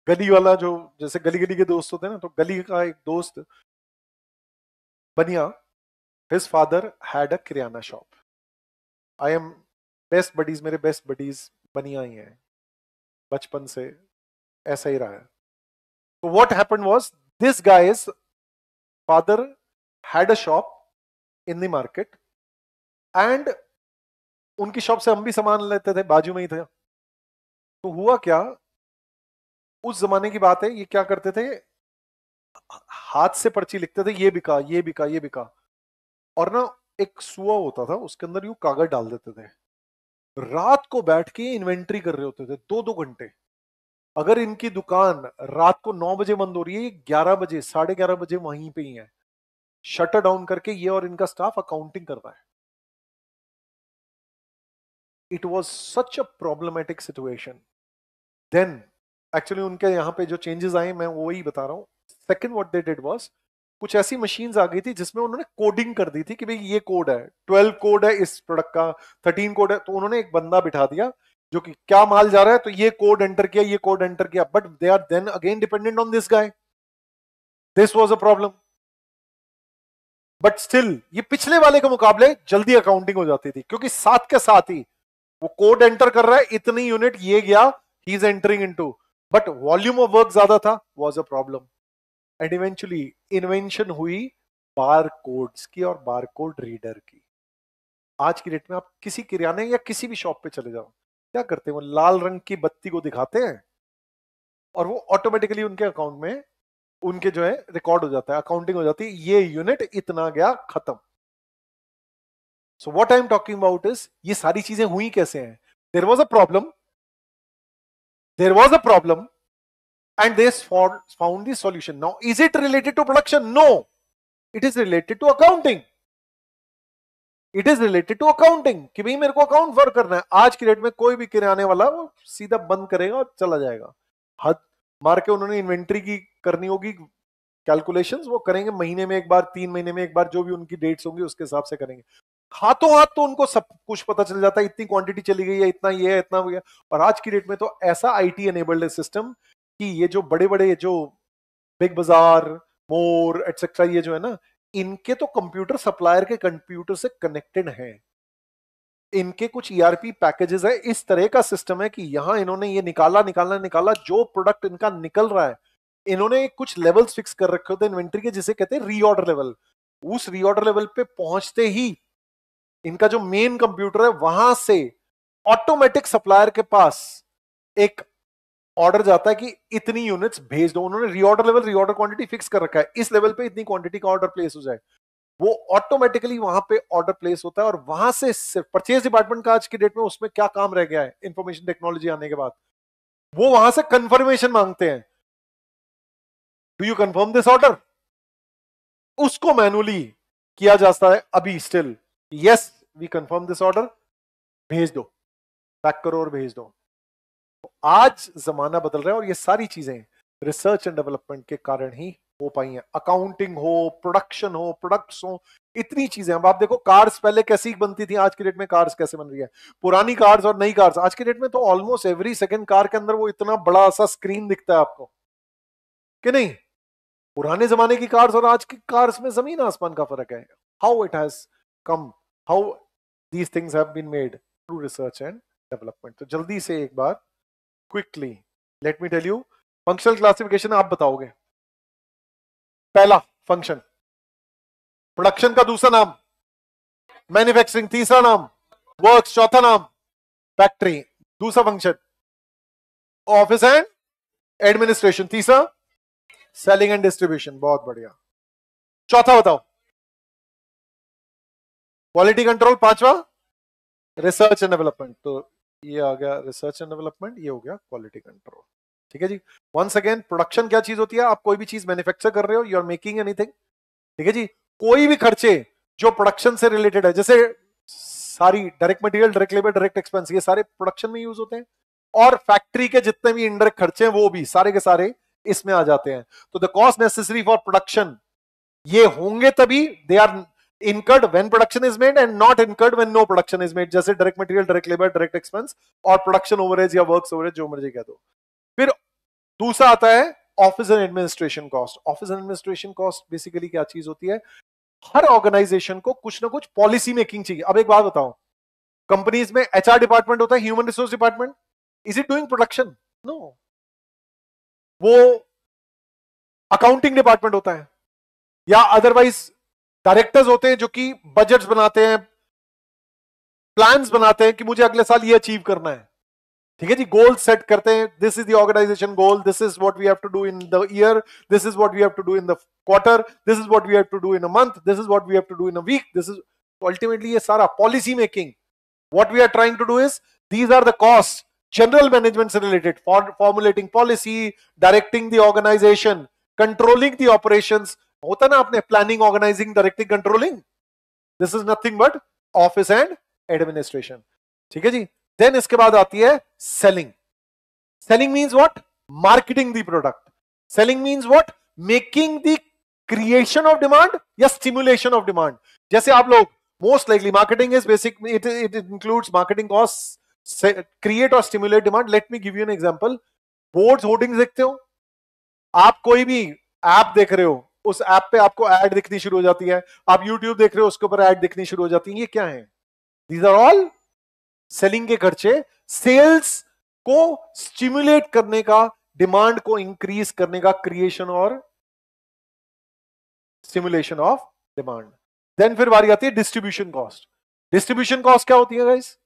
गली वाला जो जैसे गली गली के दोस्त होते हैं ना तो गली का एक दोस्त baniya his father had a kirana shop I am best buddies मेरे बेस्ट बडीज बनिया ही हैं बचपन से ऐसा ही रहा है तो what happen was this guy's father had a shop in the market उनकी शॉप से हम भी सामान लेते थे बाजू में ही थे तो हुआ क्या उस जमाने की बात है ये क्या करते थे हाथ से पर्ची लिखते थे ये बिका ये बिका ये बिका और ना एक सुआ होता था उसके अंदर यू कागज डाल देते थे रात को बैठ के इन्वेंट्री कर रहे होते थे दो दो घंटे अगर इनकी दुकान रात को नौ बजे बंद हो रही है ग्यारह बजे साढ़े ग्यारह बजे वहीं पे ही है शटर डाउन करके ये और इनका स्टाफ अकाउंटिंग कर रहा है it was such a problematic situation then actually उनके यहाँ पे जो चेंजेस आए मैं वो ही बता रहा हूँ second what they did was कुछ ऐसी मशीन आ गई थी जिसमें उन्होंने कोडिंग कर दी थी कि भाई ये कोड है ट्वेल्व कोड है इस प्रोडक्ट का थर्टीन कोड है तो उन्होंने एक बंदा बिठा दिया जो कि क्या माल जा रहा है तो ये कोड एंटर किया ये कोड एंटर किया but they are then again dependent on this guy this was a problem but still ये पिछले वाले के मुकाबले जल्दी अकाउंटिंग हो जाती थी क्योंकि साथ के साथ ही वो कोड एंटर कर रहा है इतनी यूनिट ये गया ही is entering to but volume of work ज्यादा था was a problem and eventually invention हुई बार कोड्स की और बार कोड रीडर की आज की डेट में आप किसी किराने या किसी भी शॉप पे चले जाओ क्या करते हैं वो लाल रंग की बत्ती को दिखाते हैं और वो ऑटोमेटिकली उनके अकाउंट में उनके जो है रिकॉर्ड हो जाता है अकाउंटिंग हो जाती है ये यूनिट इतना गया खत्म so what I am talking about is ये सारी चीजें हुई कैसे हैं there was a problem there was a problem and they found the solution. Now, is it related to production? No, it is related to accounting. It is related to accounting कि भाई मेरे को अकाउंट वर्क करना है आज की date में कोई भी किराने वाला वो सीधा बंद करेगा और चला जाएगा हद मार के उन्होंने इन्वेंट्री की करनी होगी कैलकुलेशन वो करेंगे महीने में एक बार तीन महीने में एक बार जो भी उनकी डेट्स होंगी उसके हिसाब से करेंगे हाथों तो हाथ तो उनको सब कुछ पता चल जाता है इतनी क्वांटिटी चली गई है इतना ये है इतना गया और आज की डेट में तो ऐसा आईटी एनेबल्ड है सिस्टम कि ये जो बड़े बड़े जो बिग बाजार मोर एटसेट्रा ये जो है ना इनके तो कंप्यूटर सप्लायर के कंप्यूटर से कनेक्टेड है इनके कुछ ईआरपी पैकेजेस है इस तरह का सिस्टम है कि यहाँ इन्होंने ये निकाला निकाला निकाला जो प्रोडक्ट इनका निकल रहा है इन्होंने कुछ लेवल्स फिक्स कर रखे होते हैं इन्वेंट्री के जिसे कहते हैं रीऑर्डर लेवल उस रीऑर्डर लेवल पे पहुंचते ही इनका जो मेन कंप्यूटर है वहां से ऑटोमेटिक सप्लायर के पास एक ऑर्डर जाता है कि इतनी यूनिट्स भेज दो उन्होंने reorder level reorder quantity fix कर रखा है इस लेवल पे इतनी क्वांटिटी का ऑर्डर प्लेस हो जाए वो ऑटोमेटिकली वहां पे ऑर्डर प्लेस होता है और वहां से सिर्फ परचेज डिपार्टमेंट का आज की डेट में उसमें क्या काम रह गया है इंफॉर्मेशन टेक्नोलॉजी आने के बाद वो वहां से कंफर्मेशन मांगते हैं do you confirm this order उसको मैनुअली किया जाता है अभी still yes we confirm this order भेज दो पैक करो और भेज दो तो आज जमाना बदल रहा है और ये सारी चीजें रिसर्च एंड डेवलपमेंट के कारण ही हो पाई हैं अकाउंटिंग हो प्रोडक्शन हो प्रोडक्ट्स हो इतनी चीजें अब आप देखो कार्स पहले कैसी बनती थी आज के डेट में कार्स कैसे बन रही है पुरानी कार्स और नई कार्स आज के डेट में तो ऑलमोस्ट एवरी सेकेंड कार के अंदर वो इतना बड़ा सा स्क्रीन दिखता है आपको कि नहीं पुराने जमाने की कार्स और आज की कार्स में जमीन आसमान का फर्क है how it has come how these things have been made through research and development तो जल्दी से एक बार quickly let me tell you functional classification आप बताओगे पहला फंक्शन प्रोडक्शन का दूसरा नाम मैन्युफैक्चरिंग तीसरा नाम वर्क चौथा नाम फैक्ट्री दूसरा फंक्शन ऑफिस एंड एडमिनिस्ट्रेशन तीसरा सेलिंग एंड डिस्ट्रीब्यूशन बहुत बढ़िया चौथा बताओ क्वालिटी कंट्रोल पांचवा रिसर्च एंड डेवलपमेंट तो ये आ गया रिसर्च एंड डेवलपमेंट ये हो गया क्वालिटी कंट्रोल ठीक है जी वंस अगेन प्रोडक्शन क्या चीज होती है आप कोई भी चीज मैन्युफैक्चर कर रहे हो यू आर मेकिंग एनीथिंग ठीक है जी कोई भी खर्चे जो प्रोडक्शन से रिलेटेड है जैसे सारी direct material direct labour direct expense ये सारे प्रोडक्शन में यूज होते हैं और फैक्ट्री के जितने भी इनडायरेक्ट खर्चे हैं वो भी सारे के सारे इसमें आ जाते हैं तो the cost necessary for production ये होंगे तभी they are incurred when production is made and not incurred when no production is made जैसे direct material direct labour direct expense और प्रोडक्शन ओवरेज या वर्क ओवरेज जो मर्जी कह दो फिर दूसरा आता है office and administration cost office and administration cost basically क्या चीज होती है हर ऑर्गेनाइजेशन को कुछ ना कुछ पॉलिसी मेकिंग चाहिए अब एक बात बताओ कंपनीज में एचआर डिपार्टमेंट होता है human resource department is it doing production no वो अकाउंटिंग डिपार्टमेंट होता है या अदरवाइज डायरेक्टर्स होते हैं जो कि बजट्स बनाते हैं प्लान्स बनाते हैं कि मुझे अगले साल ये अचीव करना है ठीक है जी गोल सेट करते हैं this is the organisation goal this is what we have to do in the year this is what we have to do in the quarter this is what we have to do in a month this is what we have to do in a week this is ultimately ये सारा policy making what we are trying to do is these are the cost general management से related formulating policy directing the organisation controlling controlling the होता ना आपने planning organising directing controlling this is nothing but office and administration ठीक है जी then इसके बाद आती है selling selling means what marketing the product selling means what making the creation of demand या स्टिम्युलेशन ऑफ डिमांड जैसे आप लोग most likely marketing is basic it it includes marketing cost create और stimulate demand let me give you an example board hoarding देखते हो आप कोई भी ऐप देख रहे हो उस ऐप पे आपको एड दिखनी शुरू हो जाती है आप यूट्यूब देख रहे हो उसके ऊपर एड दिखनी शुरू हो जाती है ये क्या है दीज आर ऑल सेलिंग के खर्चे सेल्स को स्टिम्युलेट करने का डिमांड को इंक्रीज करने का क्रिएशन और स्टिम्युलेशन ऑफ डिमांड देन फिर बारी आती है डिस्ट्रीब्यूशन कॉस्ट डिस्ट्रीब्यूशन कॉस्ट क्या होती है गाइस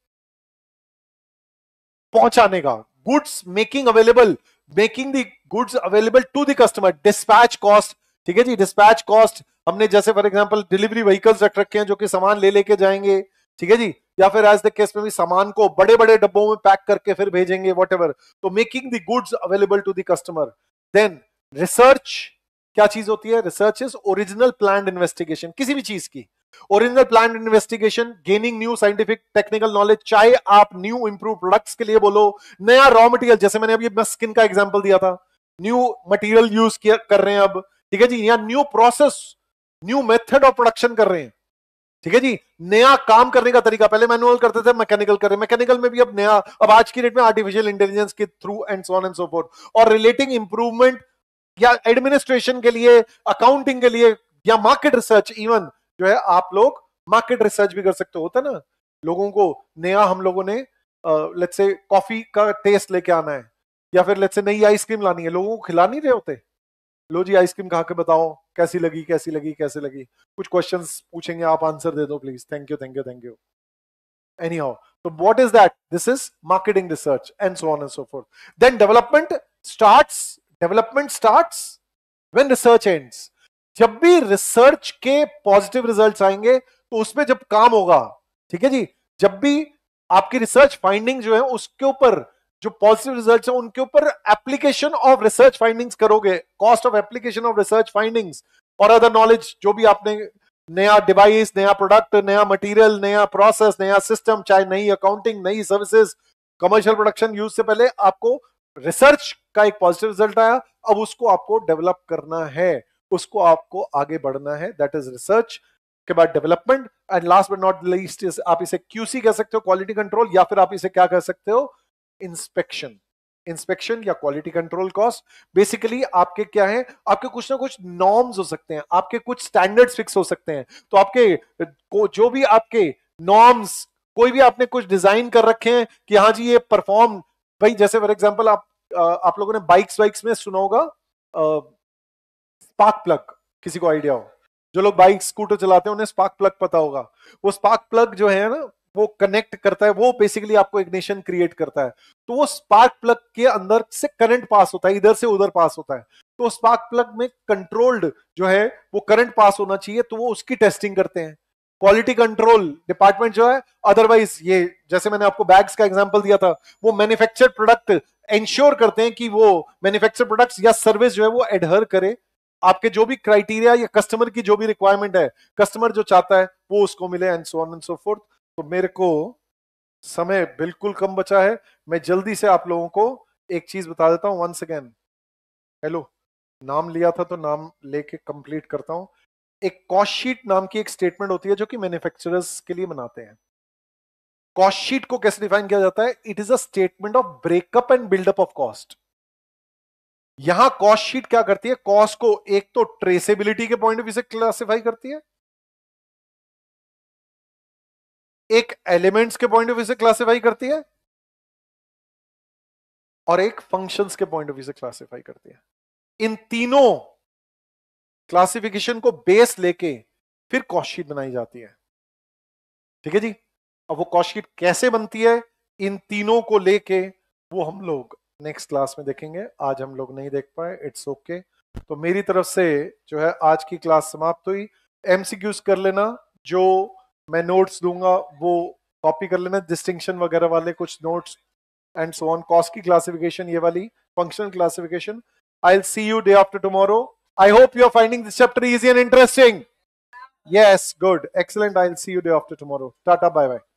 पहुंचाने का goods making available making the goods available to the customer dispatch cost ठीक है जी डिस्पैच कॉस्ट हमने जैसे फॉर एग्जाम्पल डिलीवरी व्हीकल्स रख रखे हैं जो कि सामान ले लेके जाएंगे ठीक है जी या फिर एज द केस में भी सामान को बड़े बड़े डब्बों में पैक करके फिर भेजेंगे वॉट तो making the goods available to the customer then research क्या चीज होती है research is original plan investigation किसी भी चीज की original plan investigation gaining new scientific technical knowledge चाहे आप न्यू इंप्रूव प्रोडक्ट्स के लिए बोलो नया रॉ मटेरियल जैसे मैंने अभी मैं स्किन का एग्जांपल दिया था न्यू मटेरियल यूज किया कर रहे हैं अब ठीक है जी या new process new method of production कर रहे हैं ठीक है जी नया काम करने का तरीका पहले मैनुअल करते थे मैकेनिकल कर रहे मैकेनिकल में भी अब नया अब आज की डेट में आर्टिफिशियल इंटेलिजेंस के through and so on and so forth और रिलेटिंग इंप्रूवमेंट या एडमिनिस्ट्रेशन के लिए अकाउंटिंग के लिए या मार्केट रिसर्च इवन जो है आप लोग मार्केट रिसर्च भी कर सकते होता ना लोगों को नया हम लोगों ने लेट्स से कॉफी का टेस्ट लेके आना है या फिर लेट से नई आइसक्रीम लानी है लोगों को खिला नहीं रहे होते लो जी आइसक्रीम खा के बताओ कैसी लगी कैसी लगी कैसे लगी कुछ क्वेश्चन पूछेंगे आप आंसर दे दो please thank you thank you thank you anyhow तो what is that this is marketing research and so on and so forth then development start development start when research and जब भी research के positive result आएंगे तो उसमें जब काम होगा ठीक है जी जब भी आपकी रिसर्च फाइंडिंग जो है उसके ऊपर जो पॉजिटिव रिजल्ट है उनके ऊपर एप्लीकेशन ऑफ रिसर्च फाइंडिंग्स करोगे cost of application of research findings और अदर नॉलेज जो भी आपने नया डिवाइस नया प्रोडक्ट नया मटेरियल नया प्रोसेस नया सिस्टम चाहे नई अकाउंटिंग नई सर्विसेज कमर्शियल प्रोडक्शन यूज से पहले आपको रिसर्च का एक पॉजिटिव रिजल्ट आया अब उसको आपको डेवलप करना है उसको आपको आगे बढ़ना है दैट इज रिसर्च के बाद development and last but not least आप इसे क्यूसी कह सकते हो क्वालिटी कंट्रोल या फिर आप इसे क्या कह सकते हो इंस्पेक्शन इंस्पेक्शन या क्वालिटी कंट्रोल कॉस्ट बेसिकली आपके क्या है आपके कुछ ना कुछ नॉर्म्स हो सकते हैं आपके कुछ स्टैंडर्ड्स फिक्स हो सकते हैं तो आपके को जो भी आपके नॉर्म्स कोई भी आपने कुछ डिजाइन कर रखे हैं कि हाँ जी ये परफॉर्म भाई जैसे फॉर एग्जाम्पल आप आप लोगों ने बाइक्स वाइक्स में सुना होगा स्पार्क प्लग किसी को आइडिया हो जो लोग बाइक स्कूटर चलाते हैं उन्हें स्पार्क प्लग पता होगा वो स्पार्क प्लग जो है ना वो कनेक्ट करता है वो बेसिकली आपको इग्निशन क्रिएट करता है तो वो स्पार्क प्लग के अंदर से करंट पास होता है इधर से उधर पास होता है तो स्पार्क प्लग में कंट्रोल्ड जो है वो करंट पास होना चाहिए तो वो उसकी टेस्टिंग करते हैं क्वालिटी कंट्रोल डिपार्टमेंट जो है अदरवाइज ये जैसे मैंने आपको बैग्स का एग्जांपल दिया था वो मैन्युफैक्चर प्रोडक्ट एंश्योर करते हैं कि वो मैन्युफैक्चर प्रोडक्ट्स या सर्विस जो है वो एडहर करे आपके जो भी क्राइटेरिया या कस्टमर की जो भी रिक्वायरमेंट है कस्टमर जो चाहता है वो उसको मिले and so on and so forth तो मेरे को समय बिल्कुल कम बचा है मैं जल्दी से आप लोगों को एक चीज बता देता हूं वंस अगेन हेलो नाम लिया था तो नाम लेके कंप्लीट करता हूं एक कॉस्ट शीट नाम की एक स्टेटमेंट होती है जो कि मैन्युफैक्चरर्स के लिए बनाते हैं कॉस्ट शीट को कैसे डिफाइन किया जाता है it is a statement of breakup and buildup of cost यहां कॉस्ट शीट क्या करती है कॉस्ट को एक तो ट्रेसेबिलिटी के पॉइंट ऑफ व्यू से क्लासिफाई करती है एक एलिमेंट्स के पॉइंट ऑफ व्यू से क्लासिफाई करती है और एक फंक्शंस के पॉइंट ऑफ व्यू से क्लासिफाई करती है इन तीनों क्लासिफिकेशन को बेस लेके फिर कॉशीट बनाई जाती है ठीक है जी अब वो कॉशीट कैसे बनती है इन तीनों को लेके वो हम लोग नेक्स्ट क्लास में देखेंगे आज हम लोग नहीं देख पाए इट्स ओके okay. तो मेरी तरफ से जो है आज की क्लास समाप्त हुई एमसीक्यूज कर लेना जो मैं नोट्स दूंगा वो कॉपी कर लेना डिस्टिंक्शन वगैरह वाले कुछ notes and so on cost की क्लासिफिकेशन ये वाली functional classification I see you day after tomorrow I hope you are finding this chapter easy and interesting yes good excellent I see you day after tomorrow tata bye bye